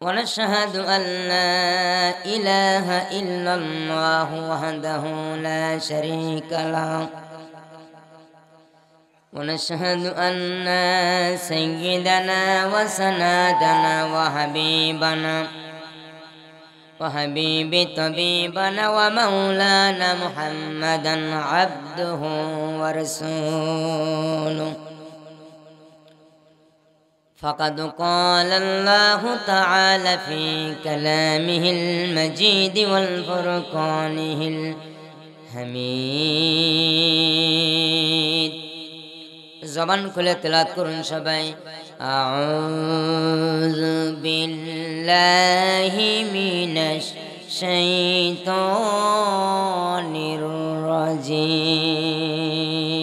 ونشهد أن لا إله إلا الله وحده لا شريك له ونشهد أن سيدنا وسندنا وحبيبنا وحبيب طبيبنا ومولانا محمدا عبده ورسوله فقد قال الله تعالى في كلامه المجيد والفرقانه الحميد زبان كله تلات قرن شبعي أعوذ بالله من الشيطان الرجيم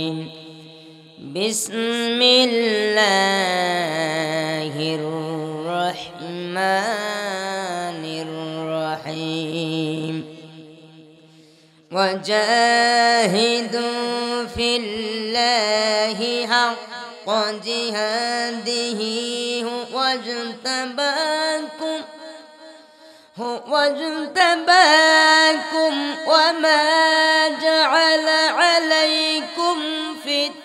بسم الله الرحمن الرحيم وجاهدوا في الله حق جهاده واجتباكم هو اجتباكم وما جعل عليكم فتنة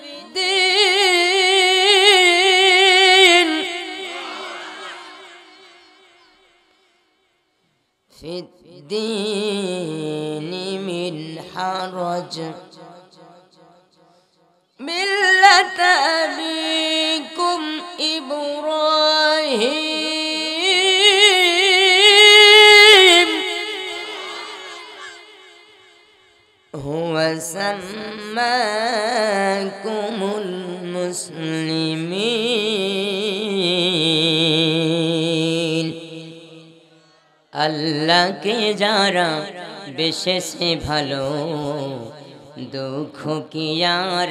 في الدين من حرج ملة أبيكم إبراهيم هو سماكم المسلمين আল্লাহকে যারা বিশেষে ভালো দুঃখ কি আর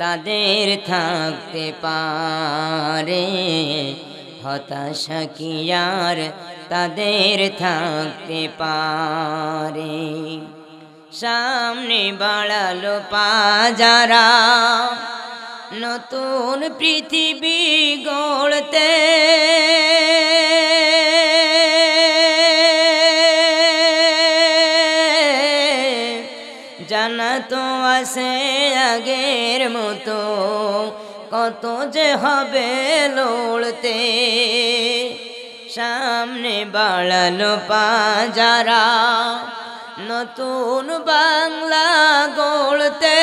তাদের থাকতে পারে হতাশা কি আর তাদের থাকতে পারে সামনে বাড়ালো পা যারা নতুন পৃথিবী গড়তে ঠিকানা তো আছে আগের মতো কত যে হবে লড়তে সামনে বাড়ালো পাজারা নতুন বাংলা গড়তে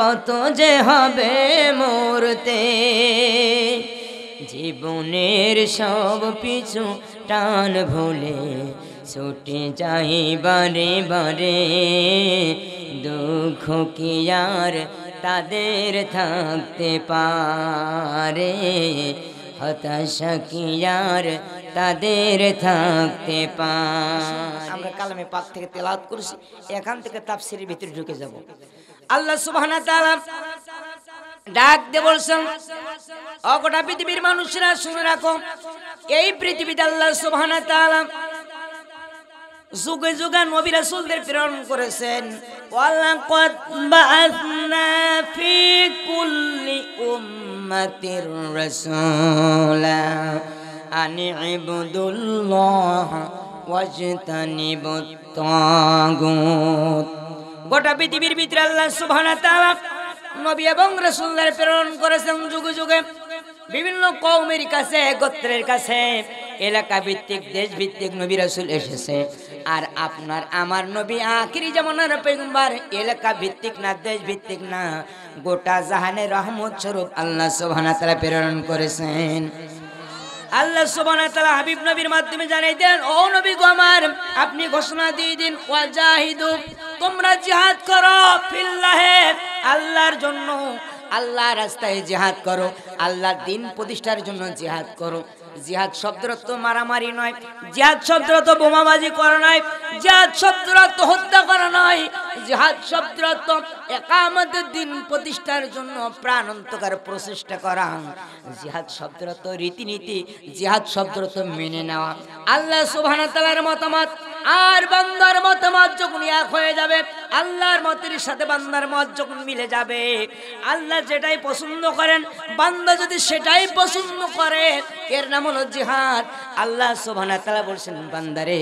কত যে হবে মরতে জীবনের সব পিছু টান ভুলে ছুটি যাই বারে বারে দুঃখ কি আর তাদের থাকতে পারে হতাশা কি আর তাদের থাকতে পারে আমরা কালামে পাক থেকে তেলাত করছি এখান থেকে তাপসির ভিতরে ঢুকে যাব আল্লাহ সুবাহানা তাআলা ডাক দিয়ে বলছেন গোটা পৃথিবীর মানুষরা শুনে রাখো এই পৃথিবীতে আল্লাহ সুবাহানা তাআলা যুগে যুগে নবী রাসূলদের প্রেরণ করেছেন ওয়ালাকাদ বাআসনা ফি কুল্লি উম্মাতির রাসূলা আনি ইবুদুল্লাহ ওয়াজতানিবুত তাগুত গোটা পৃথিবীর ভিতরে আল্লাহ সুবহানাহু তাআলা নবী এবং রাসূলদের প্রেরণ করেছেন যুগে যুগে বিভিন্ন কওমের কাছে গোত্রের কাছে এলাকা ভিত্তিক দেশ ভিত্তিক নবী রাসূল এসেছে আর আপনার আমার নবী আখিরি জামানার পেগম্বার এলাকা ভিত্তিক না দেশ ভিত্তিক না গোটা জাহানের রহমত স্বরূপ আল্লাহ সুবহানাহু তাআলা প্রেরণ করেছেন আল্লাহ সুবহানাহু তাআলা হাবিব নবীর মাধ্যমে জানাই দেন ও নবী গো আমার আপনি ঘোষণা দিয়ে দিন জাহিদু তোমরা জিহাদ করো ফিল্লাহে আল্লাহর জন্য আল্লাহ রাস্তায় জিহাদ করো আল্লাহর দিন প্রতিষ্ঠার জন্য জিহাদ করো জিহাদ শব্দর তো মারামারি নয় জিহাদ শব্দর তো বোমাবাজি করা নয় জিহাদ শব্দর তো হত্যা করা নয় জিহাদ শব্দর তো একামতের দিন প্রতিষ্ঠার জন্য প্রাণ অন্তকার প্রচেষ্টা করা জিহাদ শব্দর তো রীতিনীতি জিহাদ শব্দর তো মেনে নেওয়া আল্লাহ সুবহান সুবহানাতালার মতামত আর বান্দার মতামত যখন এক হয়ে যাবে আল্লাহর মতের সাথে বান্দার মত যখন মিলে যাবে আল্লাহ যেটাই পছন্দ করেন বান্দা যদি সেটাই পছন্দ করে এর নাম হলো জিহাদ আল্লাহ সোভানা তালা বলছেন বান্দারে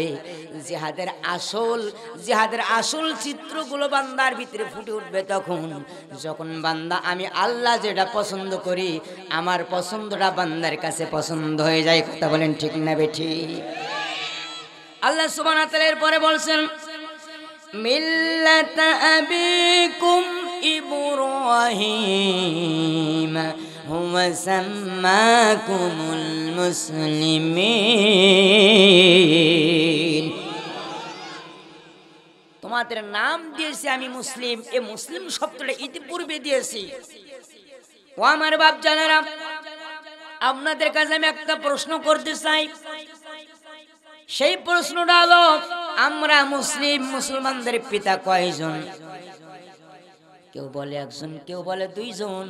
জিহাদের আসল জিহাদের আসল চিত্রগুলো বান্দার ভিতরে ফুটে উঠবে তখন যখন বান্দা আমি আল্লাহ যেটা পছন্দ করি আমার পছন্দটা বান্দার কাছে পছন্দ হয়ে যায় কথা বলেন ঠিক না বেঠি আল্লাহ সোভানা তালের পরে বলছেন মিল্লাত আবিকুম ইব্রাহিম هو سماكم المسلمين তোমাদের নাম দিয়েছি আমি মুসলিম এ মুসলিম শব্দটা ইতিপূর্বে দিয়েছি ও আমার বাপ জানারাম আপনাদের কাছে আমি একটা প্রশ্ন করতে চাই সেই প্রশ্নটা হলো আমরা মুসলিম মুসলমানদের পিতা কয়জন কেউ বলে একজন কেউ বলে দুইজন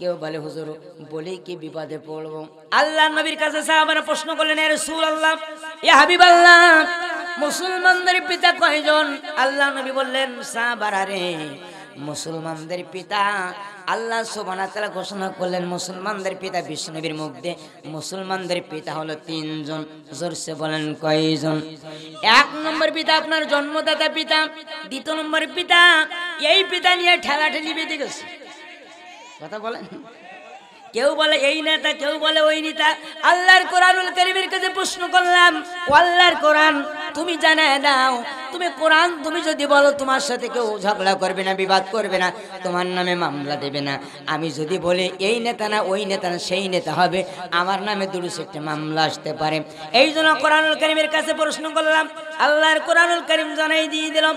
কেউ বলে হুজুর বলি কি বিপদে পড়ব আল্লাহ নবীর কাছে সাহাবারা প্রশ্ন করলেন এর সুর আল্লাহ এ হাবিব আল্লাহ মুসলমানদের পিতা কয়জন আল্লাহ নবী বললেন সাহাবারা রে মুসলমানদের পিতা আল্লাহ সোবানা তালা ঘোষণা করলেন মুসলমানদের পিতা বিষ্ণবীর মধ্যে মুসলমানদের পিতা হলো তিনজন জোরসে বলেন কয়জন এক নম্বর পিতা আপনার জন্মদাতা পিতা দ্বিতীয় নম্বর পিতা এই পিতা নিয়ে ঠেলাঠেলি বেঁধে গেছে কথা বলেন কেউ বলে এই নেতা কেউ বলে ওই নেতা আল্লাহর কোরআনুল করিমের কাছে প্রশ্ন করলাম ও আল্লাহর কোরআন তুমি জানায় দাও তুমি কোরআন তুমি যদি বলো তোমার সাথে কেউ ঝগড়া করবে না বিবাদ করবে না তোমার নামে মামলা দেবে না আমি যদি বলি এই নেতা না ওই নেতা না সেই নেতা হবে আমার নামে দুরুস একটা মামলা আসতে পারে এই জন্য কোরআনুল করিমের কাছে প্রশ্ন করলাম আল্লাহর কোরআনুল করিম জানাই দিয়ে দিলাম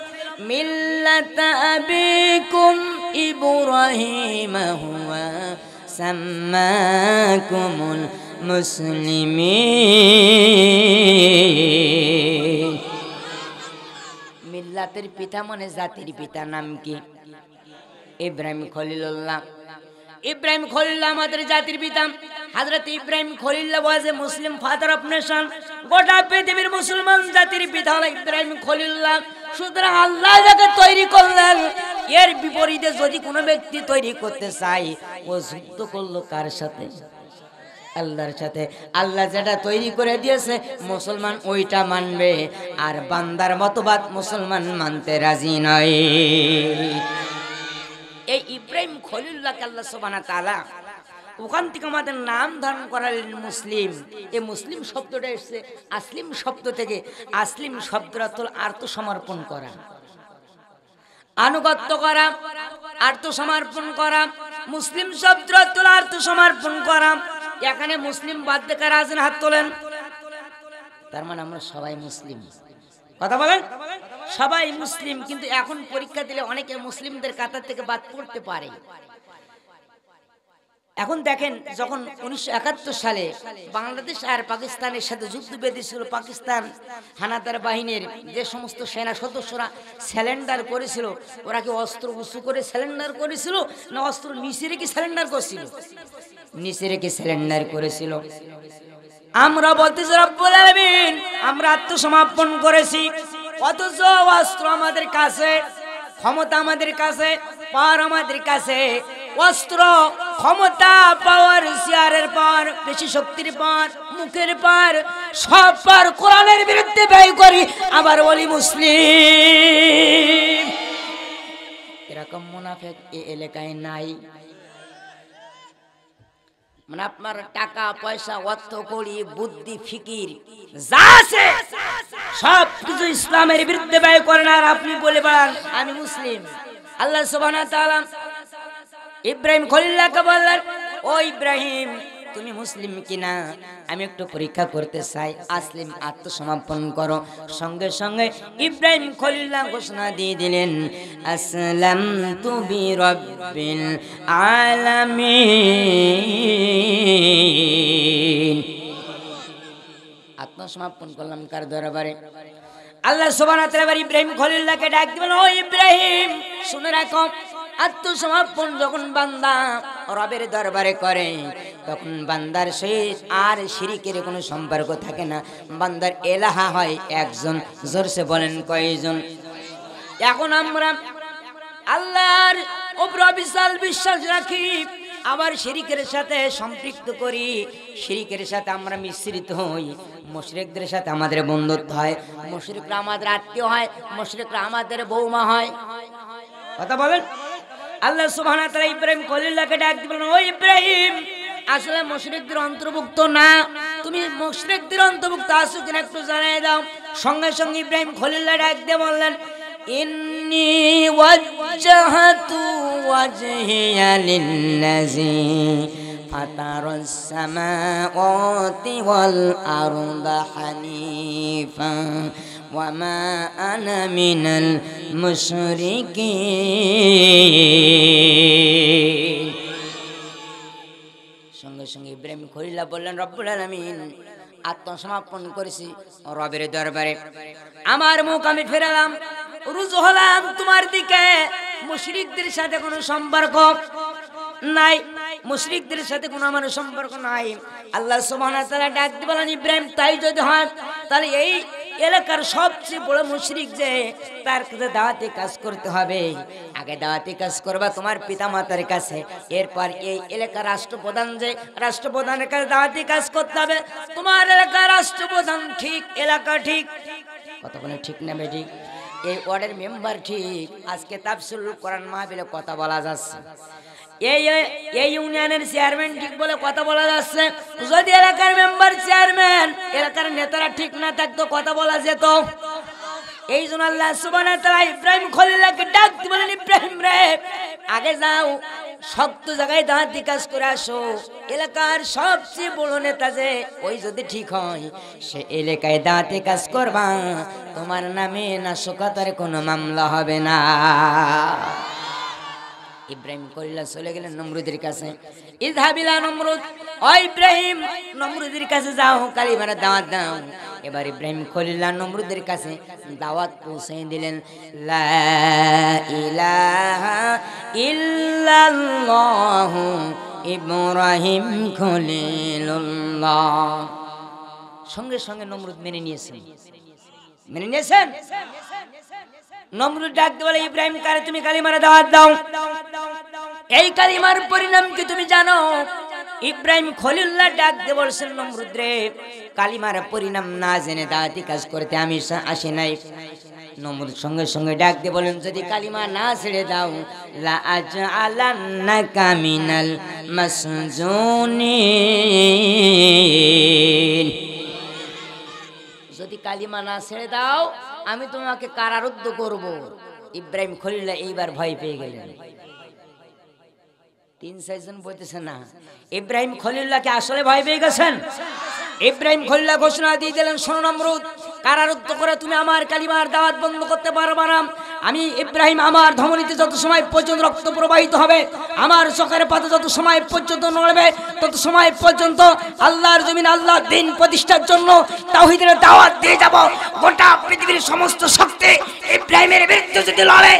মিল্লাতা আবিকুম ইব্রাহিম হুয়া সাম্মাকুমুল মুসলিমিন মিল্লাতের পিতা মনে জাতির পিতা নাম কি ইব্রাহিম খলিল্লাহ ইব্রাহিম খলিল্লা আমাদের জাতির পিতা হাজরত ইব্রাহিম খলিল্লা ওয়াজ এ মুসলিম ফাদার অফ নেশন গোটা পৃথিবীর মুসলমান জাতির পিতা ইব্রাহিম খলিল্লা সুতরাং আল্লাহ যাকে তৈরি করলেন এর বিপরীতে যদি কোনো ব্যক্তি তৈরি করতে চাই ও যুদ্ধ করলো কার সাথে আল্লাহর সাথে আল্লাহ যেটা তৈরি করে দিয়েছে মুসলমান ওইটা মানবে আর বান্দার মতবাদ মুসলমান মানতে রাজি নয় এই ইব্রাহিম খলিল্লাহকে আল্লাহ সোবানা তালা ওখান থেকে আমাদের নাম ধারণ করালেন মুসলিম এ মুসলিম শব্দটা এসছে আসলিম শব্দ থেকে আসলিম শব্দটা তোর আত্মসমর্পণ করা আনুগত্য করা আত্মসমর্পণ করা মুসলিম শব্দটা তোর আত্মসমর্পণ করা এখানে মুসলিম বাদ দেখার আছেন হাত তোলেন তার মানে আমরা সবাই মুসলিম কথা বলেন সবাই মুসলিম কিন্তু এখন পরীক্ষা দিলে অনেকে মুসলিমদের কাতার থেকে বাদ পড়তে পারে এখন দেখেন যখন উনিশশো সালে বাংলাদেশ আর পাকিস্তানের সাথে যুদ্ধ বেঁধেছিল পাকিস্তান হানাদার বাহিনীর যে সমস্ত সেনা সদস্যরা স্যালেন্ডার করেছিল ওরা কি অস্ত্র উঁচু করে স্যালেন্ডার করেছিল না অস্ত্র নিচে রেখে স্যালেন্ডার করছিল নিচে রেখে স্যালেন্ডার করেছিল আমরা বলতেছি রব্বুল আমরা আত্মসমাপন করেছি অথচ অস্ত্র আমাদের কাছে ক্ষমতা আমাদের কাছে পাওয়ার আমাদের কাছে অস্ত্র ক্ষমতা পাওয়ার চেয়ারের পর বেশি শক্তির পর মুখের পর সব পর কোরআনের বিরুদ্ধে ব্যয় করি আবার বলি মুসলিম এরকম মুনাফেক এ এলাকায় নাই মানে আপনার টাকা পয়সা অর্থ করি বুদ্ধি ফিকির যা আছে সব কিছু ইসলামের বিরুদ্ধে ব্যয় করেন আর আপনি বলে বেড়ান আমি মুসলিম আল্লাহ সুবহানাহু ওয়া তাআলা ইব্রাহিম খলিল্লাহকে বললেন ও ইব্রাহিম তুমি মুসলিম কিনা আমি একটু পরীক্ষা করতে চাই আসলিম আত্মসমর্পণ করো সঙ্গে সঙ্গে ইব্রাহিম খলিল্লা ঘোষণা দিয়ে দিলেন আসলাম তুমি রব্বিল আলামিন আত্মসমর্পণ করলাম কার দরবারে আল্লাহ সোবানাত ইব্রাহিম খলিল্লাকে ডাক দিবেন ও ইব্রাহিম শুনে রাখো আত্মসমর্পণ যখন বান্দা রবের দরবারে করে তখন বান্দার সহিত আর শিরিকের কোনো সম্পর্ক থাকে না বান্দার এলাহা হয় একজন জোরসে বলেন কয়জন এখন আমরা আল্লাহর উপর বিশাল বিশ্বাস রাখি আবার শিরিকের সাথে সম্পৃক্ত করি শিরিকের সাথে আমরা মিশ্রিত হই মুশরিকদের সাথে আমাদের বন্ধুত্ব হয় মুশরিকরা আমাদের আত্মীয় হয় মুশরিকরা আমাদের বৌমা হয় কথা বলেন আল্লাহ সুবহানাহু ওয়া তাআলা ইব্রাহিম খলিল্লাহকে ডাক দিলেন ও ইব্রাহিম আসলে মুশরিকদের অন্তর্ভুক্ত না তুমি মুশরিকদের অন্তর্ভুক্ত আসো কিনা একটু জানাই দাও সঙ্গে সঙ্গে ইব্রাহিম খলিল্লা ডাক দিয়ে বললেন ইন্নি ওয়াজ্জাহাতু ওয়াজহিয়া লিল্লাযী فطر السماوات والأرض حنيفا وما أنا من المشركين সঙ্গে সঙ্গে ইব্রাহিম খলিল্লা বললেন রব্বুল আলমিন আত্মসমাপন করেছি রবের দরবারে আমার মুখ আমি ফেরালাম রুজু হলাম তোমার দিকে মুশরিকদের সাথে কোনো সম্পর্ক নাই মুশরিকদের সাথে কোনো আমার সম্পর্ক নাই আল্লাহ সুবহানাহু তাআলা ডাক দিবেন ইব্রাহিম তাই যদি হয় তাহলে এই এলাকার সবচেয়ে বড় মুশরিক যে তার কাছে দাওয়াতি কাজ করতে হবে আগে দাওয়াতি কাজ করবা তোমার পিতামাতার কাছে এরপর এই এলাকার রাষ্ট্রপ্রধান যে রাষ্ট্রপ্রধানের কাছে দাওয়াতে কাজ করতে হবে তোমার এলাকার রাষ্ট্রপ্রধান ঠিক এলাকা ঠিক কতক্ষণে ঠিক নেবে ঠিক এই ওয়ার্ডের মেম্বার ঠিক আজকে তাফসুল কোরআন মাহবিলে কথা বলা যাচ্ছে চেয়ারম্যান ঠিক বলে কথা বলা যাচ্ছে যদি এলাকার মেম্বার চেয়ারম্যান এলাকার নেতারা ঠিক না থাকতো কথা বলা যেত এই জন্য আল্লাহ ইব্রাহিম ডাক রে আগে যাও শক্ত জায়গায় দাঁড়াতে কাজ করে আসো এলাকার সবচেয়ে বড় নেতা যে ওই যদি ঠিক হয় সে এলাকায় দাঁড়াতে কাজ করবা তোমার নামে না শোকাতার কোনো মামলা হবে না ইব্রাহিম কলিল্লা চলে গেলেন নমরুদের কাছে ইজহাবিলা নমরুদ ও ইব্রাহিম নমরুদের কাছে যাও কালিমারা দাওয়াত দাও এবার ইব্রাহিম খলিল্লা নমরুদের কাছে দাওয়াত পৌঁছে দিলেন লা ইলাহা ইল্লাল্লাহ ইব্রাহিম খলিলুল্লাহ সঙ্গে সঙ্গে নমরুদ মেনে নিয়েছেন মেনে নিয়েছেন নমরুদ ডাকতে বলে ইব্রাহিম কারে তুমি কালিমার দাওয়াত দাও এই কালিমার পরিণাম কি তুমি জানো ইব্রাহিম খলিল্লাহ ডাকতে বলছেন নমরুদ রে কালিমার পরিণাম না জেনে দাওয়াতি কাজ করতে আমি আসি নাই নমরুদ সঙ্গে সঙ্গে ডাক দিয়ে বলেন যদি কালিমা না ছেড়ে দাও লা আজ আলান্না কামিনাল মাসজুনি যদি কালিমা না ছেড়ে দাও আমি তোমাকে কারারুদ্ধ করব ইব্রাহিম খলিল্লা এইবার ভয় পেয়ে গেলেন তিন চারজন বলতেছে না ইব্রাহিম খলিল্লাকে আসলে ভয় পেয়ে গেছেন ইব্রাহিম খলিল্লা ঘোষণা দিয়ে দিলেন সোনম্রুদ কারারুদ্ধ করে তুমি আমার কালিমার দাওয়াত বন্ধ করতে পারবা না আমি ইব্রাহিম আমার ধমনীতে যত সময় পর্যন্ত রক্ত প্রবাহিত হবে আমার চোখের পাতে যত সময় পর্যন্ত নড়বে তত সময় পর্যন্ত আল্লাহর জমিন আল্লাহ দিন প্রতিষ্ঠার জন্য তাহিদের দাওয়াত দিয়ে যাব গোটা পৃথিবীর সমস্ত শক্তি ইব্রাহিমের বিরুদ্ধে যদি লড়ে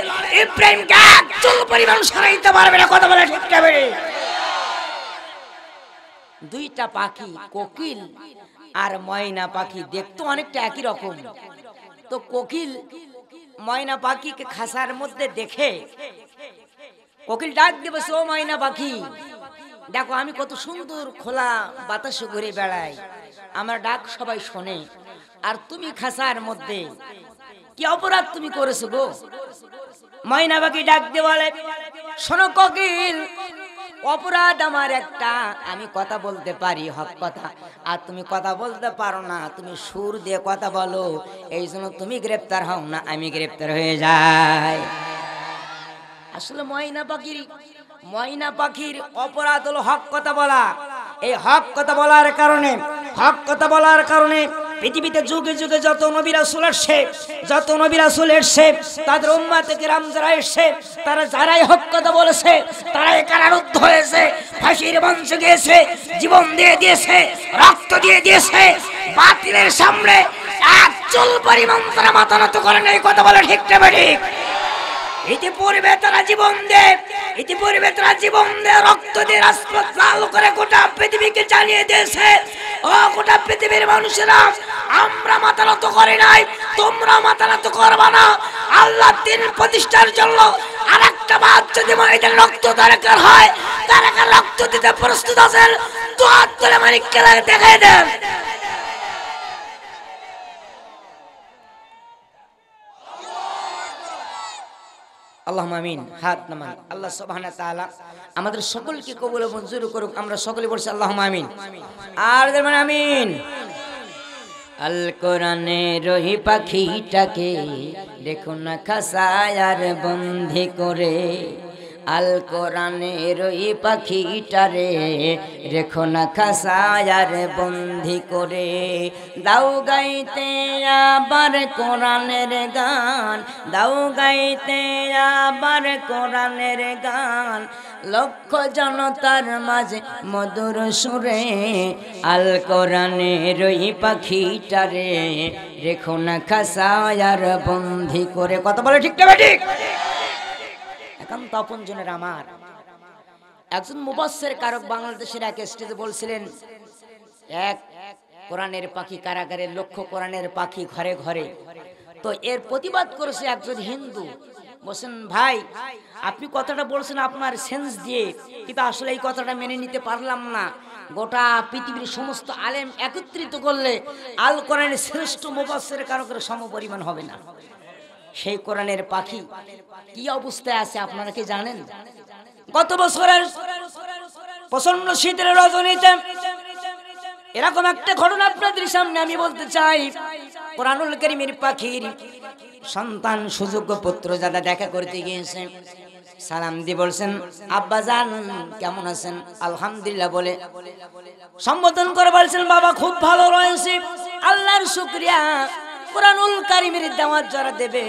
ইব্রাহিমকে চল পরিমাণ সারাইতে পারবে না কথা বলে ঠিক দুইটা পাখি কোকিল আর ময়না পাখি দেখতে অনেকটা একই রকম তো কোকিল ময়না পাখিকে খাসার মধ্যে দেখে কোকিল ডাক দেবে ও ময়না পাখি দেখো আমি কত সুন্দর খোলা বাতাসে ঘুরে বেড়াই আমার ডাক সবাই শোনে আর তুমি খাসার মধ্যে কি অপরাধ তুমি করেছো গো ময়না পাখি ডাক দেওয়ালে শোনো কোকিল অপরাধ আমার একটা আমি কথা বলতে পারি হক কথা আর তুমি কথা বলতে পারো না তুমি সুর দিয়ে কথা বলো এই জন্য তুমি গ্রেপ্তার হও না আমি গ্রেপ্তার হয়ে যাই আসলে ময়না পাখির ময়না পাখির অপরাধ হলো হক কথা বলা এই হক কথা বলার কারণে হক কথা বলার কারণে পৃথিবীতে যুগে যুগে যত নবীরা চলে আসছে যত নবীরা চলে এসছে তাদের উম্মা থেকে রাম যারা এসছে তারা যারাই হক কথা বলেছে তারাই কারারুদ্ধ হয়েছে ফাঁসির মঞ্চ গিয়েছে জীবন দিয়ে দিয়েছে রক্ত দিয়ে দিয়েছে বাতিলের সামনে এক চুল পরিমাণ তারা মাথা করে করেন এই কথা বলে ঠিক ঠিক ইতিপূর্বে তারা জীবন দেয় ইতিপূর্বে তারা জীবন রক্ত দিয়ে রাজপথ লাল করে গোটা পৃথিবীকে চালিয়ে দিয়েছে ও গোটা পৃথিবীর মানুষেরা আমরা মাথা নত করি নাই তোমরা মাথা নত করবা না আল্লাহ তিন প্রতিষ্ঠার জন্য আর একটা বাচ্চা যদি মহিলাদের রক্ত দরকার হয় তারা রক্ত দিতে প্রস্তুত আছেন তো হাত মানে দেখাই দেন আল্লাহ মামিন হাত নামান আল্লাহ সোহানা আমাদের সকলকে কবুল মঞ্জুর করুক আমরা সকলে বলছি আল্লাহ মামিন আর মানে আমিন আল কোরআনে রহি পাখিটাকে দেখো না আর বন্ধি করে আল কোরআনের ওই পাখিটারে রেখো না খাসায়ার বন্দি করে দাও গাইতে আবার কোরআনের গান দাও গাইতে আবার কোরআনের গান লক্ষ জনতার মাঝে মধুর সুরে আল কোরআনের ওই পাখিটারে রেখো না খাসায়ার বন্দি করে কথা বলে ঠিক ঠিক একান্ত আপনজনের আমার একজন মুবাসের কারক বাংলাদেশের এক স্টেজে বলছিলেন এক কোরআনের পাখি কারাগারে লক্ষ কোরআনের পাখি ঘরে ঘরে তো এর প্রতিবাদ করেছে একজন হিন্দু বলছেন ভাই আপনি কথাটা বলছেন আপনার সেন্স দিয়ে কিন্তু আসলে এই কথাটা মেনে নিতে পারলাম না গোটা পৃথিবীর সমস্ত আলেম একত্রিত করলে আল কোরআনের শ্রেষ্ঠ মুবাসের কারকের সম পরিমাণ হবে না সেই কোরআনের পাখি কি অবস্থায় আছে আপনারা কি জানেন গত বছরের প্রচন্ড শীতের রজনীতে এরকম একটা ঘটনা আপনাদের সামনে আমি বলতে চাই কোরআনুল করিমের পাখির সন্তান সুযোগ্য পুত্র যারা দেখা করতে গিয়েছে সালাম দি বলছেন আব্বা যান কেমন আছেন আলহামদুলিল্লাহ বলে সম্বোধন করে বলছেন বাবা খুব ভালো রয়েছে আল্লাহর শুক্রিয়া কোরআনুল কারিমের দাওয়াত যারা দেবে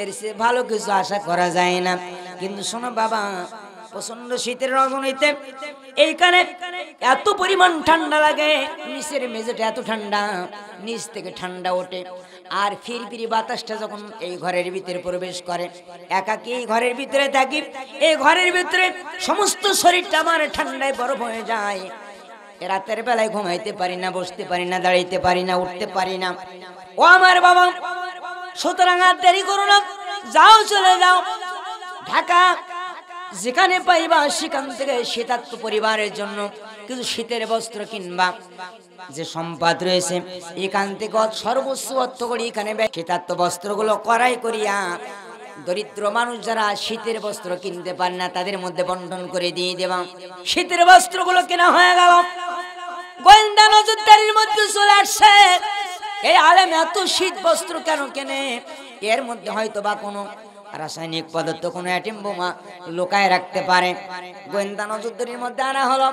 এর সে ভালো কিছু আশা করা যায় না কিন্তু শোনো বাবা প্রচন্ড শীতের রজনীতে এইখানে এত পরিমাণ ঠান্ডা লাগে নিচের মেঝেটা এত ঠান্ডা নিচ থেকে ঠান্ডা ওঠে আর ফিরফিরি বাতাসটা যখন এই ঘরের ভিতরে প্রবেশ করে একাকি এই ঘরের ভিতরে থাকি এই ঘরের ভিতরে সমস্ত শরীরটা আমার ঠান্ডায় বরফ হয়ে যায় রাতের বেলায় ঘুমাইতে পারি না বসতে পারি না দাঁড়াইতে পারি না উঠতে পারি না ও আমার বাবা সুতরাং আর দেরি করো না যাও চলে যাও ঢাকা যেখানে পাইবা সেখান থেকে শীতাত্ম পরিবারের জন্য কিছু শীতের বস্ত্র কিনবা যে সম্পাদ রয়েছে এখান থেকে সর্বোচ্চ অর্থ করি এখানে শীতার্থ বস্ত্রগুলো করাই করিয়া দরিদ্র মানুষ যারা শীতের বস্ত্র কিনতে পার না তাদের মধ্যে বন্টন করে দিয়ে দেবা শীতের বস্ত্রগুলো কেনা হয়ে গেল গোয়েন্দা নজরদারির মধ্যে চলে আসছে এই আলেম এত শীত বস্ত্র কেন কেনে এর মধ্যে হয়তো বা কোনো রাসায়নিক পদার্থ কোনো অ্যাটিম বোমা লোকায় রাখতে পারে গোয়েন্দা নজরদারির মধ্যে আনা হলো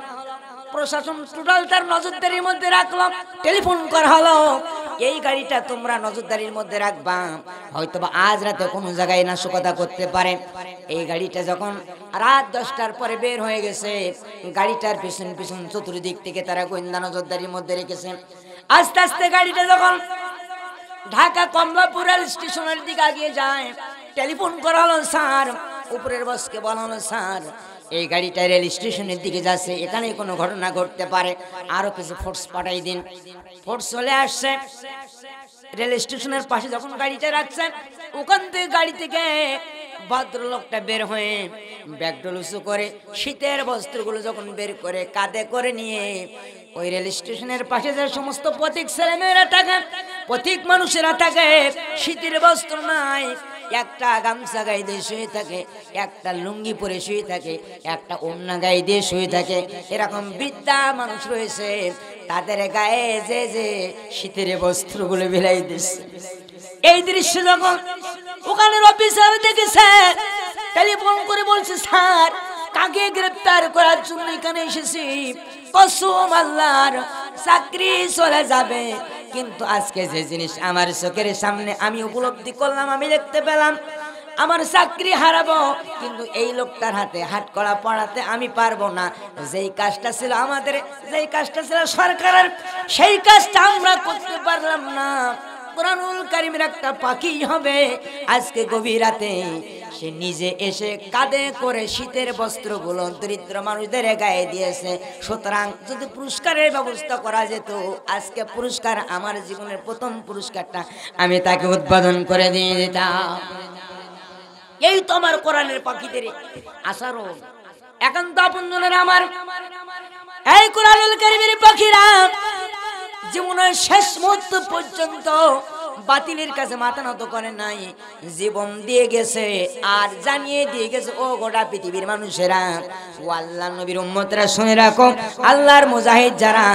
প্রশাসন টোটাল তার নজরদারির মধ্যে রাখলাম টেলিফোন করা হলো এই গাড়িটা তোমরা নজরদারির মধ্যে রাখবা হয়তো বা আজ রাতে কোনো জায়গায় নাশকতা করতে পারে এই গাড়িটা যখন রাত দশটার পরে বের হয়ে গেছে গাড়িটার পিছন পিছন চতুর্দিক থেকে তারা গোয়েন্দা নজরদারির মধ্যে রেখেছে আস্তে আস্তে গাড়িটা যখন ঢাকা কমলাপুর রেল স্টেশনের দিকে আগিয়ে যায় টেলিফোন করা হলো স্যার উপরের বসকে বলা হলো স্যার এই গাড়িটা রেল স্টেশনের দিকে যাচ্ছে এখানে কোনো ঘটনা ঘটতে পারে আরো কিছু ফোর্স পাঠাই দিন ফোর্স চলে আসছে রেল স্টেশনের পাশে যখন গাড়িটা রাখছে ওখান থেকে গাড়ি থেকে ভদ্রলোকটা বের হয়ে ব্যাগডল উঁচু করে শীতের বস্ত্রগুলো যখন বের করে কাঁধে করে নিয়ে ওই রেল স্টেশনের পাশে যে সমস্ত পথিক মেয়েরা থাকে পথিক মানুষেরা থাকে শীতের বস্ত্র নাই একটা গামছা গায়ে দিয়ে শুয়ে থাকে একটা লুঙ্গি পরে শুয়ে থাকে একটা অন্যা গায়ে দিয়ে শুয়ে থাকে এরকম বৃদ্ধা মানুষ রয়েছে তাদের গায়ে যে যে শীতের বস্ত্রগুলো বিলাই দিচ্ছে এই দৃশ্য যখন ওখানের অফিসার দেখেছে টেলিফোন করে বলছে স্যার কাকে গ্রেপ্তার করার জন্য এখানে এসেছি কসম আল্লাহর চাকরি চলে যাবে কিন্তু আজকে যে জিনিস আমার চোখের সামনে আমি উপলব্ধি করলাম আমি দেখতে পেলাম আমার চাকরি হারাবো কিন্তু এই লোকটার হাতে হাট করা পড়াতে আমি পারবো না যেই কাজটা ছিল আমাদের যেই কাজটা ছিল সরকারের সেই কাজটা আমরা করতে পারলাম না কোরআনুল কারিমের একটা পাখি হবে আজকে গভীর রাতে সে নিজে এসে কাঁদে করে শীতের বস্ত্রগুলো দরিদ্র মানুষদের গায়ে দিয়েছে সুতরাং যদি পুরস্কারের ব্যবস্থা করা যেত আজকে পুরস্কার আমার জীবনের প্রথম পুরস্কারটা আমি তাকে উদ্বোধন করে দিয়ে দিতাম এই তো আমার কোরআনের পাখিদের আসারও একান্ত আপন আমার এই কোরআনুল কারিমের পাখিরা জীবনের শেষ মুহূর্ত পর্যন্ত বাতিলের কাছে মাথা নত করে নাই জীবন দিয়ে গেছে আর জানিয়ে দিয়ে গেছে ও গোটা পৃথিবীর মানুষেরা ও আল্লাহ নবীর উম্মতরা শুনে রাখো আল্লাহর মুজাহিদ যারা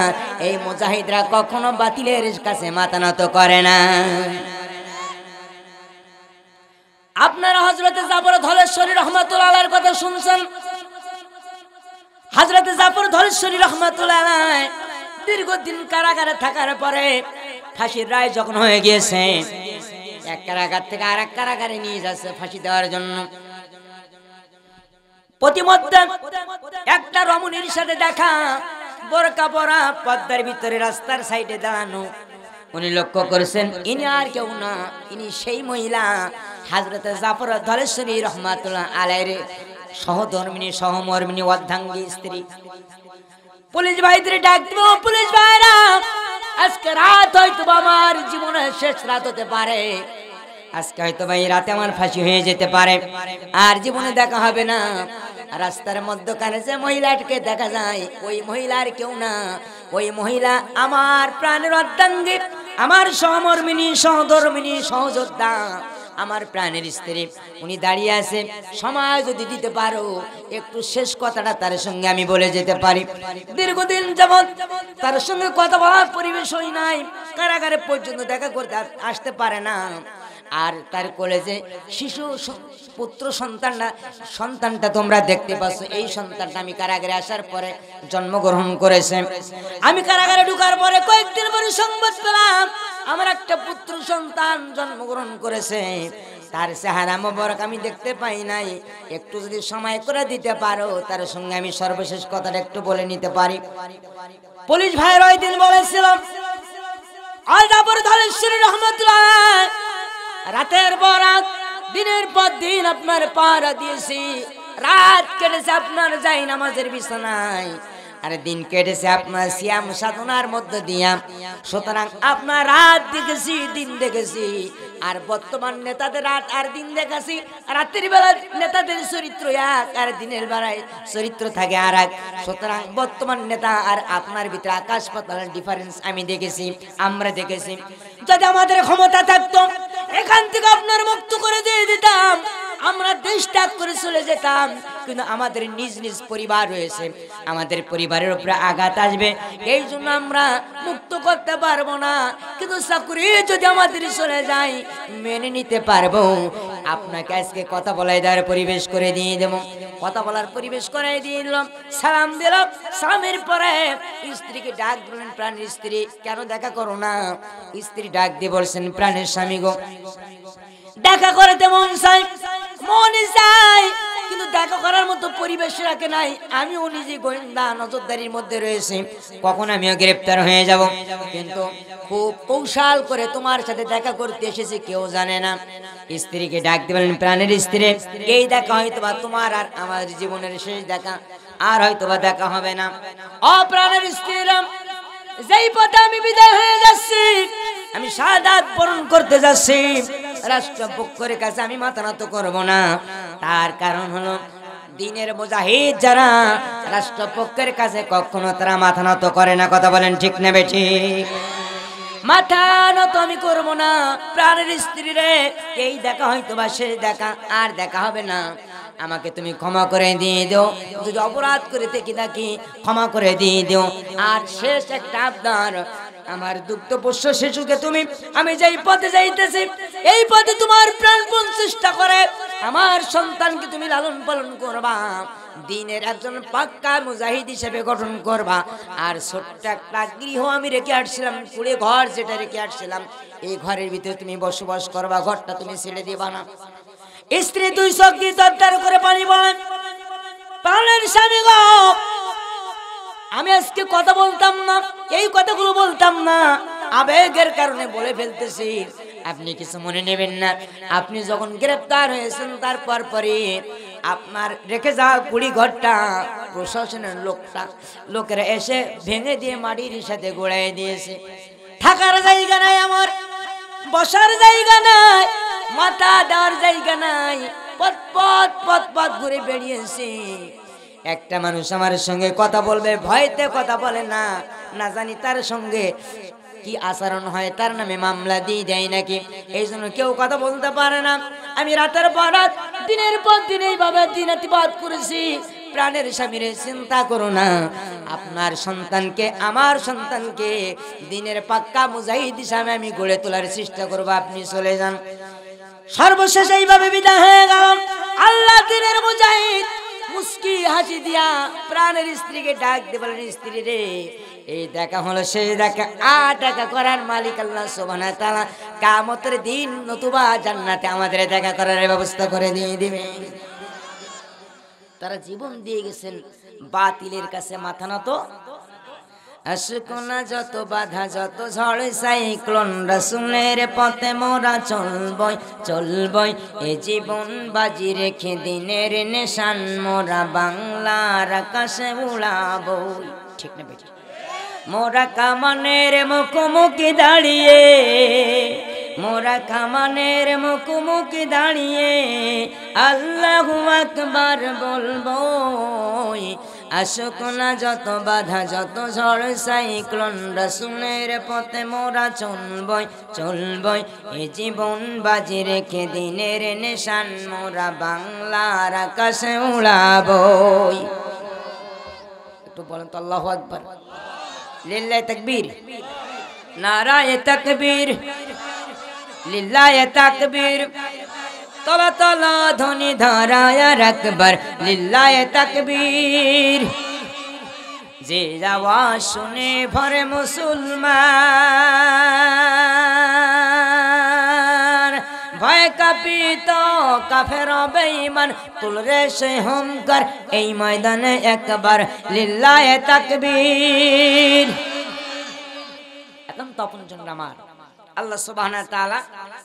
এই মুজাহিদরা কখনো বাতিলের কাছে মাথা নত করে না আপনারা হজরতে জাফর ধলেশ্বরী রহমাতুল্লাহ আলাইহির কথা শুনছেন হজরতে জাফর ধলেশ্বরী রহমাতুল্লাহ আলাইহি দীর্ঘদিন কারাগারে থাকার পরে ফাঁসির রায় যখন হয়ে গিয়েছে এক কারাগার থেকে আর এক কারাগারে নিয়ে যাচ্ছে ফাঁসি দেওয়ার জন্য প্রতিমধ্যে একটা রমণীর সাথে দেখা বোরকা পরা পদ্মার ভিতরে রাস্তার সাইডে দাঁড়ানো উনি লক্ষ্য করেছেন ইনি আর কেউ না ইনি সেই মহিলা হাজরত জাফর ধলেশ্বরী রহমাতুল্লাহ আলাইরে সহধর্মিনী সহমর্মিনী অর্ধাঙ্গী স্ত্রী পুলিশ ভাইদের ডাক দিব পুলিশ ভাইরা আজকে রাত হয়তো আমার জীবনের শেষ রাত হতে পারে আজকে হয়তো ভাই রাতে আমার ফাঁসি হয়ে যেতে পারে আর জীবনে দেখা হবে না রাস্তার মধ্যখানে যে মহিলাটিকে দেখা যায় ওই মহিলার কেউ না ওই মহিলা আমার প্রাণের অর্ধাঙ্গী আমার সহমর্মিনী সহধর্মিনী সহযোদ্ধা আমার প্রাণের স্ত্রী উনি দাঁড়িয়ে আছে সময় যদি দিতে পারো একটু শেষ কথাটা তার সঙ্গে আমি বলে যেতে পারি দীর্ঘদিন যেমন তার সঙ্গে কথা বলার পরিবেশ হই নাই কারাগারে পর্যন্ত দেখা করতে আসতে পারে না আর তার কলেজে শিশু পুত্র সন্তানটা সন্তানটা তোমরা দেখতে পাচ্ছ এই সন্তানটা আমি কারাগারে আসার পরে জন্মগ্রহণ করেছে আমি কারাগারে ঢুকার পরে কয়েকদিন পরে সংবাদ পেলাম আমার একটা পুত্র সন্তান জন্মগ্রহণ করেছে তার চেহারা মোবারক আমি দেখতে পাই নাই একটু যদি সময় করে দিতে পারো তার সঙ্গে আমি সর্বশেষ কথাটা একটু বলে নিতে পারি পুলিশ ভাইয়ের ওই দিন বলেছিলাম আর তারপরে ধরেশ্বরী রহমতুল্লাহ রাতের পর রাত দিনের পর দিন আপনার পাহারা দিয়েছি রাত কেটেছে আপনার যাই নামাজের বিছানায় আরে দিন কেটেছে আপনার সিয়াম সাধনার মধ্যে দিয়া সুতরাং আপনার রাত দেখেছি দিন দেখেছি আর বর্তমান নেতাদের রাত আর দিন দেখেছি রাতের বেলা নেতাদের চরিত্র এক আর দিনের বেলায় চরিত্র থাকে আর এক সুতরাং বর্তমান নেতা আর আপনার ভিতরে আকাশ পাতালের ডিফারেন্স আমি দেখেছি আমরা দেখেছি যদি আমাদের ক্ষমতা থাকতো এখান থেকে আপনার মুক্ত করে দিয়ে দিতাম আমরা দেশ ত্যাগ করে চলে যেতাম কিন্তু আমাদের নিজ নিজ পরিবার রয়েছে আমাদের পরিবারের উপরে আঘাত আসবে এই জন্য আমরা মুক্ত করতে পারবো না কিন্তু চাকরি যদি আমাদের চলে যায় মেনে নিতে পারবো আপনাকে আজকে কথা বলাই দেওয়ার পরিবেশ করে দিয়ে দেবো কথা বলার পরিবেশ করে দিয়ে দিলাম সালাম দিলাম সালামের পরে স্ত্রীকে ডাক দিলেন প্রাণের স্ত্রী কেন দেখা করো না স্ত্রী ডাক দিয়ে বলছেন প্রাণের স্বামী গো দেখা করাতে মন চাই মন চাই কিন্তু দেখা করার মতো পরিবেশ রাখে নাই আমিও নিজে গোয়েন্দা নজরদারির মধ্যে রয়েছি কখন আমিও গ্রেপ্তার হয়ে যাব কিন্তু খুব কৌশল করে তোমার সাথে দেখা করতে এসেছি কেউ জানে না স্ত্রীকে ডাক দিবেন প্রাণের স্ত্রী এই দেখা হয়তো বা তোমার আর আমার জীবনের শেষ দেখা আর হয়তো বা দেখা হবে না অপ্রাণের স্ত্রীরাম যেই পথে আমি বিদায় হয়ে যাচ্ছি আমি সাদাত পূরণ করতে যাচ্ছি রাষ্ট্র পক্ষের কাছে আমি মাথা নত করব না তার কারণ হলো দিনের মুজাহিদ যারা রাষ্ট্রপক্ষের কাছে কখনো তারা মাথা নত করে না কথা বলেন ঠিক নেবে ঠিক না প্রাণের আর আর শেষ একটা আবদার আমার দুগ্ধ পোষ্য শিশুকে তুমি আমি যেই পথে যাইতেছি এই পথে তোমার প্রাণপণ চেষ্টা করে আমার সন্তানকে তুমি লালন পালন করবা দিনের একজন পাক্কা মুজাহিদ হিসেবে গঠন করবা আর ছোট্ট একটা গৃহ আমি রেখে আসছিলাম কুড়ে ঘর যেটা রেখে আসছিলাম এই ঘরের ভিতরে তুমি বসবাস করবা ঘরটা তুমি ছেড়ে দিবা না স্ত্রী দুই সব দিয়ে তরটার করে পানি বলেন পানের স্বামী গো আমি আজকে কথা বলতাম না এই কথাগুলো বলতাম না আবেগের কারণে বলে ফেলতেছি আপনি কিছু মনে নেবেন না আপনি যখন গ্রেপ্তার হয়েছেন তারপর পরে আপনার রেখে যাওয়া কুড়ি ঘরটা প্রশাসনের লোকটা লোকেরা এসে ভেঙে দিয়ে মাটির সাথে গোড়ায় দিয়েছে থাকার জায়গা নাই আমার বসার জায়গা নাই মাথা দেওয়ার জায়গা নাই পথ পথ পথ পথ ঘুরে বেরিয়েছি একটা মানুষ আমার সঙ্গে কথা বলবে ভয়তে কথা বলে না না জানি তার সঙ্গে কি আচরণ হয় তার নামে মামলা দিয়ে দেয় নাকি এই জন্য কেউ কথা বলতে পারে না আমি রাতের পর রাত দিনের পর দিন এইভাবে দিনাতিপাত করেছি প্রাণের স্বামীর চিন্তা করো না আপনার সন্তানকে আমার সন্তানকে দিনের পাক্কা মুজাহিদ হিসাবে আমি গড়ে তোলার চেষ্টা করবো আপনি চলে যান সর্বশেষ এইভাবে বিদায় হয়ে গেল আল্লাহ দিনের মুজাহিদ মুসকি হাসি দিয়া প্রাণের স্ত্রীকে ডাক দিয়ে বলেন স্ত্রী রে এই দেখা হলো সেই দেখা আ দেখা করার মালিক আল্লাহ সোভানা তালা কামতের দিন নতুবা জান্নাতে আমাদের দেখা করার ব্যবস্থা করে দিয়ে দিবে তারা জীবন দিয়ে গেছেন বাতিলের কাছে মাথা নত আসুক না যত বাধা যত ঝড় সাইক্লোন রসুনের পথে মোরা চলবই চলবই এ জীবন বাজি রেখে দিনের নেশান মোরা বাংলার আকাশে উড়াব ঠিক না বেটি মোরা কামানের মুখোমুখি দাঁড়িয়ে মোরা কামানের মুখোমুখি দাঁড়িয়ে আল্লাহ আকবার বলবই আসুক না যত বাধা যত ঝড় সাইক্লন রসুনের পথে মোরা চলবই চলবই এ জীবন বাজি রেখে দিনের নেশান মোরা বাংলার আকাশে উড়াবই একটু বলেন তো আল্লাহ আকবর লিল্লাহ তাকবীর নারায় তাকবীর লিল্লাহ তাকবীর তবা তলা ধনি ধরায় রকবর লীলায় তকবীর যে যাওয়া শুনে ভরে মুসলমান ভয় কাপিত কাফের বেঈমান রে সে হোমকার এই ময়দানে একবার লীলায় তকবীর একদম তপন চন্দ্র আল্লাহ সুবাহ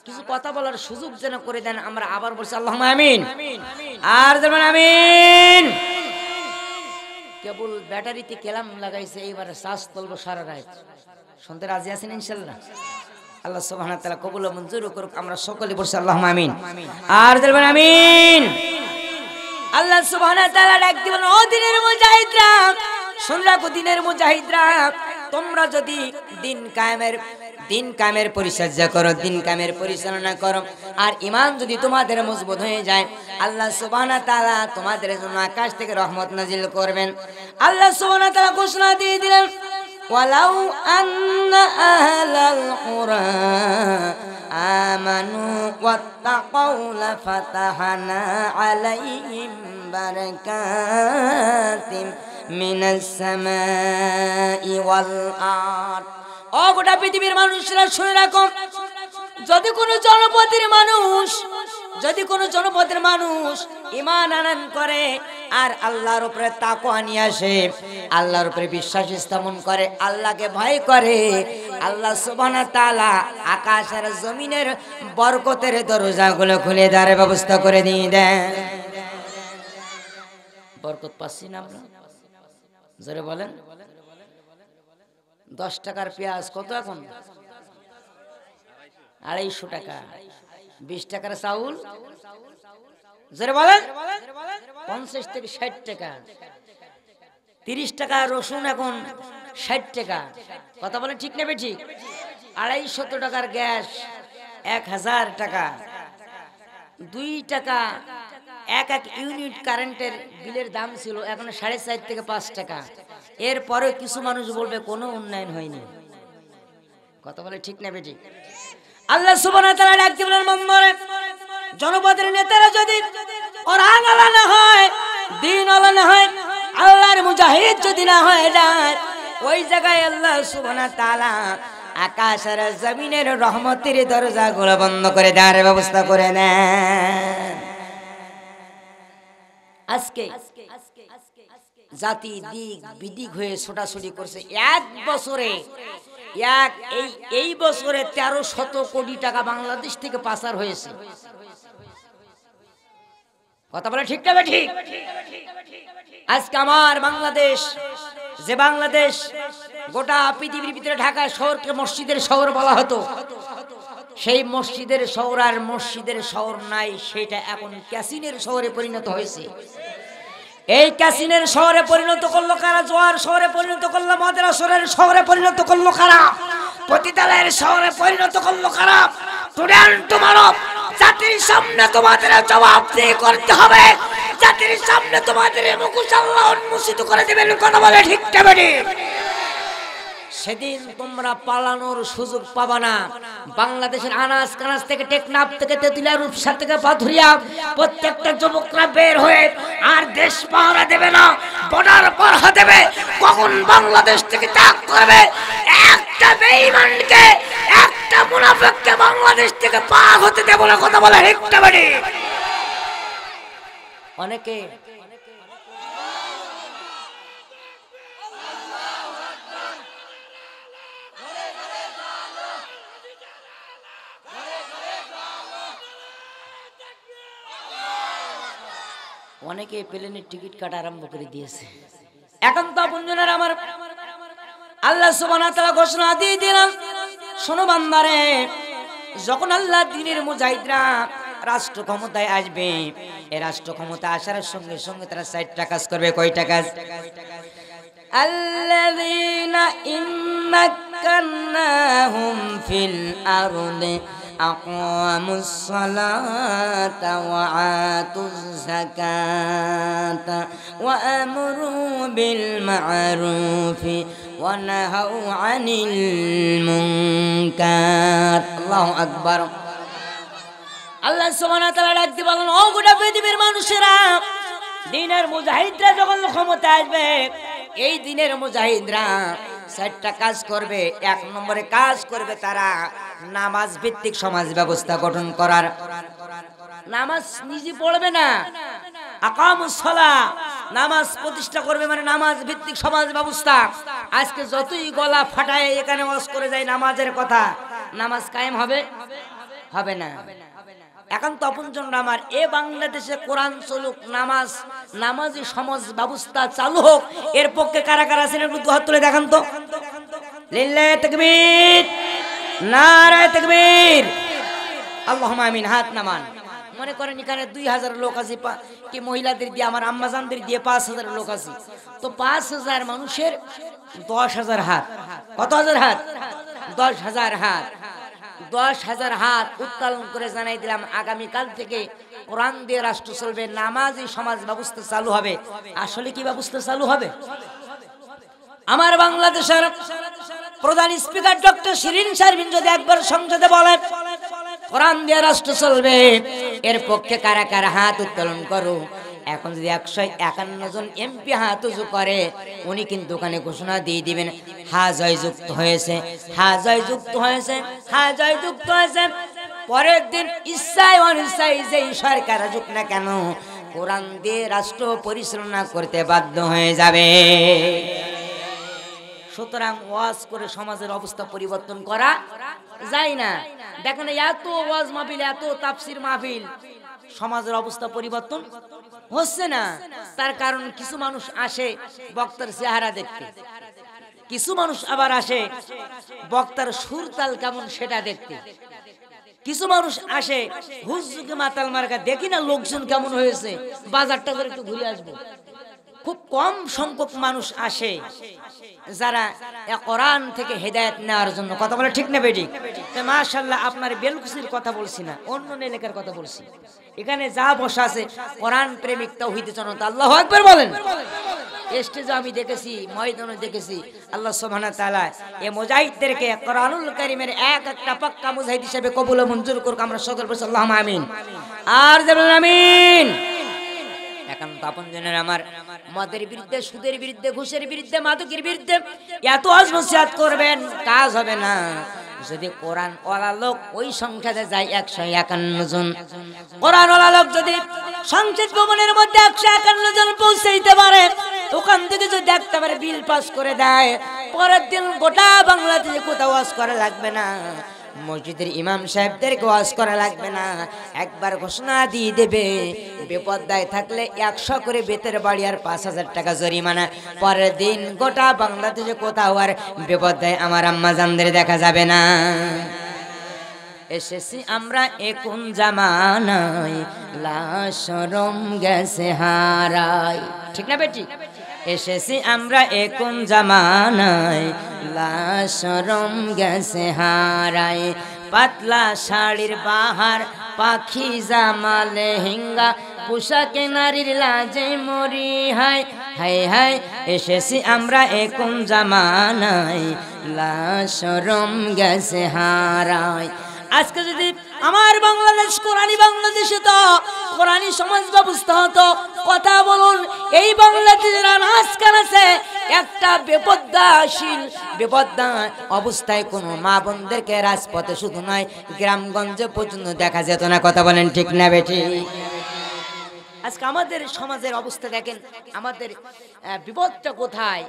কিছু কথা বলার সুযোগ যেন করে দেন আমরা আবার বলছি আল্লাহ আমিন আর যেমন আমিন কেবল ব্যাটারিতে কেলাম লাগাইছে এইবারে শ্বাস তলব সারা রাত শুনতে রাজি আছেন ইনশাল্লাহ আল্লাহ সোহান তালা কবুল মঞ্জুর করুক আমরা সকলে বসে আল্লাহ আমিন আর দেবেন আমিন আল্লাহ তালা ডাক দিবেন ও দিনের মুজাহিদরা শুনলাকো দিনের মুজাহিদরা তোমরা যদি দিন কায়েমের দিন কামের পরিচর্যা করো দিন কামের পরিচালনা করো আর ইমান যদি তোমাদের মজবুত হয়ে যায় আল্লাহ সুবানা তালা তোমাদের জন্য আকাশ থেকে রহমত নাজিল করবেন আল্লাহ সুবানা তালা ঘোষণা দিয়ে দিলেন ولو أن أهل القرى آمنوا واتقوا لفتحنا عليهم بركات من السماء والأرض অ গোটা পৃথিবীর মানুষরা শুনে রাখো যদি কোনো জনপদের মানুষ যদি কোনো জনপদের মানুষ ইমান আনান করে আর আল্লাহর উপরে তাকো আনিয়ে আসে আল্লাহর উপরে বিশ্বাস স্থাপন করে আল্লাহকে ভয় করে আল্লাহ তালা আকাশ আর জমিনের বরকতের দরজাগুলো খুলে দেওয়ার ব্যবস্থা করে দিয়ে দেন বরকত পাচ্ছি না জোরে বলেন দশ টাকার পেঁয়াজ কত এখন আড়াইশো টাকা বিশ টাকার চাউল পঞ্চাশ থেকে ষাট টাকা তিরিশ টাকা রসুন এখন ষাট টাকা কথা বলে ঠিক নেবে ঠিক আড়াইশত টাকার গ্যাস এক হাজার টাকা দুই টাকা এক এক ইউনিট কারেন্টের বিলের দাম ছিল এখন সাড়ে চার থেকে পাঁচ টাকা এরপরে কিছু মানুষ বলবে কোনো উন্নয়ন হয়নি কথা বলে ঠিক না বেটি আল্লাহ সুবান জনপদের নেতারা যদি কোরআন হয় দিন হয় আল্লাহর মুজাহিদ যদি না হয় যায় ওই জায়গায় আল্লাহ জমিনের রহমতের দরজাগুলো বন্ধ করে দেওয়ার ব্যবস্থা করে আজকে জাতি দিক বিদিক হয়ে ছোটাছুটি করছে এক বছরে এক এই এই বছরে তেরো শত কোটি টাকা বাংলাদেশ থেকে পাচার হয়েছে কথা বলে ঠিক না ঠিক আজকে আমার বাংলাদেশ যে বাংলাদেশ গোটা পৃথিবীর ভিতরে ঢাকা শহরকে মসজিদের শহর বলা হতো সেই মসজিদের শহর আর মসজিদের শহর নাই সেটা এখন ক্যাসিনের শহরে পরিণত হয়েছে এই ক্যাসিনের শহরে পরিণত করলো কারা জোয়ার শহরে পরিণত করলো শহরের শহরে পরিণত করলো কারা পতিতালয়ের শহরে পরিণত করলো কারা স্টুডেন্ট তোমার জাতির সামনে তোমাদের দিয়ে করতে হবে জাতির সামনে তোমাদের মুখোশ আল্লাহ উন্মোচিত করে দেবেন কথা বলে ঠিক ঠিক সেদিন তোমরা পালানোর সুযোগ পাবা না বাংলাদেশের আনাজ কানাজ থেকে টেকনাপ থেকে তেতিলা রূপসা থেকে পাথুরিয়া প্রত্যেকটা যুবকরা বের হয়ে আর দেশ পাহারা দেবে না বর্ডার পাহারা দেবে কখন বাংলাদেশ থেকে ত্যাগ করবে একটা বেঈমানকে একটা মুনাফিককে বাংলাদেশ থেকে পার হতে দেব না কথা বলে একটা বাড়ি অনেকে অনেকে প্লেনের টিকিট কাটা আরম্ভ করে দিয়েছে এখন তো বন্ধুরা আমার আল্লাহ সুবানা তারা ঘোষণা দিয়ে দিলাম শোনো বান্দারে যখন আল্লাহ দিনের মুজাহিদরা রাষ্ট্র ক্ষমতায় আসবে এ রাষ্ট্র ক্ষমতা আসার সঙ্গে সঙ্গে তারা চারটা কাজ করবে কয়টা কাজ আল্লাহ أقاموا الصلاة وآتوا الزكاة وأمروا بالمعروف ونهوا عن المنكر الله أكبر الله সোমানা তারা ডাকতে বলেন ও গোটা পৃথিবীর মানুষেরা দিনের মুজাহিদরা যখন ক্ষমতা আসবে এই দিনের মুজাহিদরা চারটা কাজ করবে এক নম্বরে কাজ করবে তারা নামাজ ভিত্তিক সমাজ ব্যবস্থা গঠন করার নামাজ নিজে পড়বে না আকামসলা নামাজ প্রতিষ্ঠা করবে মানে নামাজ ভিত্তিক সমাজ ব্যবস্থা আজকে যতই গলা ফাটায় এখানে ওয়াজ করে যায় নামাজের কথা নামাজ কায়েম হবে হবে না এখন একান্ত অপঞ্জনরা আমার এ বাংলাদেশে কোরআন চলুক নামাজ নামাজি সমাজ ব্যবস্থা চালু হোক এর পক্ষে কারা কারা আছেন একটু হাত তুলে দেখান তো লিল্লাহ তকবীর নারায় তকবীর আল্লাহ আমিন হাত নামান মনে করেন এখানে দুই হাজার লোক আছে কি মহিলাদের দিয়ে আমার আম্মাজানদের দিয়ে পাঁচ হাজার লোক আছে তো পাঁচ হাজার মানুষের দশ হাজার হাত কত হাজার হাত দশ হাজার হাত দশ হাজার হাত উত্তোলন করে জানাই দিলাম আগামীকাল থেকে কোরআন দিয়ে রাষ্ট্র চলবে নামাজি সমাজ ব্যবস্থা চালু হবে আসলে কি ব্যবস্থা চালু হবে আমার বাংলাদেশের প্রধান স্পিকার ডক্টর শিরিন শারমিন যদি একবার সংসদে বলেন কোরআন দিয়ে রাষ্ট্র চলবে এর পক্ষে কারা কারা হাত উত্তোলন করো এখন যদি একশো একান্ন জন এমপি হাত উঁচু করে উনি কিন্তু ওখানে ঘোষণা দিয়ে দিবেন হা জয়যুক্ত হয়েছে হা জয়যুক্ত হয়েছে হা জয়যুক্ত হয়েছে পরের দিন ইচ্ছায় অনিচ্ছায় যেই সরকার আসুক না কেন কোরআন দিয়ে রাষ্ট্র পরিচালনা করতে বাধ্য হয়ে যাবে সুতরাং ওয়াজ করে সমাজের অবস্থা পরিবর্তন করা যায় না দেখেন এত ওয়াজ মাহফিল এত তাফসির মাহফিল সমাজের অবস্থা পরিবর্তন হচ্ছে না তার কারণ কিছু মানুষ আসে বক্তার চেহারা দেখতে কিছু মানুষ আবার আসে বক্তার সুরতাল কেমন সেটা দেখতে কিছু মানুষ আসে হুজুকে মাতাল মার্কা দেখি না লোকজন কেমন হয়েছে বাজারটা করে একটু ঘুরে আসবো খুব কম সংখ্যক মানুষ আসে যারা কোরআন থেকে হেদায়ত নেওয়ার জন্য কথা বলে ঠিক না বেডি মাশাল্লাহ আপনার বেলকুসির কথা বলছি না অন্য এলাকার কথা বলছি এখানে যা বসা আছে কোরআন প্রেমিক হইতে জনতা আল্লাহ একবার বলেন স্টেজে আমি দেখেছি ময়দানে দেখেছি আল্লাহ সোহানা তালা এ মুজাহিদদেরকে কোরআনুল করিমের এক একটা পাক্কা মুজাহিদ হিসেবে কবুল মঞ্জুর করুক আমরা সকল বলছি আল্লাহ আমিন আর যেমন আমিন একান্ত আপনজনের আমার মদের বিরুদ্ধে সুদের বিরুদ্ধে ঘুষের বিরুদ্ধে মাদকের বিরুদ্ধে এত অজমসিয়াত করবেন কাজ হবে না যদি কোরআন লোক ওই যায় একশো একান্ন জন কোরআন লোক যদি সংসদ ভবনের মধ্যে একশো একান্ন জন পৌঁছে দিতে পারে ওখান থেকে যদি দেখতে পারে বিল পাস করে দেয় পরের দিন গোটা বাংলাদেশে কোথাও করা লাগবে না মসজিদের ইমাম সাহেবদের গোয়াজ করা লাগবে না একবার ঘোষণা দিয়ে দেবে বিপদায় থাকলে একশো করে বেতের বাড়ি আর পাঁচ হাজার টাকা জরিমানা পরের দিন গোটা বাংলাদেশে কোথাও আর বিপদায় আমার আম্মা জানদের দেখা যাবে না এসেছি আমরা এখন জামানায় লাশরম গেছে হারাই ঠিক না বেটি এসেছি আমরা একুম জামানায় লাশরম গেছে হারায় পাতলা শাড়ির বাহার পাখি জামা লেহেঙ্গা পোশাকে নারীর লাজে মরি হাই হাই হাই এসেছি আমরা একুম জামানায় লাশরম গেছে হারায় আজকে যদি আমার বাংলাদেশ কোরআনী বাংলাদেশে তো কোরআনী সমাজ ব্যবস্থা হতো কথা বলুন এই বাংলাদেশের আনাজ কানাছে একটা বেপদ্দাশীল বেপদ্দা অবস্থায় কোনো মা বোনদেরকে রাজপথে শুধু নয় গ্রামগঞ্জে পর্যন্ত দেখা যেত না কথা বলেন ঠিক না বেঠি আজকে আমাদের সমাজের অবস্থা দেখেন আমাদের বিপদটা কোথায়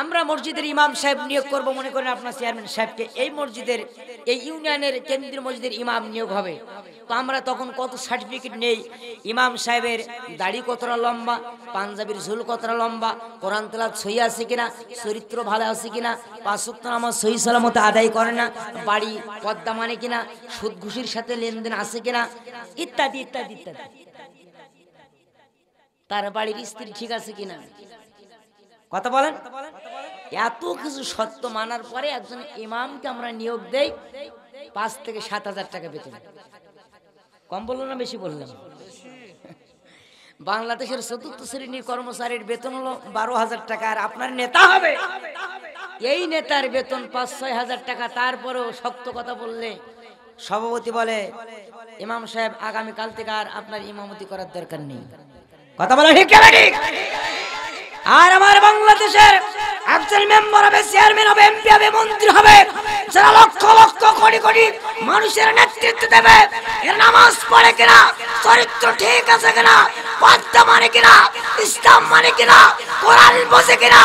আমরা মসজিদের ইমাম সাহেব নিয়োগ করব মনে করেন আপনার চেয়ারম্যান সাহেবকে এই মসজিদের এই ইউনিয়নের কেন্দ্রীয় মসজিদের ইমাম নিয়োগ হবে তো আমরা তখন কত সার্টিফিকেট নেই ইমাম সাহেবের দাড়ি কতটা লম্বা পাঞ্জাবির ঝুল কতটা লম্বা কোরআন তেলাত সহি আছে কিনা চরিত্র ভালো আছে কিনা পাঁচত্ব আমার সহি সালামত আদায় করে না বাড়ি পদ্মা মানে কিনা সুদ ঘুষির সাথে লেনদেন আছে কিনা ইত্যাদি ইত্যাদি ইত্যাদি তার বাড়ির স্ত্রী ঠিক আছে কিনা কথা বলেন এত কিছু সত্য মানার পরে একজন ইমামকে আমরা নিয়োগ দেই পাঁচ থেকে সাত হাজার টাকা বেতন কম বললো না বেশি বললাম বাংলাদেশের চতুর্থ শ্রেণীর কর্মচারীর বেতন হলো বারো হাজার টাকা আর আপনার নেতা হবে এই নেতার বেতন পাঁচ ছয় হাজার টাকা তারপরেও শক্ত কথা বললে সভাপতি বলে ইমাম সাহেব আগামীকাল থেকে আর আপনার ইমামতি করার দরকার নেই কথা বলা ঠিক আর আমার বাংলাদেশের একজন মেম্বার হবে চেয়ারম্যান হবে এমপি হবে মন্ত্রী হবে যারা লক্ষ লক্ষ কোটি কোটি মানুষের নেতৃত্ব দেবে এর নামাজ পড়ে কিনা চরিত্র ঠিক আছে কিনা পদ্মা মানে কিনা ইসলাম মানে কিনা কোরআন বসে কিনা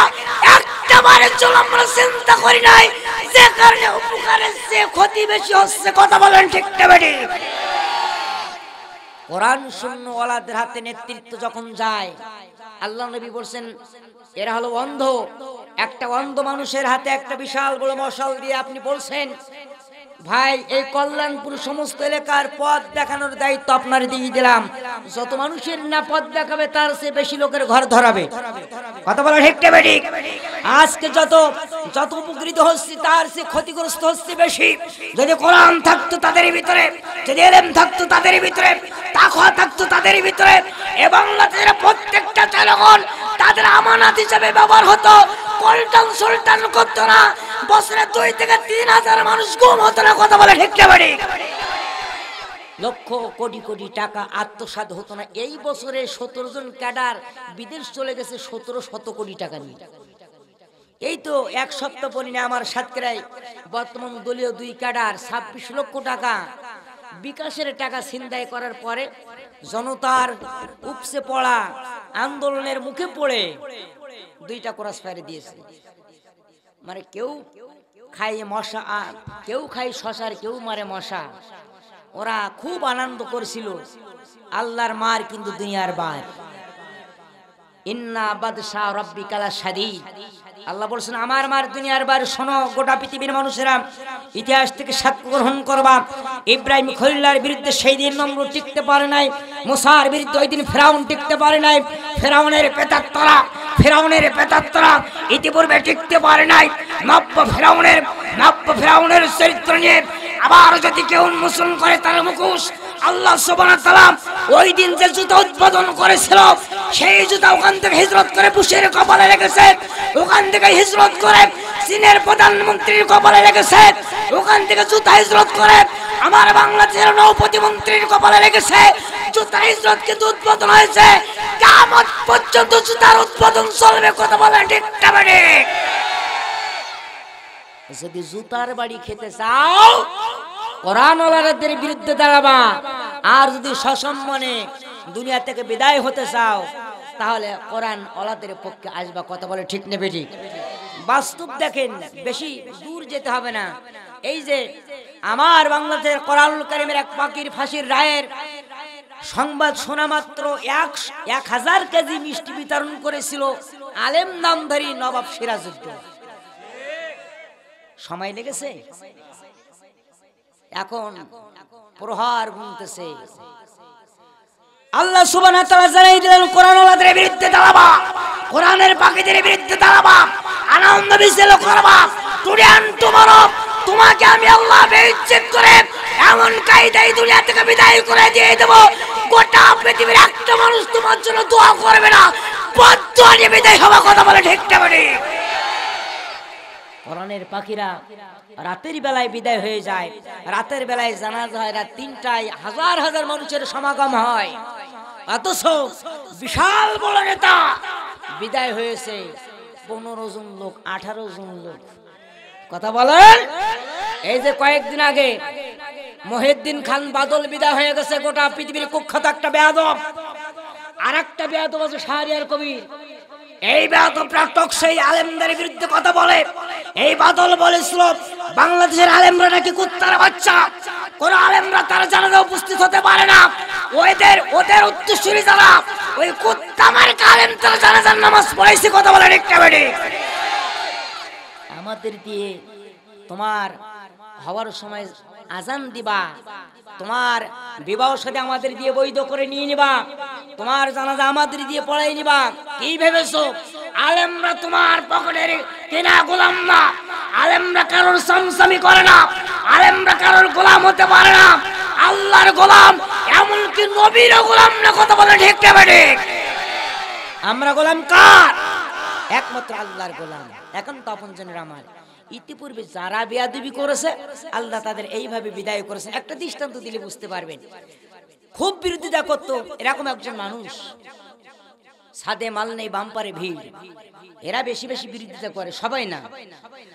একটা বারের জন্য আমরা চিন্তা করি নাই যে কারণে উপকারের চেয়ে ক্ষতি বেশি হচ্ছে কথা বলেন ঠিক না কোরআন শূন্য হাতে নেতৃত্ব যখন যায় আল্লাহ নবী বলছেন এরা হলো অন্ধ একটা অন্ধ মানুষের হাতে একটা বিশাল বড় মশাল দিয়ে আপনি বলছেন ভাই এই কল্যাণপুর সমস্ত এলাকার পথ দেখানোর দায়িত্ব আপনার দিয়ে দিলাম যত মানুষের না পথ দেখাবে তার সে বেশি লোকের ঘর ধরাবে কথা বলা ঠিক ঠিক আজকে যত যত উপকৃত হচ্ছে তার সে ক্ষতিগ্রস্ত হচ্ছে বেশি যদি কোরআন থাকতো তাদের ভিতরে যদি এলএম থাকতো তাদের ভিতরে তাকওয়া থাকতো তাদের ভিতরে এবং বাংলাদেশের প্রত্যেকটা জনগণ তাদের আমানত হিসেবে ব্যবহার হতো পল্টন সুলতান করতো না বছরে দুই থেকে তিন হাজার মানুষ গুম হতো না কথা বলে ঠিক লক্ষ কোটি কোটি টাকা আত্মসাত হতো না এই বছরে সতেরো জন ক্যাডার বিদেশ চলে গেছে সতেরো শত কোটি টাকা নিয়ে এই তো এক সপ্তাহ পরিণে আমার সাতকেরায় বর্তমান দলীয় দুই ক্যাডার ছাব্বিশ লক্ষ টাকা বিকাশের টাকা ছিনতাই করার পরে জনতার উপসে পড়া আন্দোলনের মুখে পড়ে দুইটা ক্রস ফায়ার দিয়েছে মানে কেউ খায় মশা কেউ খায় শশার কেউ মারে মশা ওরা খুব আনন্দ করছিল আল্লাহর মার কিন্তু দুনিয়ার বার ইন্না বাদশাহ রব্বিকালা সাদী আল্লাহ বলছেন আমার মার দুনিয়ার বার শোনো গোটা পৃথিবীর মানুষেরা ইতিহাস থেকে সাক্ষ্য গ্রহণ করবা ইব্রাহিম খলিল্লার বিরুদ্ধে সেই দিন নম্র টিকতে পারে নাই মুসার বিরুদ্ধে ওই দিন ফেরাউন টিকতে পারে নাই ফেরাউনের পেতাত্তরা ফেরাউনের পেতাত্তরা ইতিপূর্বে টিকতে পারে নাই নব্য ফেরাউনের নব্য ফেরাউনের চরিত্র নিয়ে আবার যদি কেউ উন্মোচন করে তার মুখোশ আল্লাহ সোবানাম ওই দিন যে জুতা উদ্বোধন করেছিল সেই জুতা ওখান থেকে হিজরত করে বুশের কপালে রেখেছে ওখান থেকে হিজরত করে চীনের প্রধানমন্ত্রীর কপালে রেখেছে ওখান থেকে জুতা হিজরত করে আমার বাংলাদেশের নৌপতি মন্ত্রীর কপালে রেখেছে জুতা হিজরত কিন্তু উদ্বোধন হয়েছে কামত পর্যন্ত জুতার উদ্বোধন চলবে কথা বলে ঠিক যদি জুতার বাড়ি খেতে চাও কোরআনওয়ালাদের বিরুদ্ধে দাঁড়াবা আর যদি সসম্মানে দুনিয়া থেকে বিদায় হতে চাও তাহলে কোরআন ওলাদের পক্ষে আসবা কথা বলে ঠিক নেবে ঠিক বাস্তব দেখেন বেশি দূর যেতে হবে না এই যে আমার বাংলাদেশের কোরআনুল করিমের এক পাখির ফাঁসির রায়ের সংবাদ শোনা মাত্র এক এক হাজার কেজি মিষ্টি বিতরণ করেছিল আলেম নামধারী নবাব সিরাজুদ্দৌলা সময় লেগেছে এখন প্রহার গুনতেছে আল্লাহ সুবান তারা জানাই দিলেন কোরআন বিরুদ্ধে দাঁড়াবা কোরআনের পাখিদের বিরুদ্ধে দাঁড়াবা আনন্দ বিশেল করবা তুলে তোমার তোমাকে আমি আল্লাহ বেইচ্ছেদ করে এমন কায়দায় দুনিয়া থেকে বিদায় করে দিয়ে দেব গোটা পৃথিবীর একটা মানুষ তোমার জন্য দোয়া করবে না পদ্ম নিয়ে বিদায় হওয়া কথা বলে ঠিক না কোরআনের পাখিরা রাতের বেলায় বিদায় হয়ে যায় রাতের বেলায় জানাজ হয় রাত তিনটায় হাজার হাজার মানুষের সমাগম হয় অথচ বিশাল বড় নেতা বিদায় হয়েছে পনেরো জন লোক আঠারো জন লোক কথা বলেন এই যে কয়েকদিন আগে মহিদ্দিন খান বাদল বিদায় হয়ে গেছে গোটা পৃথিবীর কুখ্যাত একটা বেয়াদব আর একটা বেয়াদব আছে শাহরিয়ার কবির এই সেই আলেমদের বিরুদ্ধে কথা বলে এই বাদল বলেছিল বাংলাদেশের আলেমরা নাকি কুত্তার বাচ্চা কোন আলেমরা উপস্থিত হতে পারে না ওদের ওদের উত্তরসূরি যারা ওই কুত্তামার তারা জানাজার নামাজ পড়াইছে কথা বলে আমাদের দিয়ে তোমার হওয়ার সময় আজান দিবা তোমার বিবাহ সাথে আমাদের দিয়ে বৈধ করে নিয়ে নিবা তোমার জানাজা আমাদের দিয়ে পড়াই নিবা কি ভেবেছো আলেমরা তোমার পকেটের কেনা গোলাম না আলেমরা কারোর সামসামি করে না আলেমরা কারোর গোলাম হতে পারে না আল্লাহর গোলাম এমনকি নবীর গোলাম না কথা বলে ঠিক কেবে আমরা গোলাম কার একমাত্র আল্লাহর গোলাম এখন তপন জনের আমার ইতিপূর্বে যারা বেয়াদুবি করেছে আল্লাহ তাদের এইভাবে বিদায় করেছে একটা দৃষ্টান্ত দিলে বুঝতে পারবেন খুব বিরোধিতা করত এরকম একজন মানুষ সাদে মাল নেই বাম্পারে ভিড় এরা বেশি বেশি বিরোধিতা করে সবাই না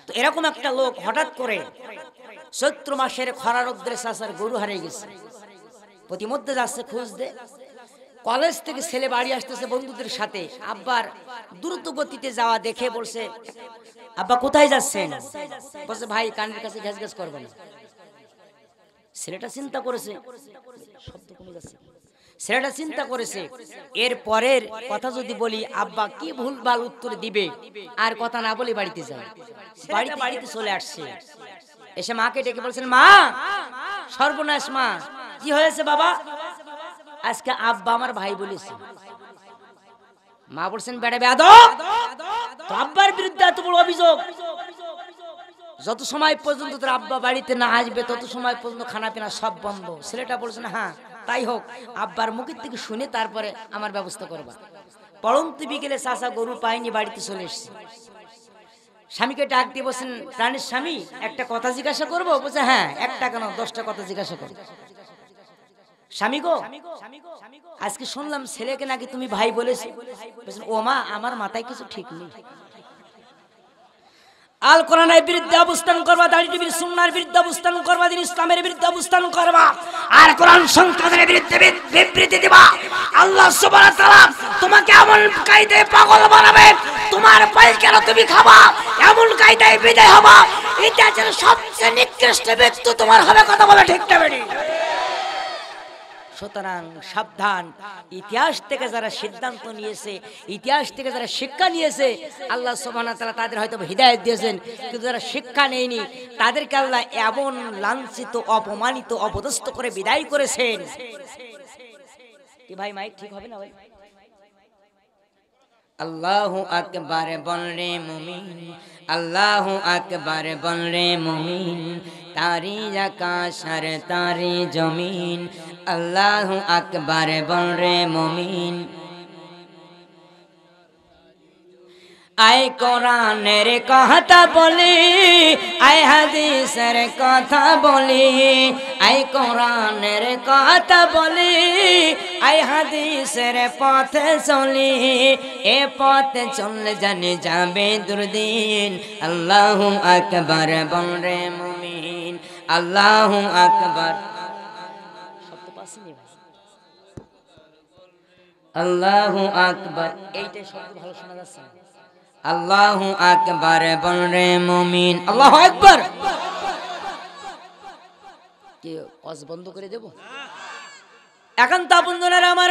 তো এরকম একটা লোক হঠাৎ করে চৈত্র মাসের খরা রৌদ্রে চাষার গরু হারে গেছে প্রতিমধ্যে যাচ্ছে খোঁজ দে কলেজ থেকে ছেলে বাড়ি আসতেছে বন্ধুদের সাথে আব্বার দ্রুত গতিতে যাওয়া দেখে বলছে আব্বা কোথায় যাচ্ছেন বলছে ভাই কানের কাছে গ্যাস গ্যাস করবে না ছেলেটা চিন্তা করেছে শব্দ কমে যাচ্ছে ছেলেটা চিন্তা করেছে এর পরের কথা যদি বলি আব্বা কি ভুল ভাল উত্তর দিবে আর কথা না বলে বাড়িতে যায় বাড়িতে বাড়িতে চলে আসছে এসে মাকে ডেকে বলছেন মা সর্বনাশ মা কি হয়েছে বাবা আজকে আব্বা আমার ভাই বলেছে মা বলছেন বেডে বেদ আব্বার বিরুদ্ধে এত বড় অভিযোগ যত সময় পর্যন্ত তোর আব্বা বাড়িতে না আসবে তত সময় পর্যন্ত খানা পিনা সব বন্ধ ছেলেটা বলছেন হ্যাঁ তাই হোক আব্বার মুখের থেকে শুনে তারপরে আমার ব্যবস্থা করবা পরন্ত বিকেলে চাষা গরু পায়নি বাড়িতে চলে এসছে স্বামীকে ডাক দিয়ে বলছেন প্রাণের স্বামী একটা কথা জিজ্ঞাসা করবো বলছে হ্যাঁ একটা কেন দশটা কথা জিজ্ঞাসা করবো স্বামী গো আজকে শুনলাম ছেলেকে নাকি তুমি ভাই বলে ও মা আমার মাথায় কিছু ঠিক নেই আল কোরআনের বিরুদ্ধে অবস্থান করবা দাড়ি টিভির সুন্নার বিরুদ্ধে অবস্থান করবা দিন ইসলামের বিরুদ্ধে অবস্থান করবা আর কোরআন সংশোধনের বিরুদ্ধে বিবৃতি দিবা আল্লাহ সুবহানাহু তাআলা তোমাকে এমন কায়দায় পাগল বানাবে তোমার কেন তুমি খাবা এমন কায়দায় বিদায় হবা এটা যেন সবচেয়ে নিকৃষ্ট ব্যক্তি তোমার হবে কথা বলে ঠিক না সুতরাং সাবধান ইতিহাস থেকে যারা সিদ্ধান্ত নিয়েছে ইতিহাস থেকে যারা শিক্ষা নিয়েছে আল্লাহ সোমানা তালা তাদের হয়তো হৃদায়ত দিয়েছেন কিন্তু যারা শিক্ষা নেয়নি তাদেরকে আল্লাহ এমন লাঞ্ছিত অপমানিত অপদস্থ করে বিদায় করেছেন ভাই মাইক ঠিক হবে না ভাই আল্লাহ আকবার বল রে মুমিন আল্লাহ আকবার বল রে মুমিন তারি আকাশার তারি জমিন আল্লাহ আকবার বল রে মমিন আয় কোরআনের কথা বলি আয় হাদিসের কথা বলি আয় কোরআনের কথা বলি আয় হাদিসের পথে চলি এ পথে চললে জানি যাবে দুর্দিন আল্লাহ আকবর বল রে মুমিন আল্লাহ আকবর আল্লাহ আকবর এইটাই শব্দ ভালো শোনা যাচ্ছে আল্লাহ আকবার বল রে মমিন আল্লাহ একবার কি অস বন্ধ করে দেব এখন তা বন্ধুরা আমার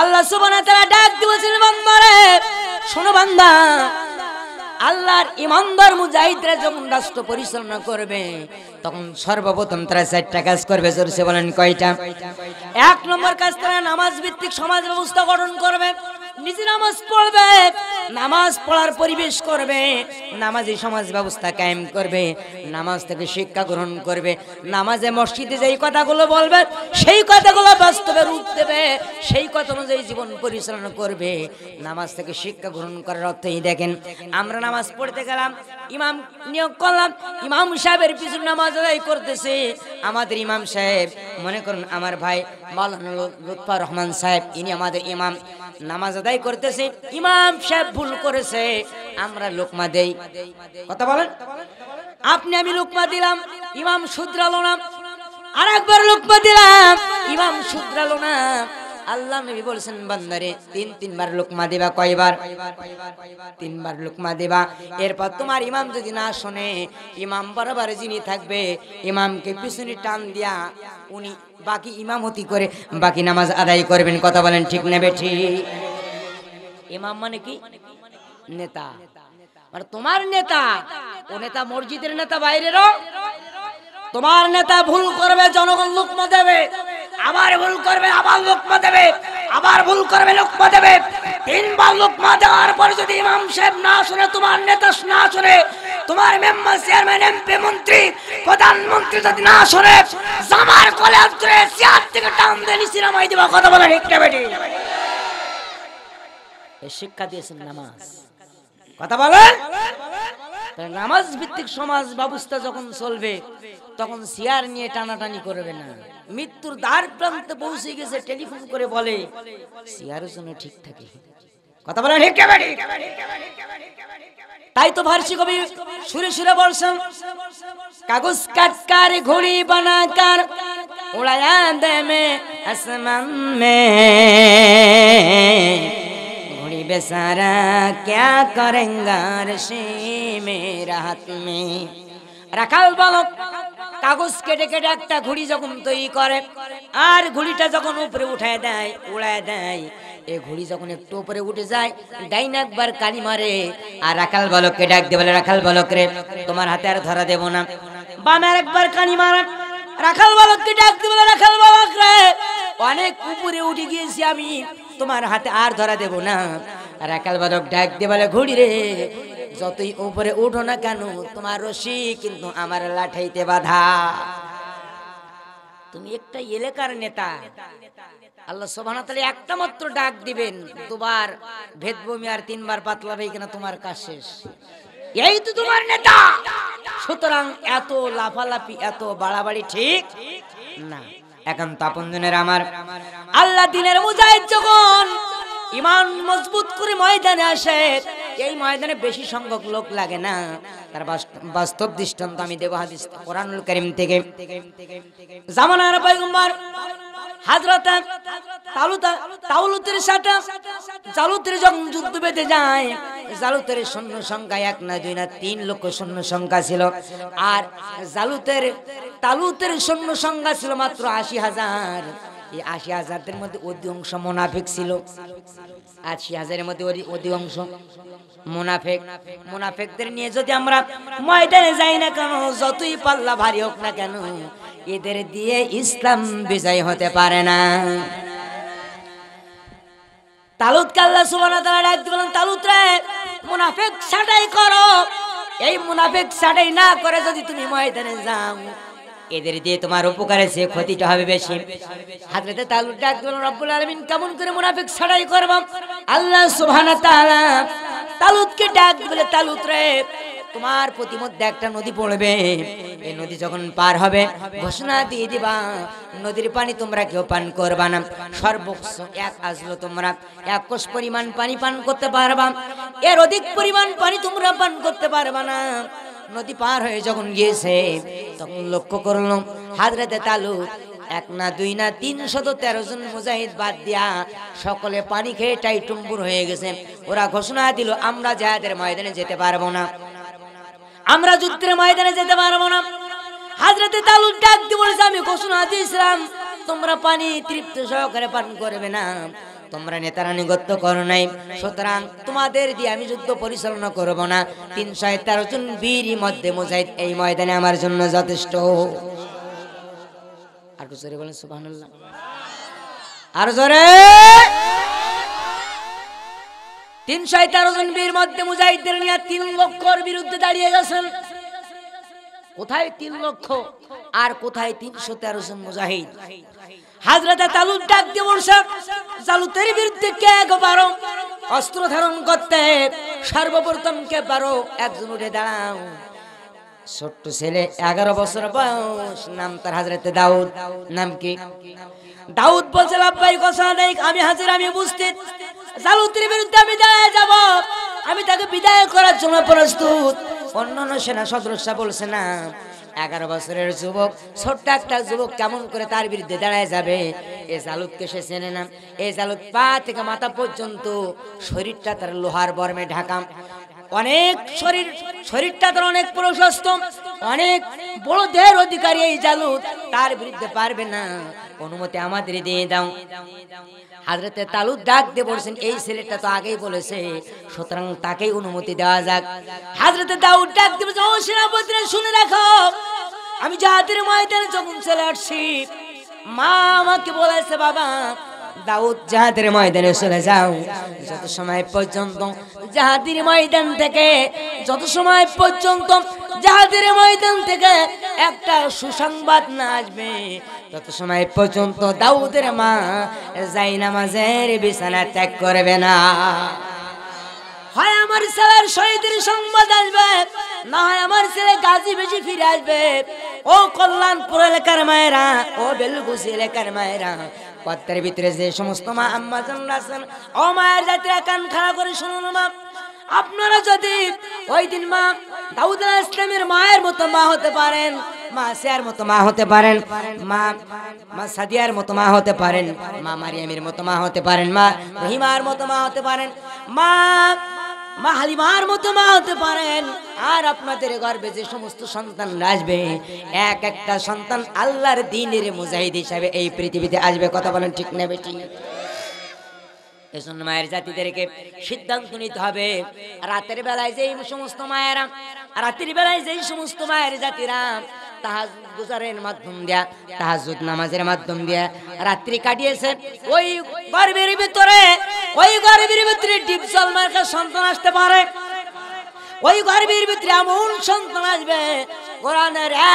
আল্লাহ সুবহানাহু তাআলা ডাক দিয়েছেন বান্দারে শোনো বান্দা আল্লাহর ইমানদার মুজাহিদরা যখন রাষ্ট্র পরিচালনা করবে তখন সর্বপ্রথম তারা চারটা কাজ করবে সে বলেন কয়টা এক নম্বর কাজ তারা নামাজ ভিত্তিক সমাজ ব্যবস্থা গঠন করবে নিজে নামাজ পড়বে নামাজ পড়ার পরিবেশ করবে নামাজি সমাজ ব্যবস্থা কায়েম করবে নামাজ থেকে শিক্ষা গ্রহণ করবে নামাজে মসজিদে যেই কথাগুলো বলবে সেই কথাগুলো বাস্তবে রূপ দেবে সেই কথা অনুযায়ী জীবন পরিচালনা করবে নামাজ থেকে শিক্ষা গ্রহণ করার অর্থই দেখেন আমরা নামাজ পড়তে গেলাম ইমাম নিয়োগ করলাম ইমাম সাহেবের পিছু নামাজ আদায় করতেছে আমাদের ইমাম সাহেব মনে করুন আমার ভাই মালানুল লুৎফা রহমান সাহেব ইনি আমাদের ইমাম নামাজ আদায় করতেছে ইমাম সাহেব ভুল করেছে আমরা লোকমা দেই কথা বলেন আপনি আমি লোকমা দিলাম ইমাম শুধরালো না আর একবার লোকমা দিলাম ইমাম শুধরালো না আল্লাহ নবী বলছেন বান্দারে তিন তিনবার লোকমা দেবা কয়বার তিনবার লোকমা দেবা এরপর তোমার ইমাম যদি না শোনে ইমাম বরাবর যিনি থাকবে ইমামকে পিছনে টান দিয়া উনি বাকি ইমামতি করে বাকি নামাজ আদায় করবেন কথা বলেন ঠিক নেবে ঠিক ইমাম মানে কি নেতা মানে তোমার নেতা ও নেতা মসজিদের নেতা বাইরেরও তোমার নেতা ভুল করবে জনগণ লুকমা দেবে আবার ভুল করবে আবার লুকমা দেবে আবার ভুল করবে লোকমা দেবে তিনবার লোকমা দেওয়ার পর যদি ইমাম সাহেব না শুনে তোমার নেতা না শুনে তোমার মেম্বার চেয়ারম্যান এমপি মন্ত্রী প্রধানমন্ত্রী যদি না শুনে জামার কলেজ ধরে চেয়ার থেকে টান দেন সিনেমায় দিবা কথা বলে ঠিক না বেটি শিক্ষা দিয়েছেন নামাজ কথা বলেন নামাজ ভিত্তিক সমাজ ব্যবস্থা যখন চলবে তখন সিয়ার নিয়ে টানাটানি করবে না মৃত্যুর দ্বার প্রান্তে পৌঁছে গেছে টেলিফোন করে বলে সিয়ার জন্য ঠিক থাকে কথা বলেন তাই তো ভারসি কবি সুরে সুরে বলছেন কাগজ কাটকার ঘড়ি বানাকার উড়ায়া দেমে আসমান মে बेचारा क्या करेंगा সে मेरा हाथ में রাখাল বালক কাগজ কেটে কেটে একটা ঘুড়ি যখন তৈরি করে আর ঘুড়িটা যখন উপরে উঠায় দেয় উড়ায় দেয় এ ঘুড়ি যখন একটু উপরে উঠে যায় ডাইন একবার কালি মারে আর রাখাল বালককে ডাক দেবে বলে রাখাল বলক রে তোমার হাতে আর ধরা দেব না বামের একবার কানি মারা রাখাল বালককে ডাক দেবে বলে রাখাল বলক রে অনেক উপরে উঠে গিয়েছি আমি তোমার হাতে আর ধরা দেব না রাকাল বাদক ডাক দিয়ে বলে ঘুড়ি রে যতই উপরে উঠো না কেন তোমার রশি কিন্তু আমার লাঠাইতে বাধা তুমি একটা এলাকার নেতা আল্লাহ সোভানা তাহলে একটা মাত্র ডাক দিবেন দুবার ভেদভূমি আর তিনবার পাতলা ভাই কিনা তোমার কাজ শেষ এই তো তোমার নেতা সুতরাং এত লাফালাফি এত বাড়াবাড়ি ঠিক না এখন একান্ত আপনজনের আমার আল্লাহ দিনের মুজাহিদ যখন ইমান মজবুত করে ময়দানে আসে এই ময়দানে বেশি সংখ্যক লোক লাগে না তার বাস্তব দৃষ্টান্ত আমি দেব হাদিস কোরআনুল করিম থেকে জামানার পয়গম্বর জালুতের সংখ্যা এক না দুই না তিন লক্ষ সংখ্যা ছিল আর জালুতের তালুতের ছিল মাত্র আশি হাজার এই আশি হাজারদের মধ্যে অধিকাংশ ছিল আশি হাজারের মধ্যে অধিকাংশ মুনাফেক মুনাফেকদের নিয়ে যদি আমরা ময়দানে যাই না কেন যতই পাল্লা ভারী হোক না কেন এদের দিয়ে ইসলাম বিজয় হতে পারে না তালুত কাল্লা সুবানা তারা ডাক বলেন তালুত রে মুনাফেক ছাটাই করো এই মুনাফেক ছাটাই না করে যদি তুমি ময়দানে যাও এদের দিয়ে তোমার উপকারে সে ক্ষতিটা হবে বেশি হাজরতে তালুকদার বলেন রব্বুল আলামিন কেমন করে মুনাফিক ছাড়াই করব আল্লাহ সুবহানাহু তাআলা তালুতকে ডাক বলে তালুত রে তোমার প্রতিমধ্যে একটা নদী পড়বে এই নদী যখন পার হবে ঘোষণা দিয়ে দিবা নদীর পানি তোমরা কেউ পান করবা না সর্বোচ্চ এক আসল তোমরা এক কোষ পরিমাণ পানি পান করতে পারবা এর অধিক পরিমাণ পানি তোমরা পান করতে পারবা না নদী পার হয়ে যখন গিয়েছে তখন লক্ষ্য করলাম হাজরাতে তালু এক না দুই না তিন শত তেরো জন মুজাহিদ বাদ দিয়া সকলে পানি খেয়ে টাই টুম্বুর হয়ে গেছে ওরা ঘোষণা দিল আমরা জাহাদের ময়দানে যেতে পারবো না আমরা যুদ্ধের ময়দানে যেতে পারবো না হাজরাতে তালু ডাক দিয়ে বলেছে আমি ঘোষণা দিয়েছিলাম তোমরা পানি তৃপ্ত সহকারে পান করবে না তোমরা নেতারা নিগত্য করো নাই সুতরাং তোমাদের দিয়ে আমি যুদ্ধ পরিচালনা করব না তিনশো তেরো জন বীর মধ্যে মুজাহিদ এই ময়দানে আমার জন্য যথেষ্ট আর জোরে বলেন সুবাহ আর জোরে তিনশো তেরো জন বীর মধ্যে মুজাহিদদের নিয়ে তিন লক্ষর বিরুদ্ধে দাঁড়িয়ে গেছেন কোথায় তিন লক্ষ আর কোথায় তিনশো তেরো জন মুজাহিদ হাজরাতে তালুদ ডাক দিয়ে বলছে জালুতের বিরুদ্ধে কে গো পারো অস্ত্র ধারণ করতে সর্বপ্রথম কে পারো একজন উঠে দাঁড়াও ছোট্ট ছেলে এগারো বছর বয়স নাম তার হাজরাতে দাউদ নাম কি দাউদ বলছে লাভাই কথা নেই আমি হাজির আমি বুঝতে জালুতের বিরুদ্ধে আমি দাঁড়ায় যাব আমি তাকে বিদায় করার জন্য প্রস্তুত অন্যান্য সেনা সদস্য বলছে না এগারো বছরের যুবক ছোট্ট একটা যুবক কেমন করে তার বিরুদ্ধে দাঁড়ায় যাবে এ জালুককে সে চেনে না এ জালুক পা থেকে মাথা পর্যন্ত শরীরটা তার লোহার বর্মে ঢাকাম অনেক শরীর শরীরটা তার অনেক প্রশস্ত অনেক বড় দেহের অধিকারী এই জালুক তার বিরুদ্ধে পারবে না অনুমতি আমাদের দিয়ে দাও হাজরতে তালু ডাক দিয়ে বলছেন এই ছেলেটা তো আগেই বলেছে সুতরাং তাকেই অনুমতি দেওয়া যাক হাজরতে দাউদ ডাক দিয়ে বলছে ও সেনাপতিরা শুনে রাখো আমি জাহাদের ময়দানে যখন চলে আসছি মা আমাকে বলেছে বাবা দাউদ জাহাদের ময়দানে চলে যাও যত সময় পর্যন্ত জাহাদের ময়দান থেকে যত সময় পর্যন্ত জাহাদের ময়দান থেকে একটা সুসংবাদ না আসবে তত সময় পর্যন্ত দাউদের মা যাই নামাজের বিছানা ত্যাগ করবে না হয় আমার ছেলের শহীদের সংবাদ আসবে না হয় আমার ছেলে গাজী বেশি ফিরে আসবে ও কল্যাণপুর এলাকার মায়েরা ও বেলগুসি এলাকার মায়েরা পত্রের ভিতরে যে সমস্ত মা আম্মা আছেন ও মায়ের জাতিরা কান খাড়া করে শুনুন মা আপনারা যদি ওই দিন মা দাউদ ইসলামের মায়ের মতো মা হতে পারেন মা আসিয়ার মতো মা হতে পারেন মা মা সাদিয়ার মতো মা হতে পারেন মা মারিয়ামের মতো মা হতে পারেন মা রহিমার মতো মা হতে পারেন মা মা হালিমার মতো মা হতে পারেন আর আপনাদের গর্বে যে সমস্ত সন্তান আসবে এক একটা সন্তান আল্লাহর দিনের মুজাহিদ হিসাবে এই পৃথিবীতে আসবে কথা বলেন ঠিক না বেটি এজন্য মায়ের জাতিদেরকে সিদ্ধান্ত নিতে হবে রাতের বেলায় যেই সমস্ত মায়েরা রাতের বেলায় যেই সমস্ত মায়ের জাতিরা রাত্রি কাটিয়েছে ওই ভিতরে ওই ভিতরে সন্তান আসতে পারে ওই গর্বের ভিতরে এমন সন্তান আসবে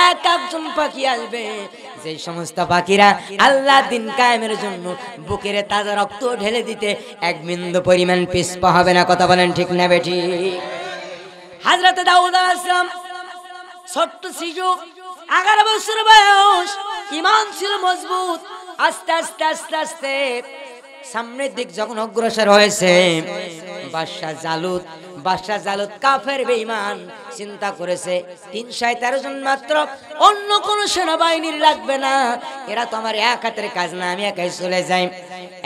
এক একজন পাখি আসবে যে সমস্ত বাকিরা আল্লাহ দিন কায়েমের জন্য বুকের তাজা রক্ত ঢেলে দিতে এক বিন্দু পরিমাণ পিসপা হবে না কথা বলেন ঠিক না বেঠি হাজরাতে দাউদ আসলাম ছোট্ট শিশু এগারো বছর বয়স ইমান ছিল মজবুত আস্তে আস্তে আস্তে আস্তে সামনের দিক যখন অগ্রসর হয়েছে বাদশাহ জালুত বাসা জালুদ কাফের বেইমান চিন্তা করেছে সাই তেরো জন মাত্র অন্য কোনো সেনাবাহিনীর লাগবে না এরা তো আমার এক হাতের কাজ না আমি একাই চলে যাই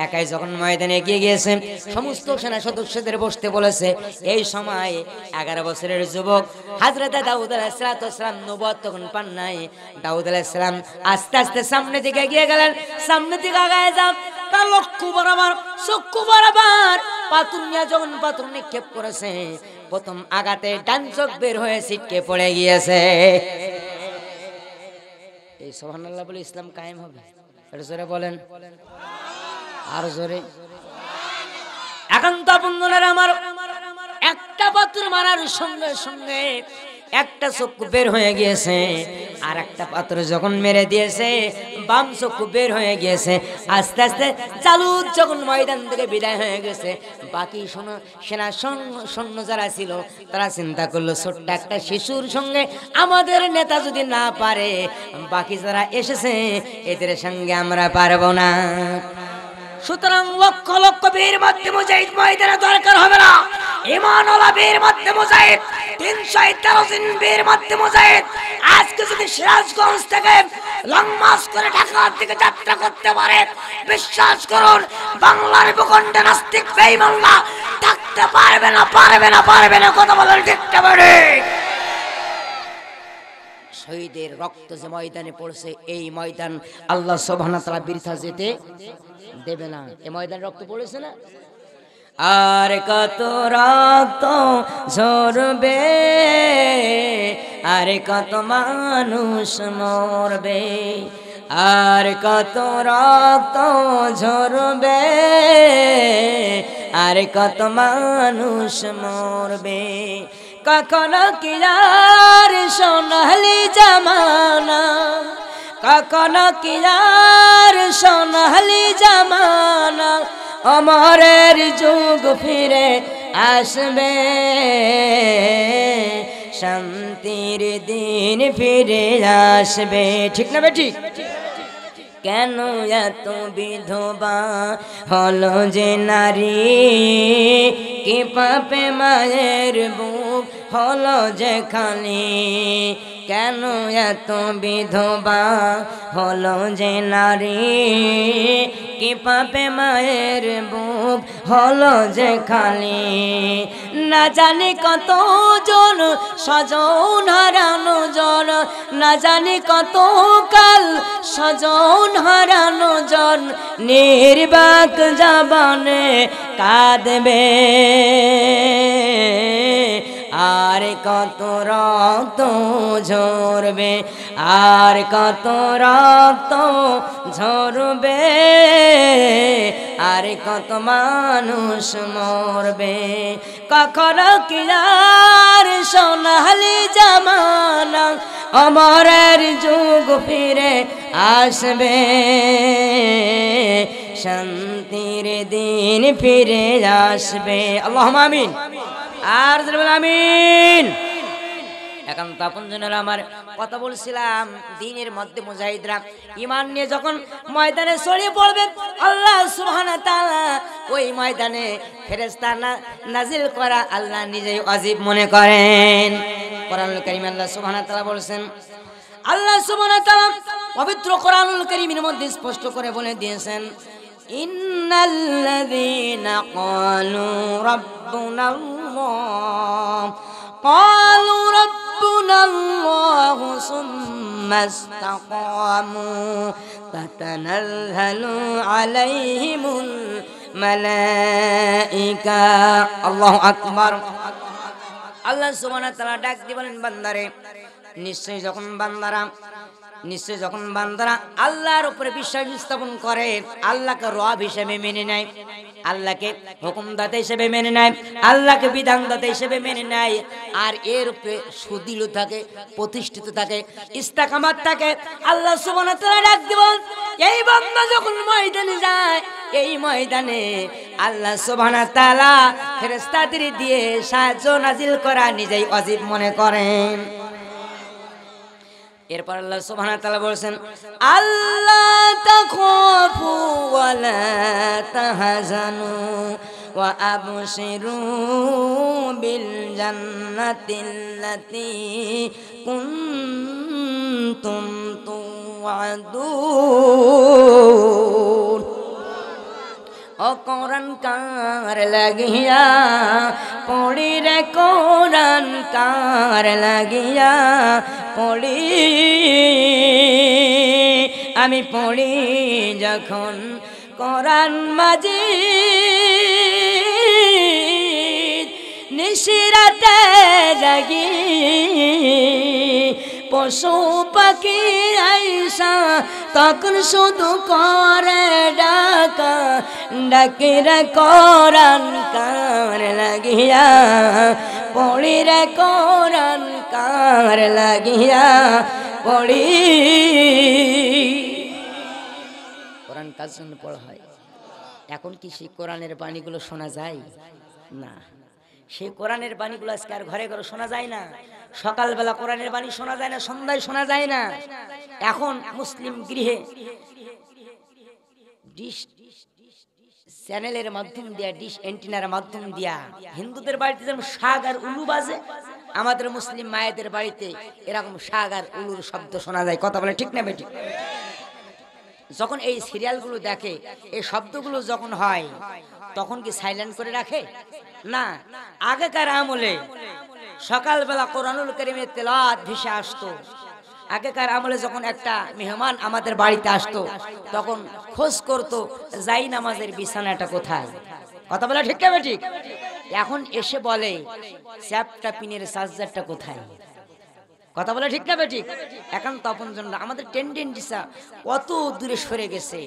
একাই যখন ময়দানে এগিয়ে গিয়েছে সমস্ত সেনা সদস্যদের বসতে বলেছে এই সময় এগারো বছরের যুবক হাজরাতে দাউদ আলাহিসাম নবদ তখন পান নাই দাউদ আলাহিসাম আস্তে আস্তে সামনে দিকে এগিয়ে গেলেন সামনে দিকে আগায় যাও তার লক্ষ্য বরাবর চক্ষু বরাবর পাথর নিয়ে যখন পাথর নিক্ষেপ করেছেন প্রথম আগাতে ডান চোখ বের হয়ে ছিটকে পড়ে গিয়েছে এই সোহানাল্লাহ বলে ইসলাম কায়েম হবে জোরে বলেন আর জোরে এখন তো বন্ধুরা আমার একটা পাত্র মারার সঙ্গে সঙ্গে একটা চক্ষু বের হয়ে গিয়েছে আর একটা পাত্র যখন মেরে দিয়েছে বাম চক্ষু বের হয়ে গিয়েছে আস্তে আস্তে চালু যখন ময়দান থেকে বিদায় হয়ে গেছে বাকি শোনো সেনা সৈন্য যারা ছিল তারা চিন্তা করলো ছোট্ট একটা শিশুর সঙ্গে আমাদের নেতা যদি না পারে বাকি যারা এসেছে এদের সঙ্গে আমরা পারবো না সুতরাং লক্ষ লক্ষ বীর মধ্যে মুজাহিদ ময়দানে দরকার হবে না ইমানওয়ালা বীর মধ্যে মুজাহিদ বিশ্বাস করুন বাংলার ভূখণ্ডে নাস্তিক বেইমাল্লা থাকতে পারবে না পারবে না পারবে না কথা বলেন পারে শহীদের রক্ত যে ময়দানে পড়ছে এই ময়দান আল্লাহ সোভানা তারা বৃথা যেতে দেবে না এ ময়দানে রক্ত পড়েছে না আর কত রক্ত ঝরবে আর কত মানুষ মরবে আর কত রক্ত ঝরবে আর কত মানুষ মরবে কখনো কি আর সোনালি জমানা কখনো কি আর সোনালি জমানা অমরের যুগ ফিরে আসবে শান্তির দিন ফিরে আসবে ঠিক না বেটি কেন এত বিধবা হলো যে নারী কি পাপে মায়ের বুক হলো যে খালি কেন এত বিধবা হলো যে নারী কি পাপে মায়ের বুক হলো যে খালি না জানি কত জন সজন হারানো জন না জানি কত কাল সজন হারানো জন নির্বাক যাবানে কাঁদবে আর কত রক্ত ঝ ঝরবে আর কত রক্ত ঝরবে আর কত মানুষ মরবে কখন কিলার সোনালি জামানা অমরের যুগ ফিরে আসবে শান্তির দিন ফিরে আসবে আল্লাহ আমিন আর আমিন এখন একান্ত আপনজনের আমার কথা বলছিলাম দিনের মধ্যে মুজাহিদরা ইমান নিয়ে যখন ময়দানে ছড়িয়ে পড়বে আল্লাহ সুহানা তালা ওই ময়দানে ফেরেস্তা নাজিল করা আল্লাহ নিজেই অজীব মনে করেন কোরআনুল করিম আল্লাহ সুহানা তালা বলছেন আল্লাহ সুবহানাহু ওয়া তাআলা পবিত্র কোরআনুল কারীমের মধ্যে স্পষ্ট করে বলে দিয়েছেন ইন্নাল্লাযীনা ক্বালু রাব্বুনাল্লাহ قالوا ربنا الله ثم استقاموا فتنزل عليهم الملائكة الله أكبر الله سبحانه وتعالى তাআলা ডাক بندري বান্দারে নিশ্চয়ই যখন বান্দারা নিশ্চয় যখন বান্দারা আল্লাহর উপরে বিশ্বাস স্থাপন করে আল্লাহকে রব হিসেবে মেনে নেয় আল্লাহকে হুকুমদাতা হিসেবে মেনে নেয় আল্লাহকে বিধানদাতা হিসেবে মেনে নেয় আর এর উপরে থাকে প্রতিষ্ঠিত থাকে ইস্তাকামাত থাকে আল্লাহ সুবনা তারা ডাক দিবন এই বান্দা যখন ময়দানে যায় এই ময়দানে আল্লাহ সোভানা তালা ফেরেস্তাদের দিয়ে সাহায্য নাজিল করা নিজেই অজীব মনে করেন এরপর আল্লাহ সুবহান তাআলা বলেন আল্লাহ তাখাফু ওয়া লা তাহজানু ওয়া আবশিরু বিল জান্নাতিল্লাতি কুনতুম তু'আদুন অকরণ কার লাগিয়া পড়ি রে কোরণ কার লাগিয়া পড়ি আমি পড়ি যখন করণ মাঝি নিশিরাতে জাগি পশু পাখি আইসা তখন শুধু করে ডাকা ডাকি রে করান কার লাগিয়া রে করান কার লাগিয়া পড়ি কোরআন কাজ পড় পড়া হয় এখন কি সেই কোরআনের বাণীগুলো শোনা যায় না সেই কোরআনের বাণীগুলো আজকে আর ঘরে ঘরে শোনা যায় না সকালবেলা কোরআনের বাণী শোনা যায় না সন্ধ্যায় শোনা যায় না এখন মুসলিম গৃহে ডিশ চ্যানেলের মাধ্যম দিয়া ডিশ অ্যান্টিনার মাধ্যম দিয়া হিন্দুদের বাড়িতে যেমন শাগ আর উলু বাজে আমাদের মুসলিম মায়েদের বাড়িতে এরকম শাগ আর উলুর শব্দ শোনা যায় কথা বলে ঠিক না বেটি যখন এই সিরিয়ালগুলো দেখে এই শব্দগুলো যখন হয় তখন কি সাইলেন্ট করে রাখে না আগেকার আমলে সকালবেলা কোরআনুল করিমের তেলাত ভেসে আসতো আগেকার আমলে যখন একটা মেহমান আমাদের বাড়িতে আসতো তখন খোঁজ করতো যাই নামাজের বিছানাটা কোথায় কথা বলা ঠিক কেমন ঠিক এখন এসে বলে স্যাপটা পিনের সার্জারটা কোথায় কথা বলে ঠিক না ঠিক এখন তপন জন্য আমাদের টেন্ডেন্সিটা কত দূরে সরে গেছে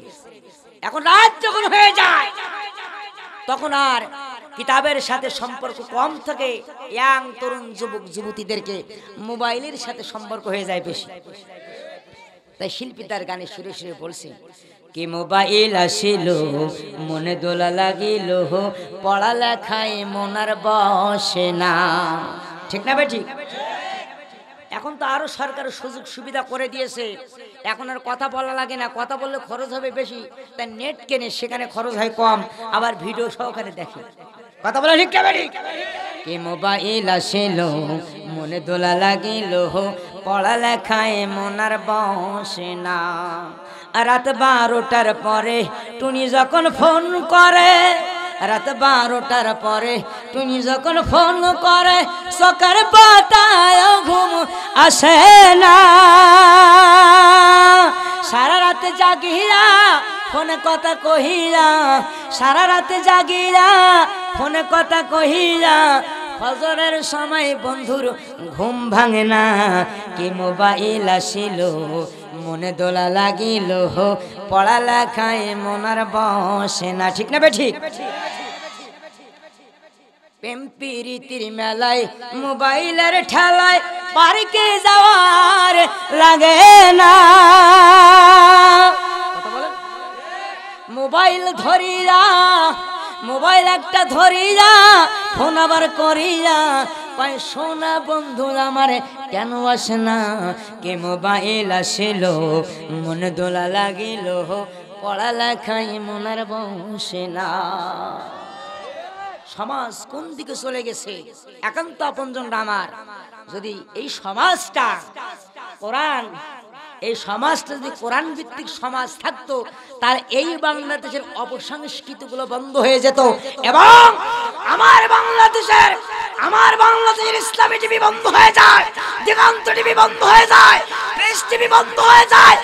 এখন রাত যখন হয়ে যায় তখন আর কিতাবের সাথে সম্পর্ক কম থাকে ইয়াং তরুণ যুবক যুবতীদেরকে মোবাইলের সাথে সম্পর্ক হয়ে যায় বেশি তাই শিল্পী তার গানে সুরে সুরে বলছে কি মোবাইল আসিল মনে দোলা লাগিল পড়ালেখায় মনার বসে না ঠিক না বেঠি এখন তো আরও সরকার সুযোগ সুবিধা করে দিয়েছে এখন আর কথা বলা লাগে না কথা বললে খরচ হবে বেশি তাই নেট কেনে সেখানে খরচ হয় কম আবার ভিডিও সহকারে দেখে কথা বলে ঠিক কেবে কি মোবাইল আসিল মনে দোলা লাগিল পড়ালেখায় মনার বসে না রাত বারোটার পরে টুনি যখন ফোন করে রাত বারোটার পরে তুমি যখন ফোন করে সকাল পাতায় ঘুম আসে না সারা রাত জাগিয়া ফোনে কথা কহিয়া সারা রাত জাগিয়া ফোনে কথা কহিয়া ফজরের সময় বন্ধুর ঘুম ভাঙে না কি মোবাইল আসিল মনে দোলা লাগিল পড়ালেখায় মনার বসে না ঠিক না বে ঠিক প্রেম পিরিতির মেলায় মোবাইলের ঠেলায় পার্কে যাওয়ার লাগে না মোবাইল ধরিয়া মোবাইল একটা ধরিয়া ফোন আবার করিয়া পাই সোনা বন্ধু আমার কেন আসে না কে মোবাইল আসিল মন দোলা লাগিল পড়ালেখায় মনের বসে না সমাজ কোন দিকে চলে গেছে একান্ত আপনজন আমার যদি এই সমাজটা কোরআন এই সমাজটা যদি কোরআন ভিত্তিক সমাজ থাকতো তার এই বাংলাদেশের অপসংস্কৃতিগুলো বন্ধ হয়ে যেত এবং আমার বাংলাদেশের আমার বাংলাদেশের ইসলামী টিভি বন্ধ হয়ে যায় দিগন্ত টিভি বন্ধ হয়ে যায় প্রেস টিভি বন্ধ হয়ে যায়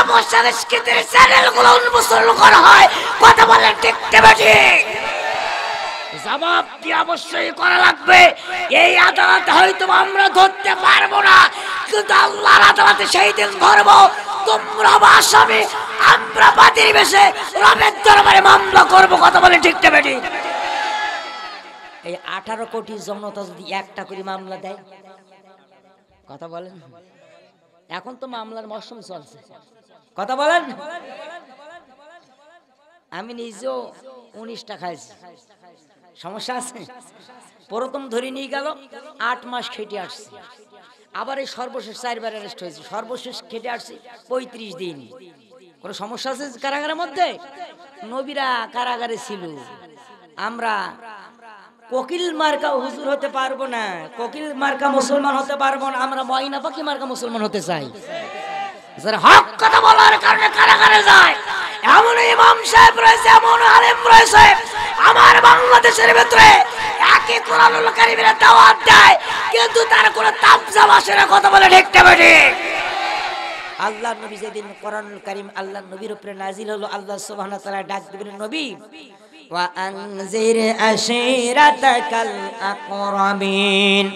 অপসংস্কৃতির চ্যানেলগুলো উন্মোচন করা হয় কথা বলেন ঠিক ঠিক জবাব কি অবশ্যই করা লাগবে এই আদালত হয়তো আমরা ধরতে পারবো না কিন্তু আল্লাহর আদালতে সেই দিন ধরবো তোমরা আসামি আমরা পাতির বেশে রবের দরবারে মামলা করবো কথা বলে ঠিক বেটি এই আঠারো কোটি জনতা যদি একটা করে মামলা দেয় কথা বলেন এখন তো মামলার মৌসুম চলছে কথা বলেন আমি নিজেও উনিশটা খাইছি সমস্যা আছে প্রথম ধরে নিয়ে গেল আট মাস খেটে আসছি আবার এই সর্বশেষ চারবার অ্যারেস্ট হয়েছে সর্বশেষ খেটে আসছি পঁয়ত্রিশ দিন কোনো সমস্যা আছে কারাগারের মধ্যে নবীরা কারাগারে ছিল আমরা কোকিল মার্কা হুজুর হতে পারবো না কোকিল মার্কা মুসলমান হতে পারবো না আমরা ময়না পাখি মার্কা মুসলমান হতে চাই হক কথা বলার কারণে কারাগারে যায় এমন ইমাম সাহেব রয়েছে এমন আলেম রয়েছে আমার বাংলাদেশের ভেতরে একই কোরআন কারিমের দাওয়াত দেয় কিন্তু তার কোন তামসা বাসের কথা বলে ঠিক নেবে আল্লাহ নবী যেদিন কোরআনুল কারিম আল্লাহ নবীর উপরে নাজিল হলো আল্লাহ সুবহানাহু তাআলা ডাক দিবেন নবী وأنذر عشيرتك الأقربين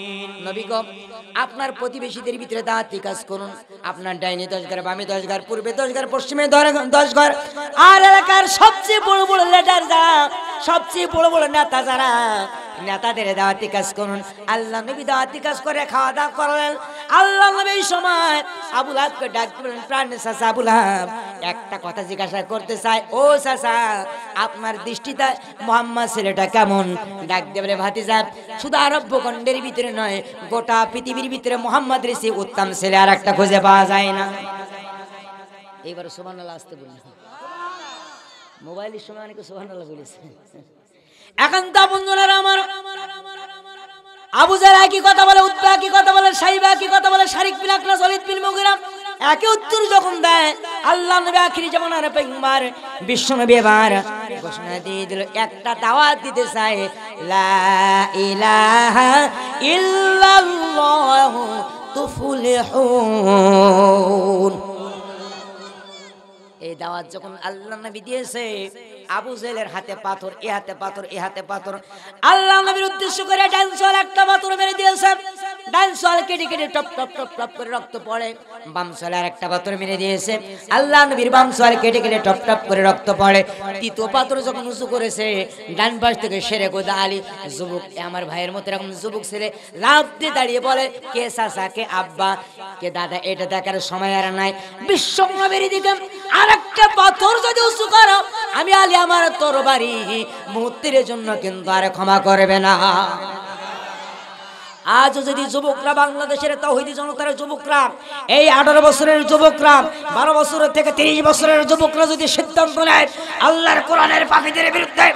নবী قم আপনার প্রতিবেশীদের ভিতরে দাঁড়াতে কাজ করুন আপনার ডাইনি দশ ঘর বামে দশ ঘর পূর্বে দশ ঘর পশ্চিমে দশ ঘর আর এলাকার সবচেয়ে বড় বড় লেটার যারা সবচেয়ে বড় বড় নেতা যারা নেতাদের দাওয়াতি কাজ করুন আল্লাহ নবী দাওয়াতি কাজ করে খাওয়া দাওয়া করলেন আল্লাহ নবী সময় আবুল হাবকে ডাক দিলেন প্রাণের চাষা আবুল হাব একটা কথা জিজ্ঞাসা করতে চাই ও চাষা আপনার দৃষ্টিতে মোহাম্মদ ছেলেটা কেমন ডাক দেবে সাহেব শুধু আরব্য খণ্ডের ভিতরে নয় গোটা পৃথিবী পৃথিবীর ভিতরে মোহাম্মদ রেসি উত্তম ছেলে আর একটা খুঁজে পাওয়া যায় না এইবার সোমানাল্লাহ আসতে বলি মোবাইল সময় অনেকে সোহানাল্লাহ বলেছে এখন তা বন্ধুরা আমার আবু জারা কি কথা বলে উদ্বা কি কথা বলে সাইবা কি কথা বলে শারিক বিন আকরাস অলিদ বিন মুগিরাম একে উত্তর যখন দেয় আল্লাহ নবী আখিরি জমানার পেগম্বার বিশ্ব নবী এবার ঘোষণা দিয়ে দিল একটা দাওয়াত দিতে চায় লা ইলাহা ইল্লাল্লাহ তুফলিহুন এই দাওয়াত যখন আল্লাহ নবী দিয়েছে আবু জেলের হাতে পাথর এ হাতে পাথর এ হাতে পাথর আল্লাহ নবীর উদ্দেশ্য করে ডাইনসল একটা পাথর মেরে দিয়েছেন ডাইনসল কেটে কেটে টপ টপ টপ টপ করে রক্ত পড়ে বামসল আর একটা পাথর মেরে দিয়েছে আল্লাহ নবীর বামসল কেটে কেটে টপ টপ করে রক্ত পড়ে তৃতীয় পাথর যখন উঁচু করেছে ডান পাশ থেকে সেরে গোদা আলী যুবক আমার ভাইয়ের মতো এরকম যুবক ছেলে লাভ দিয়ে দাঁড়িয়ে বলে কে চাচা কে আব্বা কে দাদা এটা দেখার সময় আর নাই বিশ্ব নবীর দিকে আর একটা পাথর যদি উঁচু করো আমি আলী আমার তরবারি মুহূর্তের জন্য কিন্তু আর ক্ষমা করবে না আজও যদি যুবকরা বাংলাদেশের তহিদি জনতার যুবকরা এই আঠারো বছরের যুবকরা বারো বছর থেকে তিরিশ বছরের যুবকরা যদি সিদ্ধান্ত নেয় আল্লাহর কোরআনের পাখিদের বিরুদ্ধে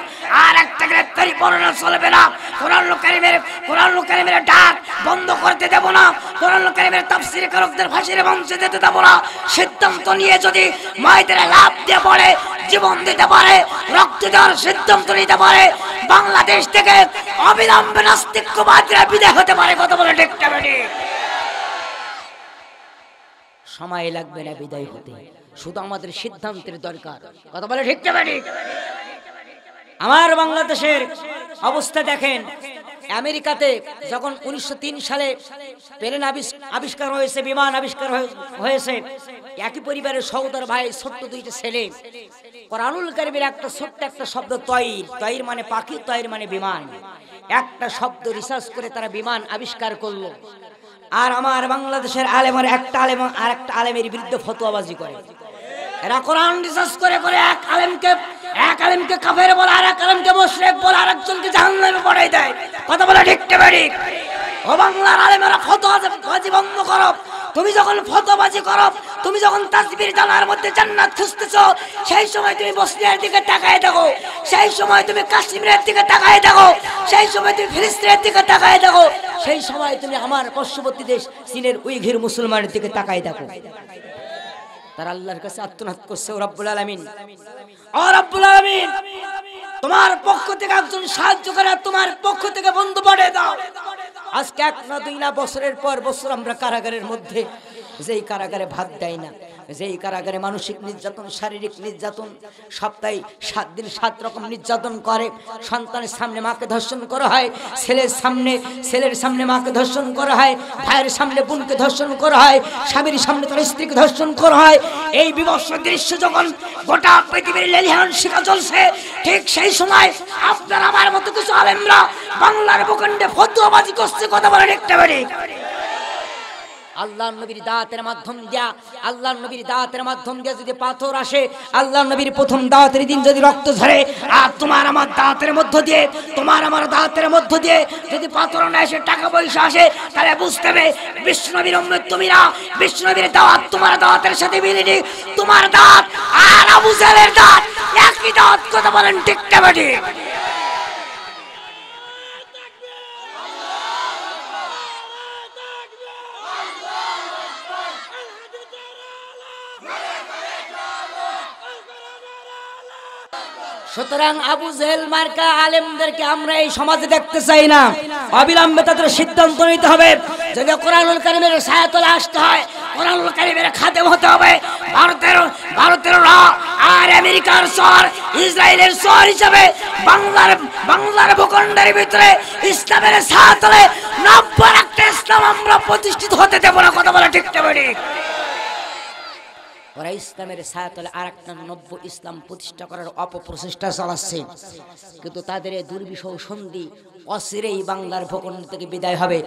আর একটা গ্রেপ্তারি পরোনা চলবে না কোরআন কারিমের কোরআন কারিমের ডাক বন্ধ করতে দেব না কোরআন কারিমের তাফসির কারকদের ফাঁসির বংশে যেতে দেব না সিদ্ধান্ত নিয়ে যদি মায়েদের লাভ দিয়ে পড়ে জীবন দিতে পারে রক্ত দেওয়ার সিদ্ধান্ত নিতে পারে বাংলাদেশ থেকে অবিলম্বে নাস্তিক্যবাদীরা বিদায় হতে পারে বলে সময় লাগবে না বিদায় হতে শুধু আমাদের সিদ্ধান্তের দরকার কথা বলে ঢিকতে পারি আমার বাংলাদেশের অবস্থা দেখেন আমেরিকাতে যখন উনিশশো সালে প্লেন আবিষ্কার হয়েছে বিমান আবিষ্কার হয়েছে একই পরিবারের সৌদার ভাই ছোট্ট দুইটা ছেলে কোরআনুল কারিমের একটা ছোট্ট একটা শব্দ তৈর তৈর মানে পাখি তৈর মানে বিমান একটা শব্দ রিসার্চ করে তারা বিমান আবিষ্কার করলো আর আমার বাংলাদেশের আলেমের একটা আলেম আর একটা আলেমের বিরুদ্ধে ফতোয়াবাজি করে এরা কোরআন রিসার্চ করে করে এক আলেমকে এক আলেমকে কাফের বলে আর এক আলেমকে মোশরেক বলে আর একজনকে জাহান্নামে পড়াই দেয় কথা বলে ঠিক ঠিক ও বাংলার আলেমেরা ফতোয়াবাজি বন্ধ করো তুমি যখন ফতোবাজি করো তুমি যখন তাজবির জানার মধ্যে জান্নাত খুঁজতেছ সেই সময় তুমি বসনিয়ার দিকে তাকায় দেখো সেই সময় তুমি কাশ্মীরের দিকে তাকায় দেখো সেই সময় তুমি ফিলিস্তিনের দিকে তাকায় দেখো সেই সময় তুমি আমার পার্শ্ববর্তী দেশ চীনের উইঘির মুসলমানের দিকে তাকায় দেখো তারা আল্লাহর কাছে আত্মনাদ করছে ও রব্বুল আলমিন ও রব্বুল আলমিন তোমার পক্ষ থেকে একজন সাহায্য করে তোমার পক্ষ থেকে বন্ধু পড়ে দাও আজকে এক না দুই না বছরের পর বছর আমরা কারাগারের মধ্যে যেই কারাগারে ভাত দেয় না যেই কারাগারে মানসিক নির্যাতন শারীরিক নির্যাতন সপ্তাহে সাত দিন সাত রকম নির্যাতন করে সন্তানের সামনে মাকে ধর্ষণ করা হয় ছেলের সামনে ছেলের সামনে মাকে ধর্ষণ করা হয় ভাইয়ের সামনে বোনকে ধর্ষণ করা হয় স্বামীর সামনে তার স্ত্রীকে ধর্ষণ করা হয় এই বিবর্ষ দৃশ্য যখন গোটা পৃথিবীর লেলিহান শিখা চলছে ঠিক সেই সময় আপনার আমার মতো কিছু আলেমরা বাংলার ভূখণ্ডে ফতুয়াবাজি করছে কথা বলেন একটা বাড়ি আল্লাহ নবীর দাঁতের মাধ্যম দিয়া আল্লাহ নবীর দাঁতের মাধ্যম দিয়া যদি পাথর আসে আল্লাহ নবীর প্রথম দাঁতের দিন যদি রক্ত ঝরে আর তোমার আমার দাঁতের মধ্য দিয়ে তোমার আমার দাঁতের মধ্য দিয়ে যদি পাথর না এসে টাকা পয়সা আসে তাহলে বুঝতে হবে বিষ্ণবীর না বিষ্ণবীর দাওয়াত তোমার দাঁতের সাথে মিলিনি তোমার দাঁত আর আবু জালের দাঁত একই দাঁত কথা বলেন ঠিক না সুতরাং আবু জেল মার্কা আলেমদেরকে আমরা এই সমাজে দেখতে চাই না অবিলম্বে তাদের সিদ্ধান্ত নিতে হবে যদি কোরআনুল কারিমের সায়াতলে আসতে হয় কোরআনুল কারিমের খাদেম হতে হবে ভারতের ভারতের র আর আমেরিকার শহর ইসরায়েলের শহর হিসাবে বাংলার বাংলার ভূখণ্ডের ভিতরে ইসলামের সায়াতলে নব্বই একটা ইসলাম আমরা প্রতিষ্ঠিত হতে দেবো না কথা বলা ঠিক ঠিক ওরা ইসলামের সায়াতলে আর একটা নব্য ইসলাম প্রতিষ্ঠা করার অপপ্রচেষ্টা চালাচ্ছে কিন্তু তাদের দুর্বিষহ সন্ধি অসিরেই বাংলার ভবন থেকে বিদায় হবে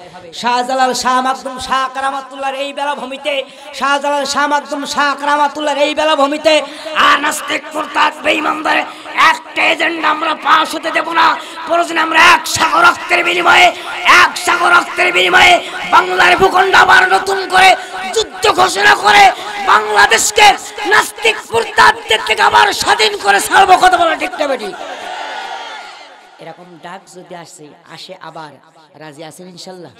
শাহজালাল শাহ মাকদুম শাহ কারামাতুল্লার এই বেলা ভূমিতে শাহজালাল শাহ মাকদুম শাহ কারামাতুল্লার এই বেলা ভূমিতে আর নাস্তিক কুরতাজ বেঈমানদের একটা এজেন্ডা আমরা পাশ হতে দেব না প্রয়োজনে আমরা এক সাগর রক্তের বিনিময়ে এক সাগর রক্তের বিনিময়ে বাংলার ভূখণ্ড আবার নতুন করে যুদ্ধ ঘোষণা করে বাংলাদেশকে নাস্তিক কুরতাজদের থেকে আবার স্বাধীন করে সার্বক্ষতা বলা ঠিক বেটি এরকম ডাক যদি আসে আসে আবার রাজি আছেন ইনশাল্লাহ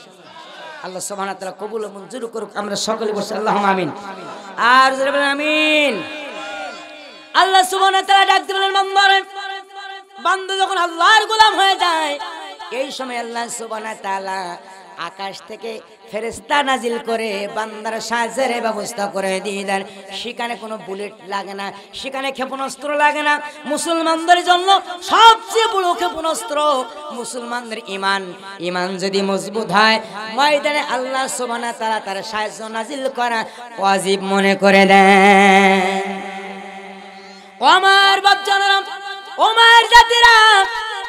আল্লাহ সোহান তালা কবুল মঞ্জুর করুক আমরা সকলে বসে আল্লাহ আমিন আর আমিন আল্লাহ সোহান তালা ডাক দিলেন বান্দারে বান্দা যখন আল্লাহর গোলাম হয়ে যায় এই সময় আল্লাহ সোহান তালা আকাশ থেকে ফেরেস্তা নাজিল করে বান্দার সাজের ব্যবস্থা করে দিয়ে দেন সেখানে কোনো বুলেট লাগে না সেখানে ক্ষেপণাস্ত্র লাগে না মুসলমানদের জন্য সবচেয়ে বড় ক্ষেপণাস্ত্র মুসলমানদের ইমান ইমান যদি মজবুত হয় ময়দানে আল্লাহ সোমানা তারা তার সাহায্য নাজিল করা ওয়াজিব মনে করে দেন আমার বাপ জানারাম ওমার জাতিরা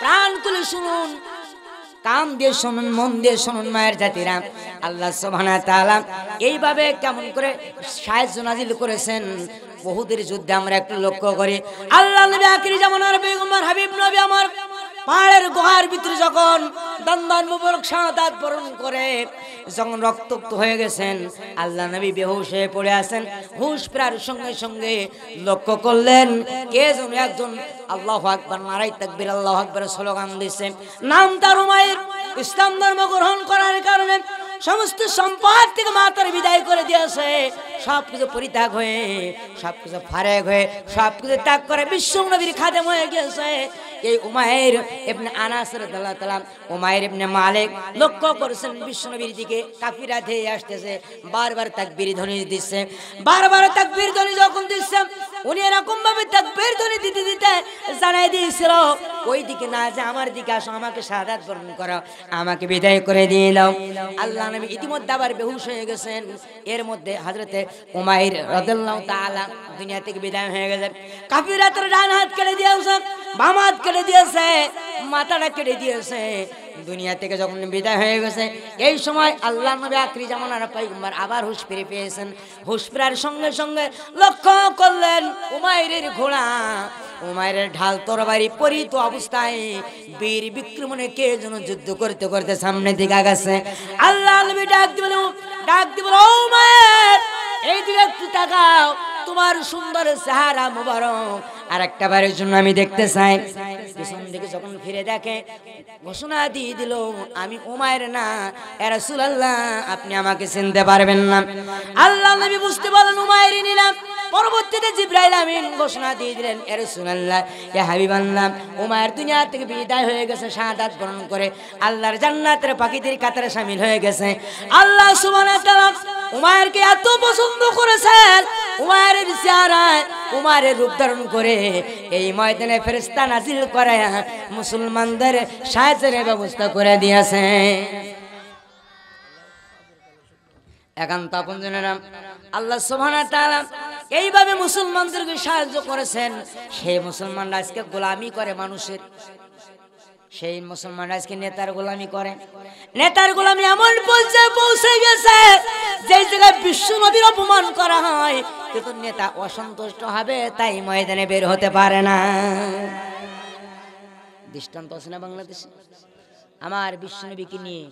প্রাণ তুলে শুনুন কান দিয়ে শুনুন মন দিয়ে শুনুন মায়ের জাতিরা আল্লাহ সোহানা তালা এইভাবে কেমন করে সাহেজ নাজিল করেছেন বহুদের যুদ্ধে আমরা একটু লক্ষ্য করি আল্লাহ নবী আকির আর হাবিব নবী আমার পাহাড়ের গুহার ভিতরে যখন দন্দান মুবারক বরণ করে যখন রক্তপ্ত হয়ে গেছেন আল্লাহ নবী বেহুশ হয়ে পড়ে আছেন হুশ প্রার সঙ্গে সঙ্গে লক্ষ্য করলেন কে যেন একজন আল্লাহ আকবর মারাই তাকবির আল্লাহ আকবরের স্লোগান দিচ্ছেন নাম তার উমায়ের ইসলাম ধর্ম গ্রহণ করার কারণে সমস্ত সম্পদ থেকে মাতার বিদায় করে দিয়েছে সব কিছু পরিত্যাগ হয়ে সব কিছু ফারেক হয়ে সব কিছু ত্যাগ করে বিশ্ব নবীর খাদেম হয়ে গিয়েছে এই উমায়ের এমনি আনাসের দাল্লাহ তালাম উমায়ের এমনি মালিক লক্ষ্য করেছেন বিশ্ব নবীর দিকে কাফিরা ধেয়ে আসতেছে বারবার তাক বীর ধ্বনি দিচ্ছে বারবার তাক বীর ধ্বনি যখন দিচ্ছেন উনি এরকম ভাবে তাক বীর ধ্বনি দিতে দিতে জানাই দিয়েছিল ওই দিকে না যে আমার দিকে আসো আমাকে সাদাত বরণ করো আমাকে বিদায় করে দিয়ে দাও আল্লাহ আলমী ইতিমধ্যে আবার বেহুশ হয়ে গেছেন এর মধ্যে হাজরতে উমাইর রদুল্লাহ তালা দুনিয়া থেকে বিদায় হয়ে গেলেন কাপিরা তোর ডান হাত কেটে দিয়েছে বাম হাত কেটে দিয়েছে মাথাটা কেটে দিয়েছে দুনিয়া থেকে যখন বিদায় হয়ে গেছে এই সময় আল্লাহ নবী আখরি জামানার পাইগম্বার আবার হুশ ফিরে পেয়েছেন হুশ ফেরার সঙ্গে সঙ্গে লক্ষ্য করলেন উমায়ের ঘোড়া উমায়ের ঢাল তরবারি পরিত অবস্থায় বীর বিক্রমণে কে যেন যুদ্ধ করতে করতে সামনে দিকে আগাছে আল্লাহ নবী ডাক দিবেন ডাক দিবেন উমায়ের এই দিকে একটু তাকাও তোমার সুন্দর চেহারা মুবারক আর একটা বারের জন্য আমি দেখতে চাই পিছন দিকে যখন ফিরে দেখে ঘোষণা দিয়ে দিল আমি উমায়ের না এরা সুলাল্লাহ আপনি আমাকে চিনতে পারবেন না আল্লাহ আমি বুঝতে পারলেন উমায়ের নিলাম পরবর্তীতে জিব্রাইল আমিন ঘোষণা দিয়ে দিলেন এর সুনাল্লাহ এ হাবিব আল্লাহ উমায়ের দুনিয়া থেকে বিদায় হয়ে গেছে সাদাত বরণ করে আল্লাহর জান্নাতের পাখিদের কাতারে সামিল হয়ে গেছে আল্লাহ সুবান কে এত পছন্দ করেছেন উমায়ের উমারের চেহারায় উমারের রূপ ধারণ করে এই ময়দানে ফেরিস্তা নাজিল করায় মুসলমানদের সাহায্যের ব্যবস্থা করে দিয়েছে একান্ত আপনজনেরা আল্লাহ সোহানা এইভাবে মুসলমানদেরকে সাহায্য করেছেন সেই মুসলমানরা আজকে গোলামি করে মানুষের সেই মুসলমান আজকে নেতার গোলামি করে নেতার গোলামি এমন পর্যায়ে পৌঁছে গেছে যে জায়গায় বিশ্ব নবীর অপমান করা হয় কিন্তু নেতা অসন্তুষ্ট হবে তাই ময়দানে বের হতে পারে না দৃষ্টান্ত আছে না বাংলাদেশে আমার বিশ্ব নবীকে নিয়ে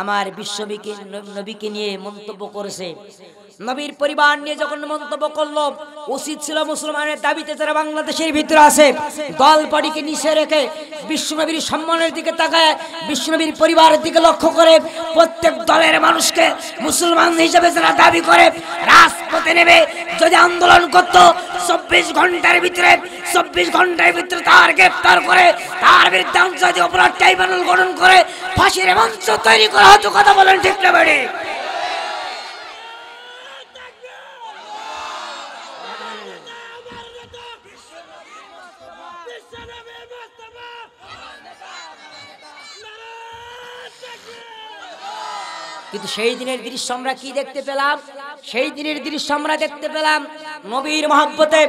আমার বিশ্ব নবীকে নিয়ে মন্তব্য করেছে নবীর পরিবার নিয়ে যখন মন্তব্য করল উচিত ছিল মুসলমানের দাবিতে যারা বাংলাদেশের ভিতরে আছে দল পাড়িকে নিচে রেখে বিশ্বনবীর সম্মানের দিকে তাকায় বিশ্বনবীর পরিবারের দিকে লক্ষ্য করে প্রত্যেক দলের মানুষকে মুসলমান হিসেবে যারা দাবি করে রাজপথে নেবে যদি আন্দোলন করতো চব্বিশ ঘন্টার ভিতরে চব্বিশ ঘন্টার ভিতরে তার গ্রেপ্তার করে তার বিরুদ্ধে আন্তর্জাতিক অপরাধ ট্রাইব্যুনাল গঠন করে ফাঁসির মঞ্চ তৈরি করা হতো কথা বলেন ঠিক না বেড়ে কিন্তু সেই দিনের দৃশ্য আমরা কি দেখতে পেলাম সেই দিনের দৃশ্য আমরা দেখতে পেলাম নবীর মহাব্বতে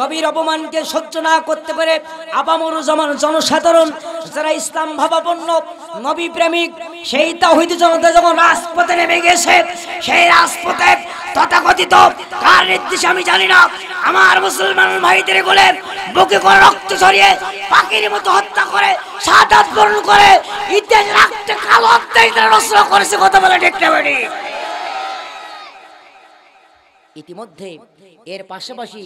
নবীর অপমানকে সহ্য না করতে পারে আবামর জমান জনসাধারণ যারা ইসলাম ভাবাপন্ন নবী প্রেমিক সেই তাহিদ জনতা যখন রাজপথে নেমে গেছে সেই রাজপথে তথাকথিত কার নির্দেশ আমি জানি না আমার মুসলমান ভাইদের গোলে বুকে করে রক্ত ছড়িয়ে পাখির মতো হত্যা করে সাদাত বরণ করে ইতিহাস রাখতে কালো হত্যা রচনা করেছে কথা বলে ঠিক না ইতিমধ্যে এর পাশাপাশি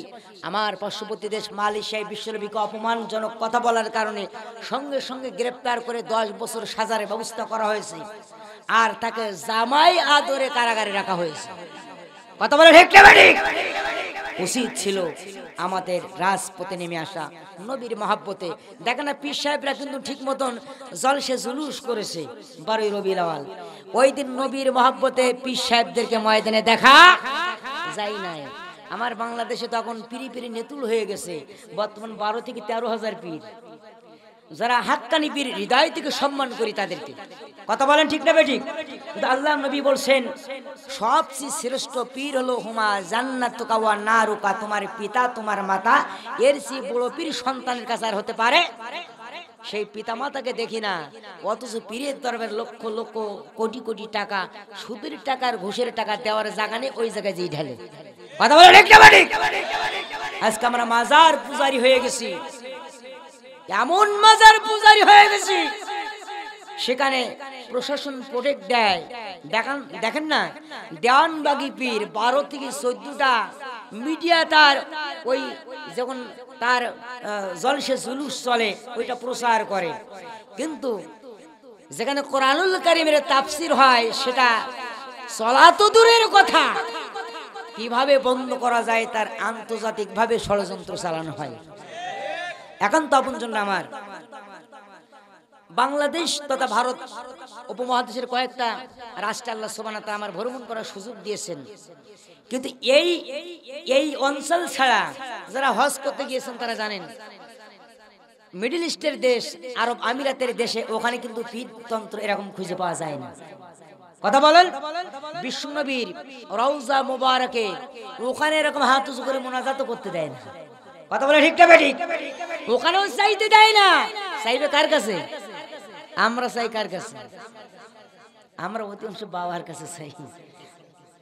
আমার পার্শ্ববর্তী দেশ মালয়েশিয়ায় বিশ্বরবিকে অপমানজনক কথা বলার কারণে সঙ্গে সঙ্গে গ্রেপ্তার করে দশ বছর সাজারে ব্যবস্থা করা হয়েছে আর তাকে জামাই আদরে কারাগারে রাখা হয়েছে কথা বলে উচিত ছিল আমাদের রাজপথে নেমে আসা নবীর মহাব্বতে দেখে না পীর সাহেবরা কিন্তু ঠিক মতন জলসে জুলুস করেছে বারোই রবি লাওয়াল ওই দিন নবীর মহাব্বতে পীর সাহেবদেরকে ময়দানে দেখা যাই নাই আমার বাংলাদেশে তখন পিরি পিরি নেতুল হয়ে গেছে বর্তমান বারো থেকে তেরো হাজার পীর যারা হাক্কানি পীর হৃদয় থেকে সম্মান করি তাদেরকে কথা বলেন ঠিক না বেঠিক কিন্তু আল্লাহ নবী বলছেন সবচেয়ে শ্রেষ্ঠ পীর হলো হুমা জান্নাত কাওয়া না রুকা তোমার পিতা তোমার মাতা এর চেয়ে বড় পীর সন্তানের কাছে আর হতে পারে সেই পিতামাতাকে দেখি না অথচ পীরের দরবার লক্ষ লক্ষ কোটি কোটি টাকা সুদের টাকার ঘুষের টাকা দেওয়ার জায়গা নেই ওই জায়গায় যেই ঢালে কথা বলো আজকে আমরা মাজার পূজারি হয়ে গেছি এমন মাজার পূজারি হয়ে গেছি সেখানে প্রশাসন প্রোটেক্ট দেয় দেখান দেখেন না দেওয়ানবাগি পীর বারো থেকে চোদ্দটা মিডিয়া তার ওই যখন তার জলসে জুলুস চলে ওইটা প্রচার করে কিন্তু যেখানে কোরআনুল কারিমের তাফসির হয় সেটা চলা তো দূরের কথা কিভাবে বন্ধ করা যায় তার আন্তর্জাতিকভাবে ষড়যন্ত্র চালানো হয় এখন তো আপন জন্য আমার বাংলাদেশ তথা ভারত উপমহাদেশের কয়েকটা রাষ্ট্র আল্লাহ সোবানা আমার ভ্রমণ করার সুযোগ দিয়েছেন কিন্তু এই এই অঞ্চল ছাড়া যারা হজ করতে গিয়েছেন তারা জানেন মিডিল ইস্টের দেশ আরব আমিরাতের দেশে ওখানে কিন্তু পিতন্ত্র এরকম খুঁজে পাওয়া যায় না কথা বলেন বিষ্ণুনবীর রওজা মোবারকে ওখানে এরকম হাত উঁচু করে মোনাজাত করতে দেয় না কথা বলে ঠিক ঠিক ওখানেও চাইতে দেয় না চাইবে কার কাছে আমরা চাই কার কাছে আমরা অতিংশ বাবার কাছে চাই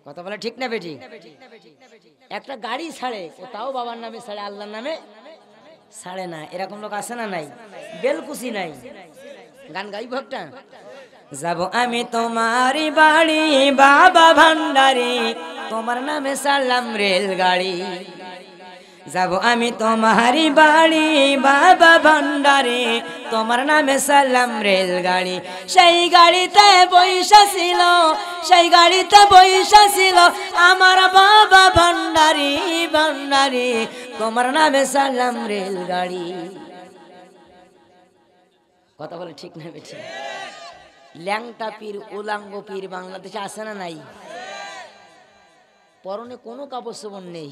কথা বলে ঠিক না বেটি একটা গাড়ি ছাড়ে ও তাও বাবার নামে ছাড়ে আল্লাহর নামে ছাড়ে না এরকম লোক আছে না নাই বেলকুচি নাই গান গাইব একটা যাব আমি তোমার বাড়ি বাবা ভান্ডারি তোমার নামে সারলাম রেল গাড়ি যাব আমি তোমারি বাড়ি বাবা ভণ্ডারে তোমার নামে সালাম রেলগাড়ি সেই গাড়িতে বৈশা ছিল সেই গাড়িতে বৈশা ছিল আমার বাবা ভণ্ডারি ভণ্ডারি তোমার নামে সালাম রেলগাড়ি কথা বলে ঠিক না বেঠি ল্যাংটা পীর উলাঙ্গ পীর বাংলাদেশে আসে না নাই পরনে কোনো কাপড় নেই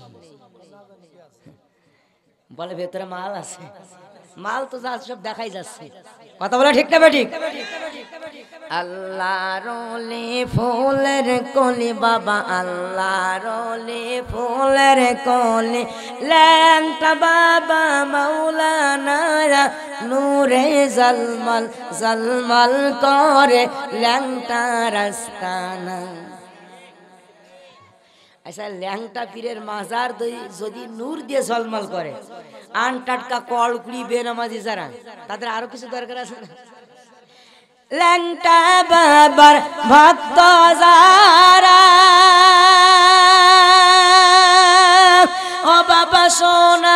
বলে ভেতরে মাল আছে মাল তো যা সব দেখাই যাচ্ছে কথা বলে ঠিক না ঠিক আল্লাহ রোলে ফুলের কলি বাবা আল্লাহ রোলে ফুলের কলি ল্যাংটা বাবা মৌলানা নূরে জলমল জলমল করে ল্যাংটা রাস্তানা আচ্ছা ল্যাংটা পীরের মাজার যদি নূর দিয়ে ঝলমল করে আন টাটকা কল কুড়ি বেনামাজি যারা তাদের আরো কিছু দরকার আছে না ল্যাংটা বাবার ভক্ত যারা ও বাবা সোনা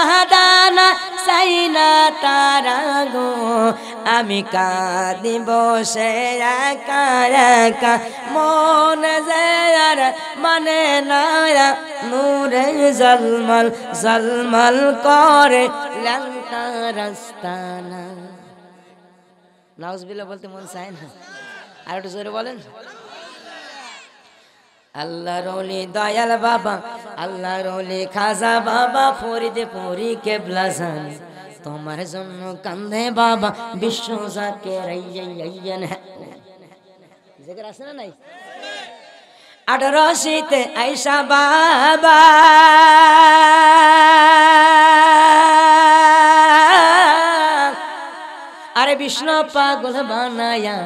তারাগো আমি কাঁদি বসে কারা মন যার মানে নয়া নূরে জলমল জলমল করে লালটা রাস্তানা নাউজবিল্লা বলতে মন চায় না আর একটু জোরে বলেন আল্লাহ রৌলি দয়াল বাবা আল্লাহ রৌলি খাজা বাবা ফরিদে ফরি কেবলা জানি তোমার জন্য কান্দে বাবা বিশ্ব যাকে হ্যাঁ। জেকের আছে না নাই আঠারো শীতে আইসা বাবা আরে বিষ্ণু পাগল বানায়া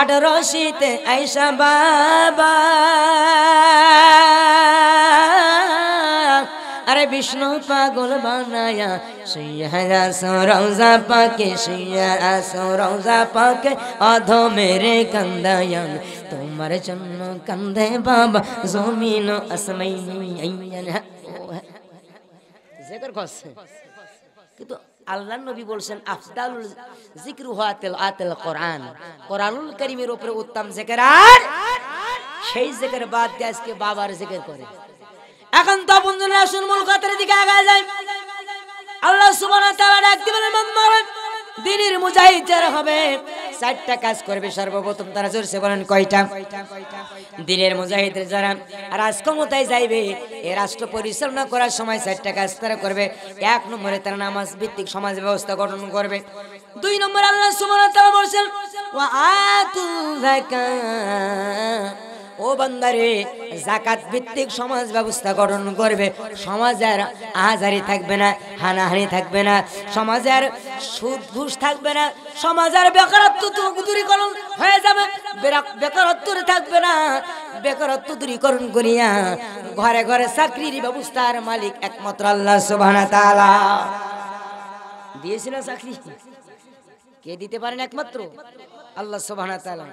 আঠারো শীতে আইসা বাবা अरे विष्णु पागल बनाया सैया आसो रौजा पाके सैया आसो रौजा पाके अधो मेरे कंदाया তোমার জন্য কান্দে বাবা জমিন আসমাই জিকর করছে কিন্তু আল্লাহ নবী বলছেন আফদালুল জিকরু হাতেল আতেল কোরআন কোরআনুল করিমের উপরে উত্তম জিকির আর সেই জিকির বাদ দিয়ে আজকে বাবার জিকির করে এখন তো আসুন মূল কথার দিকে আগায় যাই আল্লাহ সুবহানাহু তাআলা ডাক দিবেন মাম্মারে দিনের মুজাহিদ যারা হবে চারটা কাজ করবে সর্বপ্রথম তারা জোরসে বলেন কয়টা দিনের মুজাহিদের যারা রাজক্ষমতায় যাইবে এ রাষ্ট্র পরিচালনা করার সময় চারটা কাজ তারা করবে এক নম্বরে তারা নামাজ ভিত্তিক সমাজ ব্যবস্থা গঠন করবে দুই নম্বর আল্লাহ সুবহানাহু তাআলা বলেন ওয়া আতু যাকাত ও বন্দারে জাকাত ভিত্তিক সমাজ ব্যবস্থা গঠন করবে সমাজের আহাজারি থাকবে না হানাহানি থাকবে না সমাজের সুদ ঘুষ থাকবে না সমাজের বেকারত্ব দূরীকরণ হয়ে যাবে বেকারত্ব থাকবে না বেকারত্ব দূরীকরণ করিয়া ঘরে ঘরে চাকরির ব্যবস্থার মালিক একমাত্র আল্লাহ সুবহানাহু তাআলা দিয়েছিল চাকরি কে দিতে পারেন একমাত্র আল্লাহ সুবহানাহু তাআলা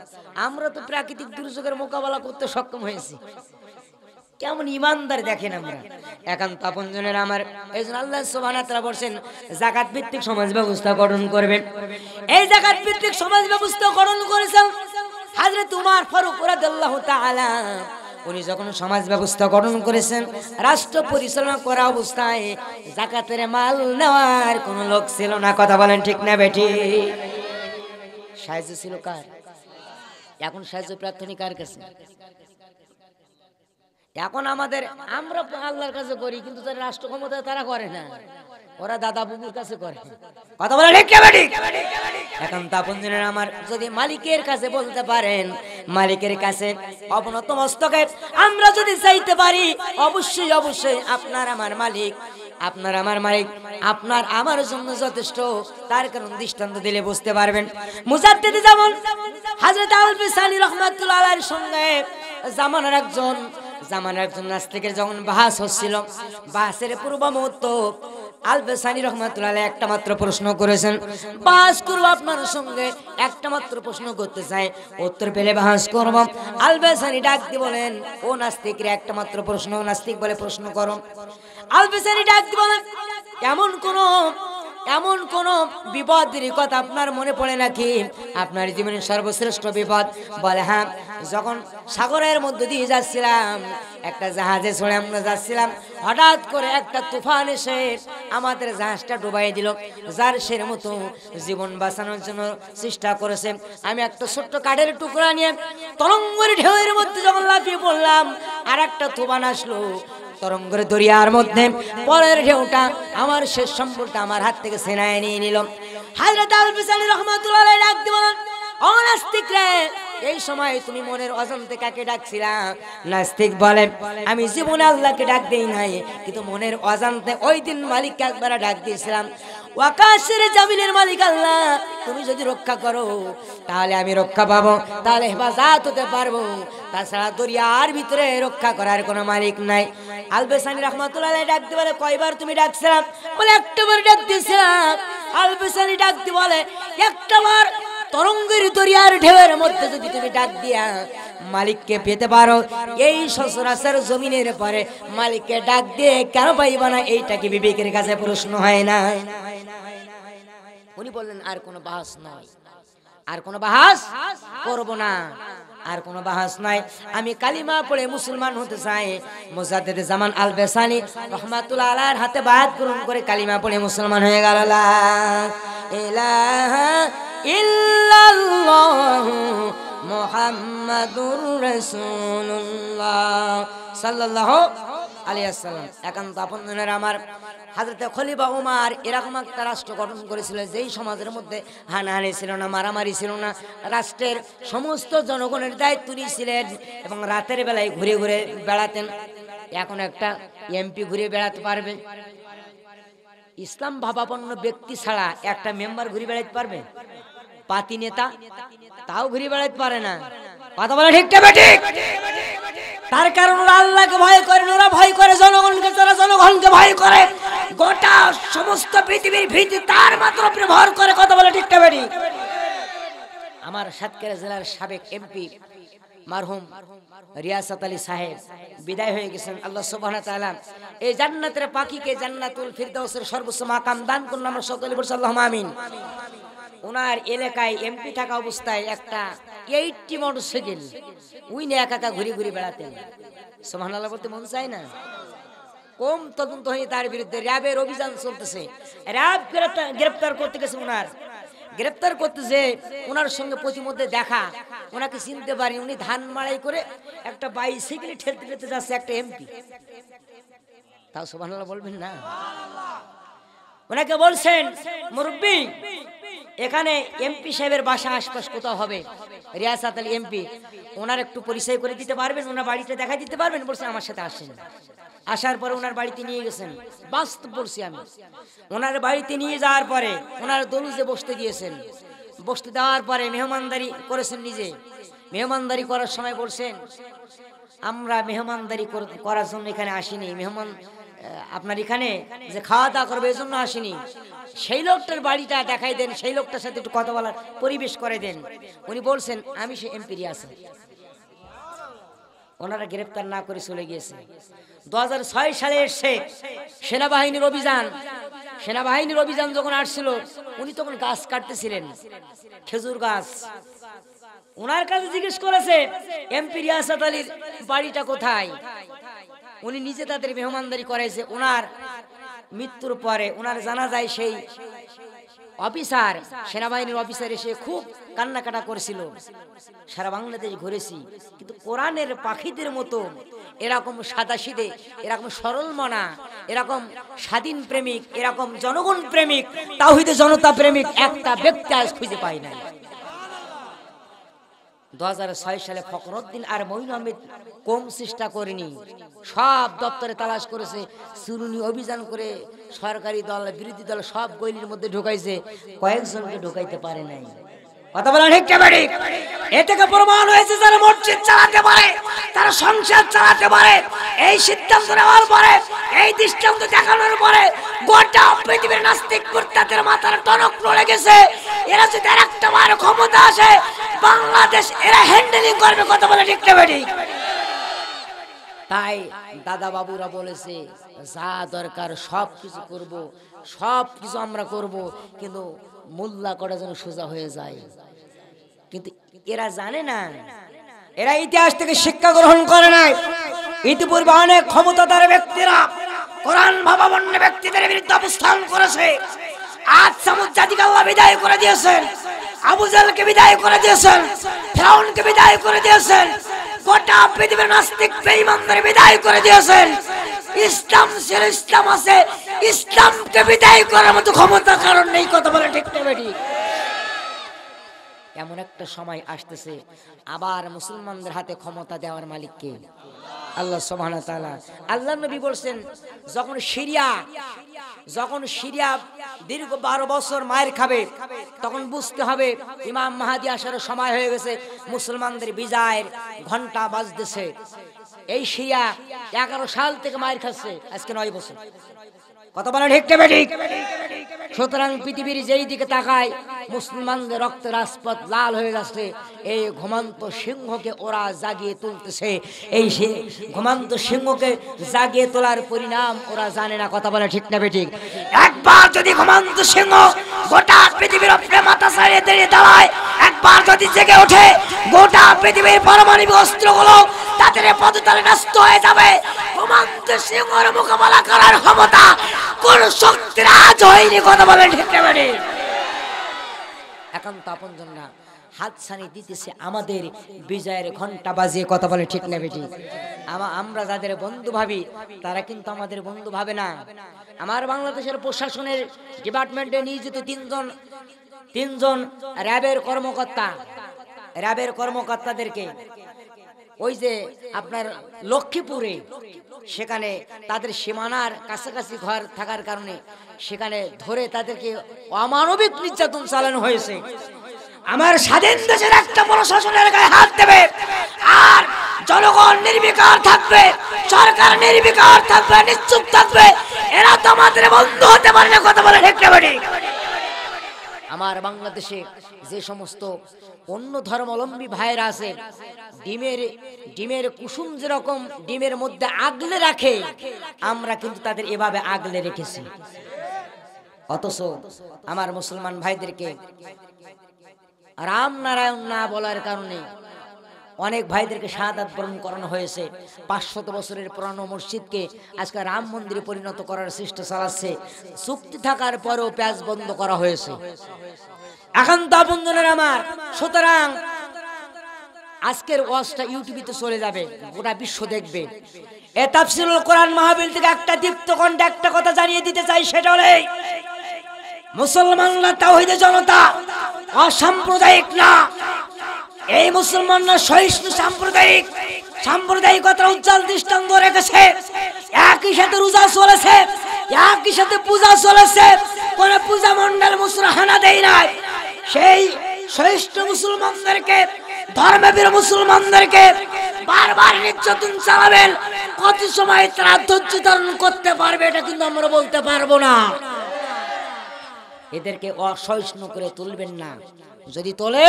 আমরা তো প্রাকৃতিক দুর্যোগের মোকাবেলা করতে সক্ষম হয়েছি কেমন ইমানদার দেখেন আমরা একান্ত আপনজনের আমার এই জন্য আল্লাহ সোভানাতরা বলছেন জাকাত ভিত্তিক সমাজ ব্যবস্থা গঠন করবেন এই জাকাত ভিত্তিক সমাজ ব্যবস্থা গঠন করেছেন হাজরে তোমার ফরুক রাদিয়াল্লাহ তাআলা উনি যখন সমাজ ব্যবস্থা গঠন করেছেন রাষ্ট্র পরিচালনা করা অবস্থায় জাকাতের মাল নেওয়ার কোনো লোক ছিল না কথা বলেন ঠিক না বেটি সাহায্য ছিল কার এখন সাহায্য প্রার্থনী কার কাছে এখন আমাদের আমরা আল্লাহর কাছে করি কিন্তু তার রাষ্ট্র ক্ষমতা তারা করে না ওরা দাদা বুবুর কাছে করে কথা বলে এখন তাপন দিনের আমার যদি মালিকের কাছে বলতে পারেন মালিকের কাছে অবনত মস্তকের আমরা যদি চাইতে পারি অবশ্যই অবশ্যই আপনার আমার মালিক আপনার আমার মালিক আপনার আমার জন্য যথেষ্ট তার কারণ দৃষ্টান্ত দিলে বুঝতে পারবেন মুজাদ্দিদ যেমন হযরত আবুল বিসানি রাহমাতুল্লাহ আলাইহির সঙ্গে জামানার একজন জামানার একজন নাস্তিকের যখন বাহাস হচ্ছিল বাহাসের পূর্ব মুহূর্ত আলবেসানি রহমাতুল্লাহ একটা মাত্র প্রশ্ন করেছেন বাস করবো আপনার সঙ্গে একটা মাত্র প্রশ্ন করতে চাই উত্তর পেলে বাস করবো আলবেসানি ডাক দিয়ে বলেন ও নাস্তিকরে একটা মাত্র প্রশ্ন নাস্তিক বলে প্রশ্ন করো আলফেসানি ডাক এমন কোন এমন কোন বিপদের কথা আপনার মনে পড়ে নাকি আপনার জীবনের সর্বশ্রেষ্ঠ বিপদ বলে হ্যাঁ যখন সাগরের মধ্যে দিয়ে যাচ্ছিলাম একটা জাহাজে চড়ে আমরা যাচ্ছিলাম হঠাৎ করে একটা তুফান এসে আমাদের জাহাজটা ডুবাই দিল যার সের মতো জীবন বাঁচানোর জন্য চেষ্টা করেছে আমি একটা ছোট্ট কাঠের টুকরা নিয়ে তরঙ্গের ঢেউয়ের মধ্যে যখন লাফিয়ে পড়লাম আর একটা তুফান আসলো তরঙ্গের দরিয়ার মধ্যে পরের ঢেউটা আমার শেষ সম্পর্কটা আমার হাত থেকে সেনায় নিয়ে নিলাম হাজরত আল বিসানি রহমাতুল্লাহ ডাক দিবেন অনাস্তিক রে এই সময় তুমি মনের অজান্তে কাকে ডাকছিলা নাস্তিক বলে আমি জীবনে আল্লাহকে ডাক দেই নাই কিন্তু মনের অজান্তে ওই দিন মালিককে একবার ডাক দিয়েছিলাম আকাশের জামিনের মালিক আল্লাহ তুমি যদি রক্ষা করো তাহলে আমি রক্ষা পাবো তাহলে হেফাজত হতে পারবো তাছাড়া দরিয়ার ভিতরে রক্ষা করার কোনো মালিক নাই আলবেসানি রহমাতুল্লাহ ডাকতে বলে কয়বার তুমি ডাকছিলাম বলে একটা বার ডাক দিয়েছিলাম আলবেসানি ডাকতে বলে একটাবার তরঙ্গের দরিয়ার ঢেউয়ের মধ্যে যদি তুমি ডাক দিয়া মালিককে পেতে পারো এই সসরাসের জমিনের পরে মালিককে ডাক দিয়ে কেন পাইবা না এইটা কি বিবেকের কাছে প্রশ্ন হয় না উনি বললেন আর কোনো বাহাস নয় আর কোনো বাহাস করব না আর কোনো বাহাস নাই আমি কালিমা পড়ে মুসলমান হতে চাই মোজাদ্দেদ জামান আল বেসানি রহমাতুল্লাহ আলার হাতে বাদ গ্রহণ করে কালিমা পড়ে মুসলমান হয়ে গেল মোহাম্মদুর রসুল্লাহ সাল্লাল্লাহু আলিয়াসাল্লাম একান্ত আপনজনের আমার হাজরতে খলিফা উমার এরকম একটা রাষ্ট্র গঠন করেছিল যেই সমাজের মধ্যে হানাহানি ছিল না মারামারি ছিল না রাষ্ট্রের সমস্ত জনগণের দায়িত্ব নিয়েছিলেন এবং রাতের বেলায় ঘুরে ঘুরে বেড়াতেন এখন একটা এমপি ঘুরে বেড়াতে পারবে ইসলাম ভাবাপন্ন ব্যক্তি ছাড়া একটা মেম্বার ঘুরে বেড়াতে পারবে পাতি নেতা তাও ঘুরে বেড়াতে পারে না কথা বলে ঠিক ঠিক তার কারণ ওরা আল্লাহকে ভয় করে ওরা ভয় করে জনগণকে তারা জনগণকে ভয় করে গোটা সমস্ত পৃথিবীর ভীতি তার মাত্র উপরে ভর করে কথা বলে ঠিক ঠিক আমার সাতকেরা জেলার সাবেক এমপি মারহুম রিয়াসাত আলী সাহেব বিদায় হয়ে গেছেন আল্লাহ তাআলা এই জান্নাতের পাখিকে জান্নাতুল ফিরদাউসের সর্বোচ্চ মাকাম দান করুন আমরা সকলে বলছি আল্লাহুম্মা আমিন ওনার এলাকায় এমপি থাকা অবস্থায় একটা এইটটি মোটরসাইকেল উইনে একা একা ঘুরে ঘুরে বেড়াতেন সোমানাল্লাহ বলতে মন চায় না কম তদন্ত হয়ে তার বিরুদ্ধে র্যাবের অভিযান চলতেছে র্যাব গ্রেপ্তার করতে গেছে ওনার গ্রেপ্তার করতে যে ওনার সঙ্গে প্রতিমধ্যে দেখা ওনাকে চিনতে পারি উনি ধান মাড়াই করে একটা বাইসাইকেলে ঠেলতে ঠেলতে যাচ্ছে একটা এমপি তাও সোভানাল্লাহ বলবেন না ওনাকে বলছেন মুরব্বী এখানে এমপি সাহেবের বাসা আশপাশ কোথাও হবে রিয়াসাত আলী এমপি ওনার একটু পরিচয় করে দিতে পারবেন ওনার বাড়িতে দেখা দিতে পারবেন বলছেন আমার সাথে আসেন আসার পরে ওনার বাড়িতে নিয়ে গেছেন বাস্তব বলছি আমি ওনার বাড়িতে নিয়ে যাওয়ার পরে ওনার দলুজে বসতে দিয়েছেন বসতে দেওয়ার পরে মেহমানদারি করেছেন নিজে মেহমানদারি করার সময় বলছেন আমরা মেহমানদারি করার জন্য এখানে আসিনি মেহমান আপনার এখানে যে খাওয়া দাওয়া করবে এজন্য আসেনি সেই লোকটার বাড়িটা দেখাই দেন সেই লোকটার সাথে একটু কথা বলার পরিবেশ করে দেন উনি বলছেন আমি সে এমপিরি আছি ওনারা গ্রেপ্তার না করে চলে গিয়েছে দু হাজার ছয় সালে এসছে সেনাবাহিনীর অভিযান সেনাবাহিনীর অভিযান যখন আসছিল উনি তখন গাছ কাটতেছিলেন খেজুর গাছ ওনার কাছে জিজ্ঞেস করেছে এমপি রিয়াসাত আলীর বাড়িটা কোথায় উনি নিজে তাদের মেহমানদারি করেছে ওনার মৃত্যুর পরে ওনার জানা যায় সেই অফিসার সেনাবাহিনীর অফিসার এসে খুব কান্নাকাটা করেছিল সারা বাংলাদেশ ঘুরেছি কিন্তু কোরআনের পাখিদের মতো এরকম সাদাশিদে এরকম সরল মনা এরকম স্বাধীন প্রেমিক এরকম জনগণ প্রেমিক হইতে জনতা প্রেমিক একটা ব্যক্তি আজ খুঁজে পাই নাই দু সালে ফকরউদ্দিন আর মঈন আহমেদ কম চেষ্টা করেনি সব দপ্তরে তালাশ করেছে সুরুনি অভিযান করে সরকারি দল বিরোধী দল সব গলির মধ্যে ঢুকাইছে কয়েকজনকে ঢুকাইতে পারে নাই বাংলাদেশ এরা হ্যান্ডেলিং কথা বলে তাই দাদা বাবুরা বলেছে যা দরকার সব কিছু সব কিছু আমরা করবো কিন্তু মোল্লা কটা যেন সোজা হয়ে যায় কিন্তু এরা জানে না এরা ইতিহাস থেকে শিক্ষা গ্রহণ করে নাই ইতিপূর্বে অনেক ক্ষমতাদার ব্যক্তিরা কোরআন ভাবাবন্য ব্যক্তিদের বিরুদ্ধে অবস্থান করেছে আজ সামুদ জাতিকে আল্লাহ বিদায় করে দিয়েছেন আবুজালকে বিদায় করে দিয়েছেন ফ্রাউনকে বিদায় করে দিয়েছেন গোটা পৃথিবীর নাস্তিক বেঈমানদের বিদায় করে দিয়েছেন ইসলাম সে ইসলাম আছে ইসলামকে বিদায় করার মতো ক্ষমতা কারণ নেই কথা বলে ঠিক ঠিক এমন একটা সময় আসতেছে আবার মুসলমানদের হাতে ক্ষমতা দেওয়ার মালিককে আল্লাহ সোহানা আল্লাহ নবী বলছেন যখন সিরিয়া যখন সিরিয়া দীর্ঘ বারো বছর মায়ের খাবে তখন বুঝতে হবে ইমাম মাহাদি আসার সময় হয়ে গেছে মুসলমানদের বিজয়ের ঘন্টা বাজতেছে এই সিরিয়া এগারো সাল থেকে মায়ের খাচ্ছে আজকে নয় বছর কত বলেন ঠিক সুতরাং পৃথিবীর যেই দিকে তাকায় মুসলমানদের রক্ত রাজপথ লাল হয়ে গেছে এই ঘুমান্ত সিংহকে ওরা জাগিয়ে তুলতেছে এই সে ঘুমান্ত সিংহকে জাগিয়ে তোলার পরিণাম ওরা জানে না কথা বলে ঠিক না বেঠিক একবার যদি ঘুমান্ত সিংহ গোটা পৃথিবীর প্রেমাতা মাথা সারিয়ে দাঁড়িয়ে দাঁড়ায় একবার যদি জেগে ওঠে গোটা পৃথিবীর পারমাণবিক অস্ত্রগুলো তাদের পদতলে নষ্ট হয়ে যাবে সিংহর মোকাবেলা করার ক্ষমতা কোন শক্তির আজ হয়নি কথা বলেন মানে। আপন হাত ছানি দিতেছে আমাদের বিজয়ের ঘন্টা বাজিয়ে কথা বলে ঠিক না বেটি আমরা যাদের বন্ধু ভাবি তারা কিন্তু আমাদের বন্ধু ভাবে না আমার বাংলাদেশের প্রশাসনের ডিপার্টমেন্টে নিয়োজিত তিনজন তিনজন র্যাবের কর্মকর্তা র্যাবের কর্মকর্তাদেরকে ওই যে আপনার লক্ষ্মীপুরে সেখানে তাদের সীমানার কাছাকাছি ঘর থাকার কারণে সেখানে ধরে তাদেরকে অমানবিক নির্যাতন চালানো হয়েছে আমার স্বাধীন দেশের একটা প্রশাসনের গায়ে হাত দেবে আর জনগণ নির্বিকার থাকবে সরকার নির্বিকার থাকবে নিশ্চুপ থাকবে এরা তো আমাদের বন্ধু হতে পারে না কথা বলে ঠিক আমার বাংলাদেশে যে সমস্ত অন্য ধর্মাবলম্বী ভাইরা আছে ডিমের ডিমের কুসুম যেরকম ডিমের মধ্যে আগলে রাখে আমরা কিন্তু তাদের এভাবে আগলে রেখেছি অথচ আমার মুসলমান ভাইদেরকে রামনারায়ণ না বলার কারণে অনেক ভাইদেরকে সাদাত বরণ করানো হয়েছে পাঁচশত বছরের পুরানো মসজিদকে আজকে রাম মন্দিরে পরিণত করার চেষ্টা চালাচ্ছে চুক্তি থাকার পরেও পেঁয়াজ বন্ধ করা হয়েছে এখন তা বন্ধুদের আমার সুতরাং আজকের ওয়াজটা ইউটিউবিতে চলে যাবে গোটা বিশ্ব দেখবে এ তাফসিরুল কোরআন মাহবিল থেকে একটা দীপ্ত কণ্ঠে একটা কথা জানিয়ে দিতে চাই সেটা হলে মুসলমানরা তা হইতে জনতা অসাম্প্রদায়িক না এই মুসলমানরা সহিষ্ণু সাম্প্রদায়িক সাম্প্রদায়িকতা উজ্জ্বল দৃষ্টান্ত রেখেছে একই সাথে রোজা চলেছে একই সাথে পূজা চলেছে কোন পূজা মন্ডল মুসলমান হানা দেয় নাই সেই শ্রেষ্ঠ মুসলমানদেরকে ধর্মবীর মুসলমানদেরকে বারবার নির্যাতন চালাবেন কত সময় তারা ধৈর্য ধারণ করতে পারবে এটা কিন্তু আমরা বলতে পারবো না এদেরকে অসহিষ্ণু করে তুলবেন না যদি তোলে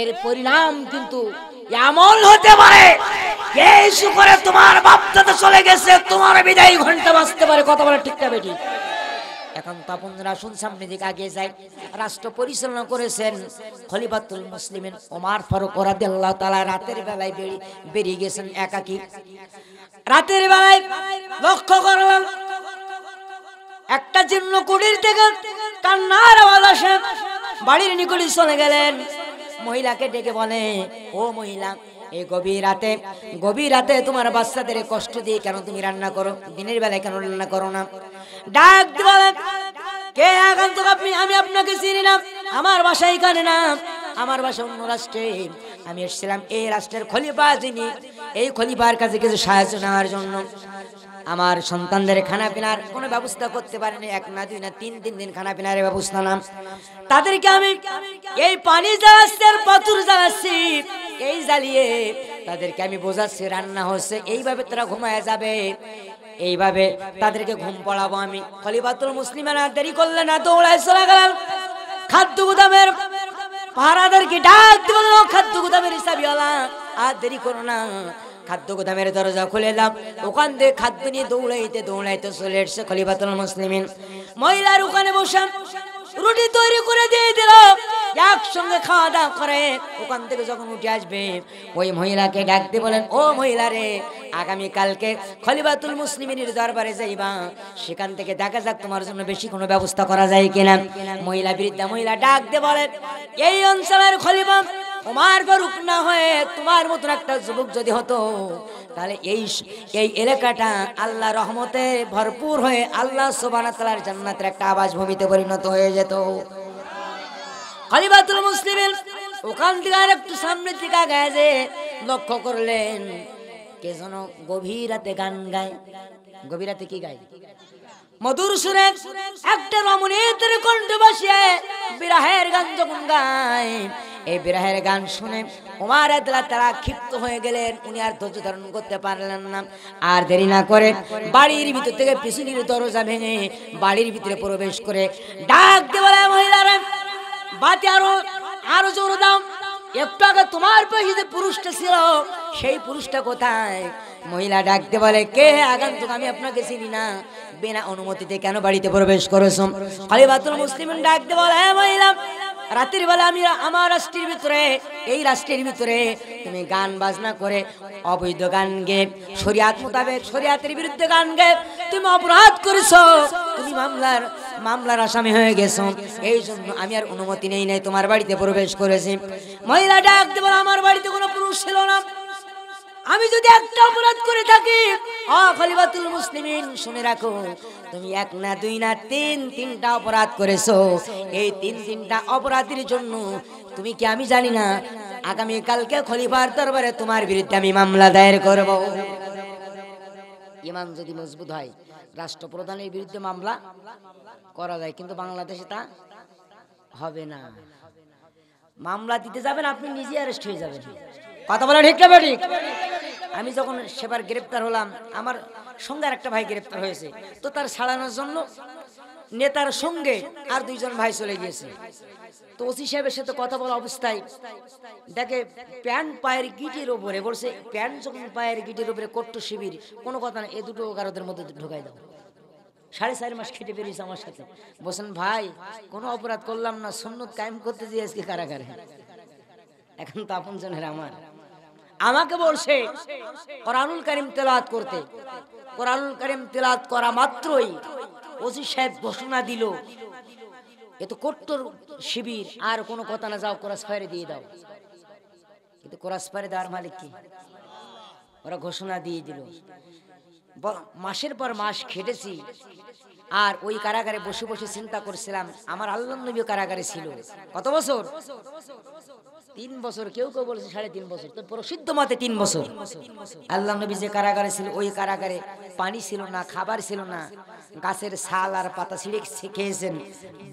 এর পরিণাম কিন্তু এমন হতে পারে এই করে তোমার বাপ চলে গেছে তোমার বিদায় ঘন্টা বাঁচতে পারে কত বলে ঠিকটা বেটি এখন তাপনরা শুন সামনের দিকে আগে যায় রাষ্ট্র পরিচালনা করেছেন খলিফাতুল মুসলিমের ওমার ফারুক রাদিয়াল্লাহ তাআলা রাতের বেলায় বেরিয়ে গেছেন একাকী রাতের বেলায় লক্ষ্য করলাম একটা জীর্ণ কুটির থেকে কান্নার আওয়াজ আসে বাড়ির নিকটে চলে গেলেন মহিলাকে ডেকে বলে ও মহিলা এই গভীর রাতে গভীর রাতে তোমার বাচ্চাদের কষ্ট দিয়ে কেন তুমি রান্না করো দিনের বেলায় কেন রান্না করো না ডাক কে তো আপনি আমি আপনাকে চিনি না আমার বাসায় এখানে না আমার বাসা অন্য রাষ্ট্রে আমি এসেছিলাম এই রাষ্ট্রের খলিফা যিনি এই খলিফার কাছে কিছু সাহায্য নেওয়ার জন্য আমার সন্তানদের খানা পিনার কোনো ব্যবস্থা করতে পারিনি এক না দুই না তিন তিন দিন খানা পিনার ব্যবস্থা নাম তাদেরকে আমি এই পানি জাহাজের পাথর জ্বালাচ্ছি এই জ্বালিয়ে তাদেরকে আমি বোঝাচ্ছি রান্না হচ্ছে এইভাবে তারা ঘুমায় যাবে এইভাবে তাদেরকে ঘুম পড়াবো আমি খলিফাতুল মুসলিমেরা দেরি করলে না দৌড়ায় চলে গেলাম খাদ্য গুদামের পাহারাদেরকে ডাক দিল খাদ্য গুদামের হিসাবে আর দেরি করো না খাদ্য গোদামের দরজা খুলে দাম ওখান থেকে খাদ্য নিয়ে দৌড়াইতে দৌড়াইতে চলে এসছে খলিফাতুল মুসলিমিন মহিলার ওখানে বসান রুটি তৈরি করে দিয়ে দিল একসঙ্গে খাওয়া দাওয়া করে ওখান থেকে যখন উঠে আসবে ওই মহিলাকে ডাকতে বলেন ও মহিলা রে আগামীকালকে খলিবাতুল মুসলিমিনের দরবারে যাইবা সেখান থেকে দেখা যাক তোমার জন্য বেশি কোনো ব্যবস্থা করা যায় কিনা মহিলা বৃদ্ধা মহিলা ডাকতে বলেন এই অঞ্চলের খলিবা তোমার গরুক না হয়ে তোমার মতন একটা যুবক যদি হতো তাহলে এই এই এলাকাটা আল্লাহ রহমতে ভরপুর হয়ে আল্লাহ সোবানাতলার জান্নাতের একটা আবাস ভূমিতে পরিণত হয়ে যেত খালিবাতুল মুসলিমের ওখান থেকে আর একটু সামনের দিকে গায়ে যে লক্ষ্য করলেন কে যেন গভীর রাতে গান গায় গভীর রাতে কি গায় মধুর সুরে একটা রমণীতের কণ্ঠ বসিয়ে বিরাহের গান যখন গায় এই বিরাহের গান শুনে উমার আদলা তারা ক্ষিপ্ত হয়ে গেলেন উনি আর ধৈর্য ধারণ করতে পারলেন না আর দেরি না করে বাড়ির ভিতর থেকে পিছনির দরজা ভেঙে বাড়ির ভিতরে প্রবেশ করে ডাক বলে মহিলারা বাতি আরো আরো জোর দাও একটু আগে তোমার পাশে যে পুরুষটা ছিল সেই পুরুষটা কোথায় মহিলা ডাকতে বলে কে আগান্তক আমি আপনাকে চিনি না বিনা অনুমতিতে কেন বাড়িতে প্রবেশ করেছ খালিবাতুল মুসলিম ডাকতে বলে হ্যাঁ মহিলাম রাতের বেলা আমি আমার রাষ্ট্রের ভিতরে এই রাষ্ট্রের ভিতরে তুমি গান বাজনা করে অবৈধ গান গে শরিয়াত মোতাবেক শরিয়াতের বিরুদ্ধে গান গে তুমি অপরাধ করেছো তুমি মামলার মামলার আসামি হয়ে গেছো এই জন্য আমি আর অনুমতি নেই নাই তোমার বাড়িতে প্রবেশ করেছি মহিলা ডাকতে বলে আমার বাড়িতে কোনো পুরুষ ছিল না আমি যদি একটা অপরাধ করে থাকি অ খলিফাতুল মুসলিমিন শুনে রাখো তুমি এক না দুই না তিন তিনটা অপরাধ করেছো এই তিন তিনটা অপরাধের জন্য তুমি কি আমি জানি না আগামী কালকে খলিফার দরবারে তোমার বিরুদ্ধে আমি মামলা দায়ের করব ইমান যদি মজবুত হয় রাষ্ট্রপ্রধানের বিরুদ্ধে মামলা করা যায় কিন্তু বাংলাদেশে তা হবে না মামলা দিতে যাবেন আপনি নিজে অ্যারেস্ট হয়ে যাবেন কথা বলা ঠিক না আমি যখন সেবার গ্রেপ্তার হলাম আমার সঙ্গে একটা ভাই গ্রেপ্তার হয়েছে তো তার সারানোর জন্য নেতার সঙ্গে আর দুইজন ভাই চলে গিয়েছে তো ওসি সাহেবের সাথে কথা বলা অবস্থায় দেখে প্যান্ট পায়ের গিটির ওপরে বলছে প্যান্ট যখন পায়ের গিটির ওপরে কট্ট শিবির কোনো কথা না এ দুটো গারদের মধ্যে ঢোকাই দাও সাড়ে চার মাস খেটে বেরিয়েছে আমার সাথে বলছেন ভাই কোনো অপরাধ করলাম না সন্ন্যত কায়েম করতে দিয়ে আজকে কারাগারে এখন তো জনের আমার আমাকে বলছে কোরআনুল করিম তেলাত করতে কোরআনুল করিম তেলাত করা মাত্রই ওসি সাহেব ঘোষণা দিল এ তো কট্টর শিবির আর কোনো কথা না যাও কোরাস ফায়ারে দিয়ে দাও কিন্তু কোরাস ফায়ারে দেওয়ার মালিক কি ওরা ঘোষণা দিয়ে দিল মাসের পর মাস খেটেছি আর ওই কারাগারে বসে বসে চিন্তা করছিলাম আমার আল্লাহ নবী কারাগারে ছিল কত বছর তিন বছর কেউ কেউ বলেছে সাড়ে তিন বছর তো প্রসিদ্ধ মতে তিন বছর আল্লাহ নবী যে কারাগারে ছিল ওই কারাগারে পানি ছিল না খাবার ছিল না গাছের ছাল আর পাতা ছিঁড়ে খেয়েছেন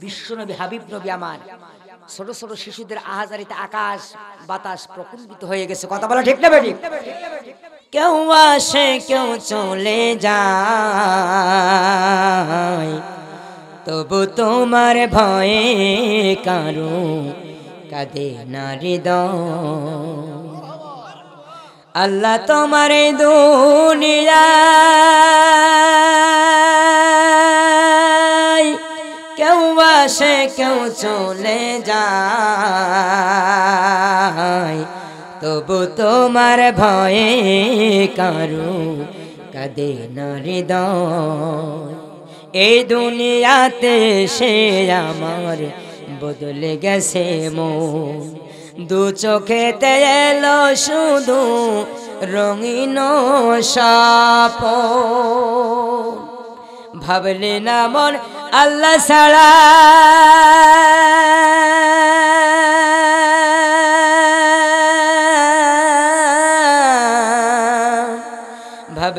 বিশ্বনবী হাবিব নবী আমার ছোট ছোট শিশুদের আহাজারিতে আকাশ বাতাস প্রকম্পিত হয়ে গেছে কথা বলা ঠিক না ঠিক কেউ আসে কেউ চলে যায় তবু তোমার ভয়ে কারো কাঁদে না আল্লাহ তোমার দুনিয়া কেউ আসে কেউ চলে যায় তবু তোমার ভয়ে কারু কাঁদে না হৃদয় এই দুনিয়াতে সে আমার বদলে গেছে মন দু চোখে তেল শুধু রঙিন সাপ ভাবলে না মন আল্লাহ সাড়া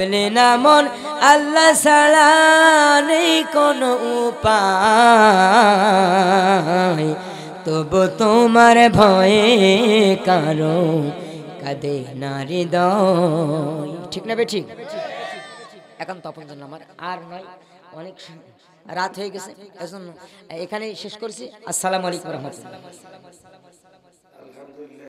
ভাবলে না মন আল্লাহ সালা নেই কোনো উপায় তবু তোমার ভয়ে কারো কাদে না হৃদয় ঠিক না বে ঠিক এখন তপন আমার আর নয় অনেক রাত হয়ে গেছে এখানেই শেষ করছি আসসালামু আলাইকুম রহমতুল্লাহ